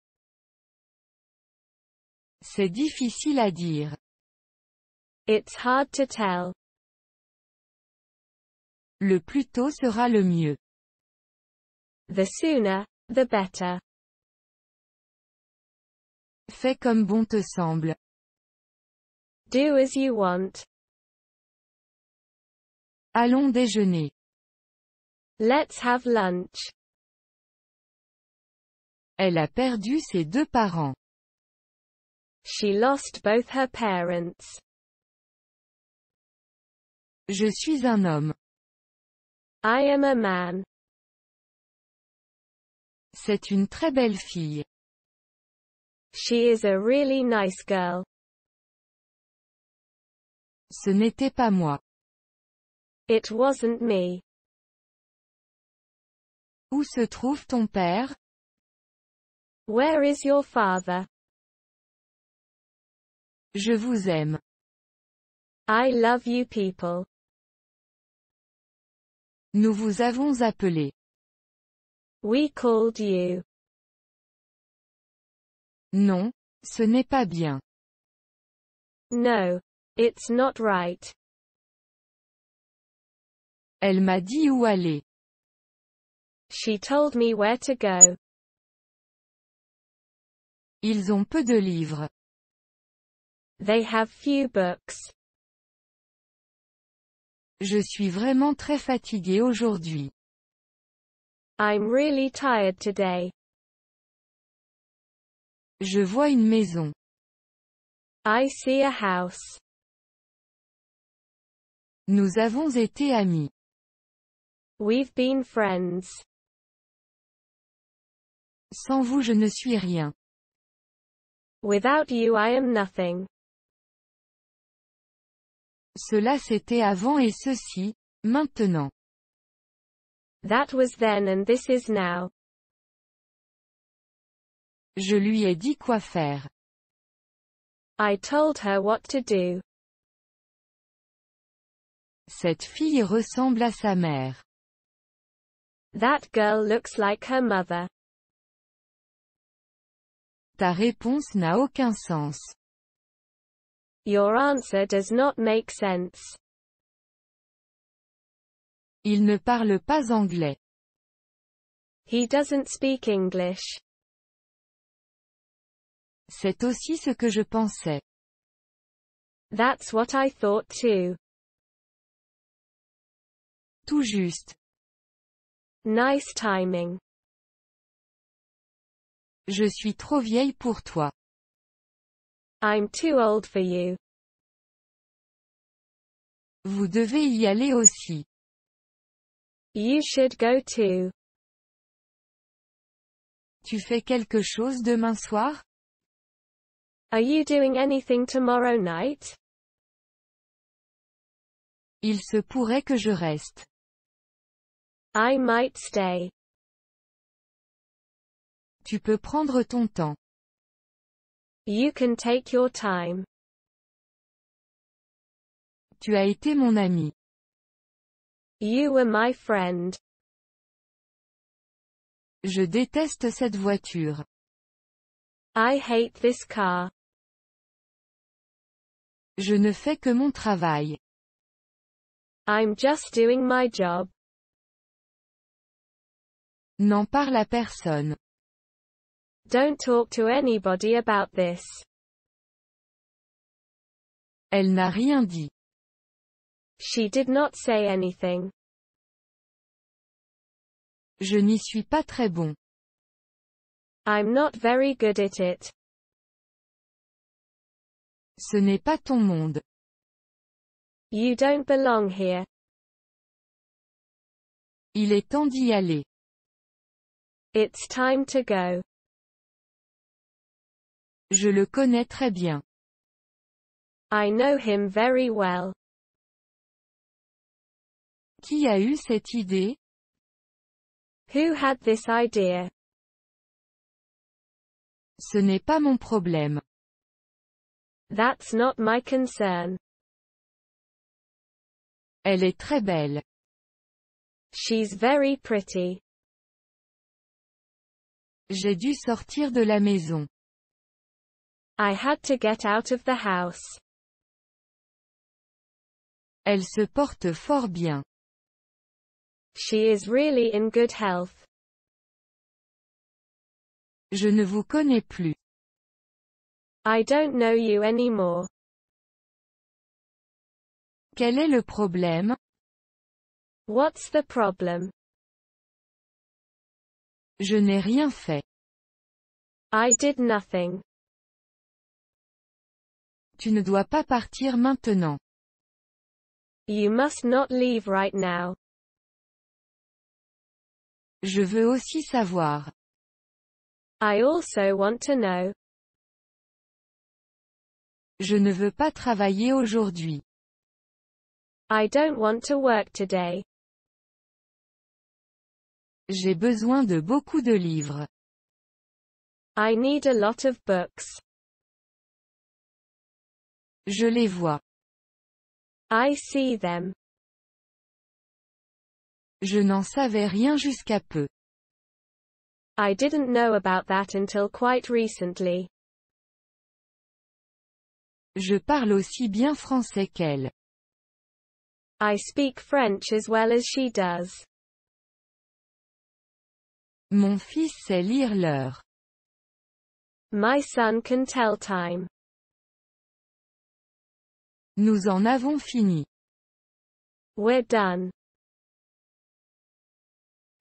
C'est difficile à dire. It's hard to tell. Le plus tôt sera le mieux. The sooner, the better. Fais comme bon te semble. Do as you want. Allons déjeuner. Let's have lunch. Elle a perdu ses deux parents. She lost both her parents. Je suis un homme. I am a man. C'est une très belle fille. She is a really nice girl. Ce n'était pas moi. It wasn't me. Où se trouve ton père? Where is your father? Je vous aime. I love you people. Nous vous avons appelé. We called you. Non, ce n'est pas bien. No, it's not right. Elle m'a dit où aller. She told me where to go. Ils ont peu de livres. They have few books. Je suis vraiment très fatigué aujourd'hui. I'm really tired today. Je vois une maison. I see a house. Nous avons été amis. We've been friends. Sans vous je ne suis rien. Without you I am nothing. Cela c'était avant et ceci, maintenant. That was then and this is now. Je lui ai dit quoi faire. I told her what to do. Cette fille ressemble à sa mère. That girl looks like her mother. Ta réponse n'a aucun sens. Your answer does not make sense. Il ne parle pas anglais. He doesn't speak English. C'est aussi ce que je pensais. That's what I thought too. Tout juste. Nice timing. Je suis trop vieille pour toi. I'm too old for you. Vous devez y aller aussi. You should go too. Tu fais quelque chose demain soir? Are you doing anything tomorrow night? Il se pourrait que je reste. I might stay. Tu peux prendre ton temps. You can take your time. Tu as été mon ami. You were my friend. Je déteste cette voiture. I hate this car. Je ne fais que mon travail. I'm just doing my job. N'en parle à personne. Don't talk to anybody about this. Elle n'a rien dit. She did not say anything. Je n'y suis pas très bon. I'm not very good at it. Ce n'est pas ton monde. You don't belong here. Il est temps d'y aller. It's time to go. Je le connais très bien. I know him very well. Qui a eu cette idée? Who had this idea? Ce n'est pas mon problème. That's not my concern. Elle est très belle. She's very pretty. J'ai dû sortir de la maison. I had to get out of the house. Elle se porte fort bien. She is really in good health. Je ne vous connais plus. I don't know you anymore. Quel est le problème? What's the problem? Je n'ai rien fait. I did nothing. Tu ne dois pas partir maintenant. You must not leave right now. Je veux aussi savoir. I also want to know. Je ne veux pas travailler aujourd'hui. I don't want to work today. J'ai besoin de beaucoup de livres. I need a lot of books. Je les vois. I see them. Je n'en savais rien jusqu'à peu. I didn't know about that until quite recently. Je parle aussi bien français qu'elle. I speak French as well as she does. Mon fils sait lire l'heure. My son can tell time. Nous en avons fini. We're done.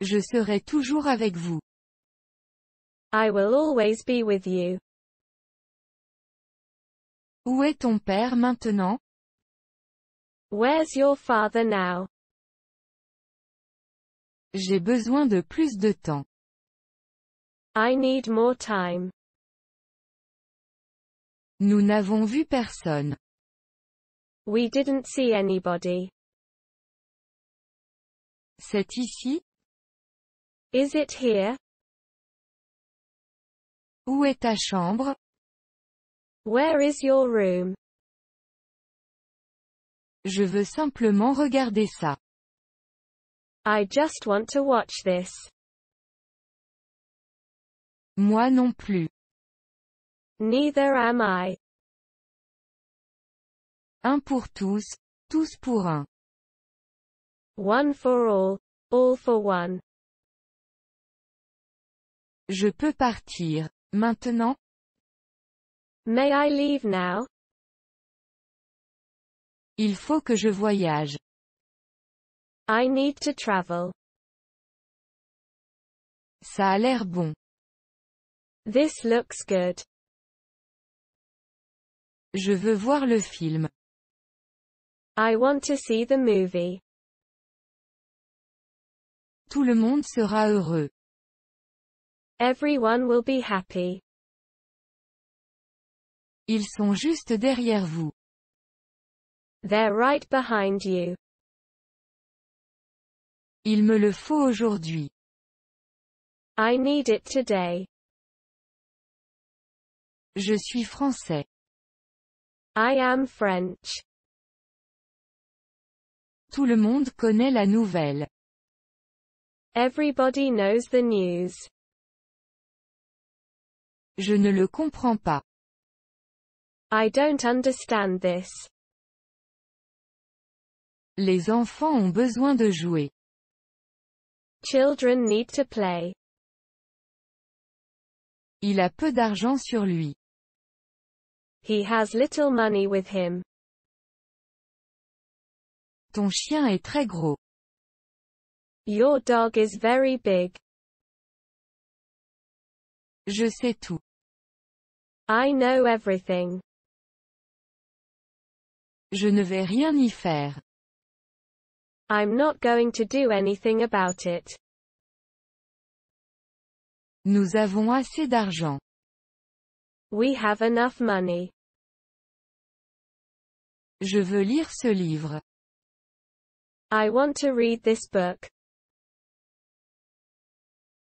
Je serai toujours avec vous. I will always be with you. Où est ton père maintenant? Where's your father now? J'ai besoin de plus de temps. I need more time. Nous n'avons vu personne. We didn't see anybody. C'est ici? Is it here? Où est ta chambre? Where is your room? Je veux simplement regarder ça. I just want to watch this. Moi non plus. Neither am I. Un pour tous, tous pour un. One for all, all for one. Je peux partir, maintenant? May I leave now? Il faut que je voyage. I need to travel. Ça a l'air bon. This looks good. Je veux voir le film. I want to see the movie. Tout le monde sera heureux. Everyone will be happy. Ils sont juste derrière vous. They're right behind you. Il me le faut aujourd'hui. I need it today. Je suis français. I am French. Tout le monde connaît la nouvelle. Everybody knows the news. Je ne le comprends pas. I don't understand this. Les enfants ont besoin de jouer. Children need to play. Il a peu d'argent sur lui. He has little money with him. Ton chien est très gros. Your dog is very big. Je sais tout. I know everything. Je ne vais rien y faire. I'm not going to do anything about it. Nous avons assez d'argent. We have enough money. Je veux lire ce livre. I want to read this book.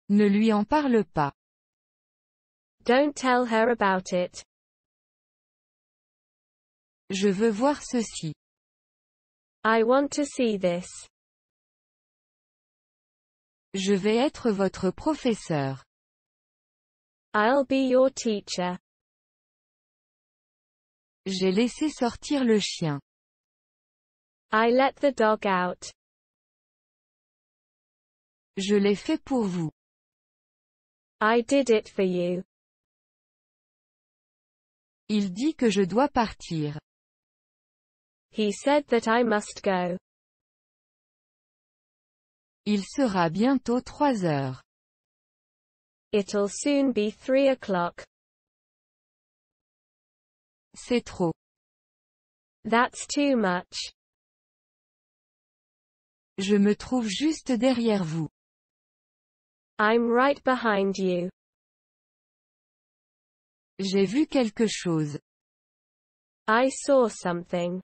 Ne lui en parle pas. Don't tell her about it. Je veux voir ceci. I want to see this. Je vais être votre professeur. I'll be your teacher. J'ai laissé sortir le chien. I let the dog out. Je l'ai fait pour vous. I did it for you. Il dit que je dois partir. He said that I must go. Il sera bientôt trois heures. It'll soon be three o'clock. C'est trop. That's too much. Je me trouve juste derrière vous. I'm right behind you. J'ai vu quelque chose. I saw something.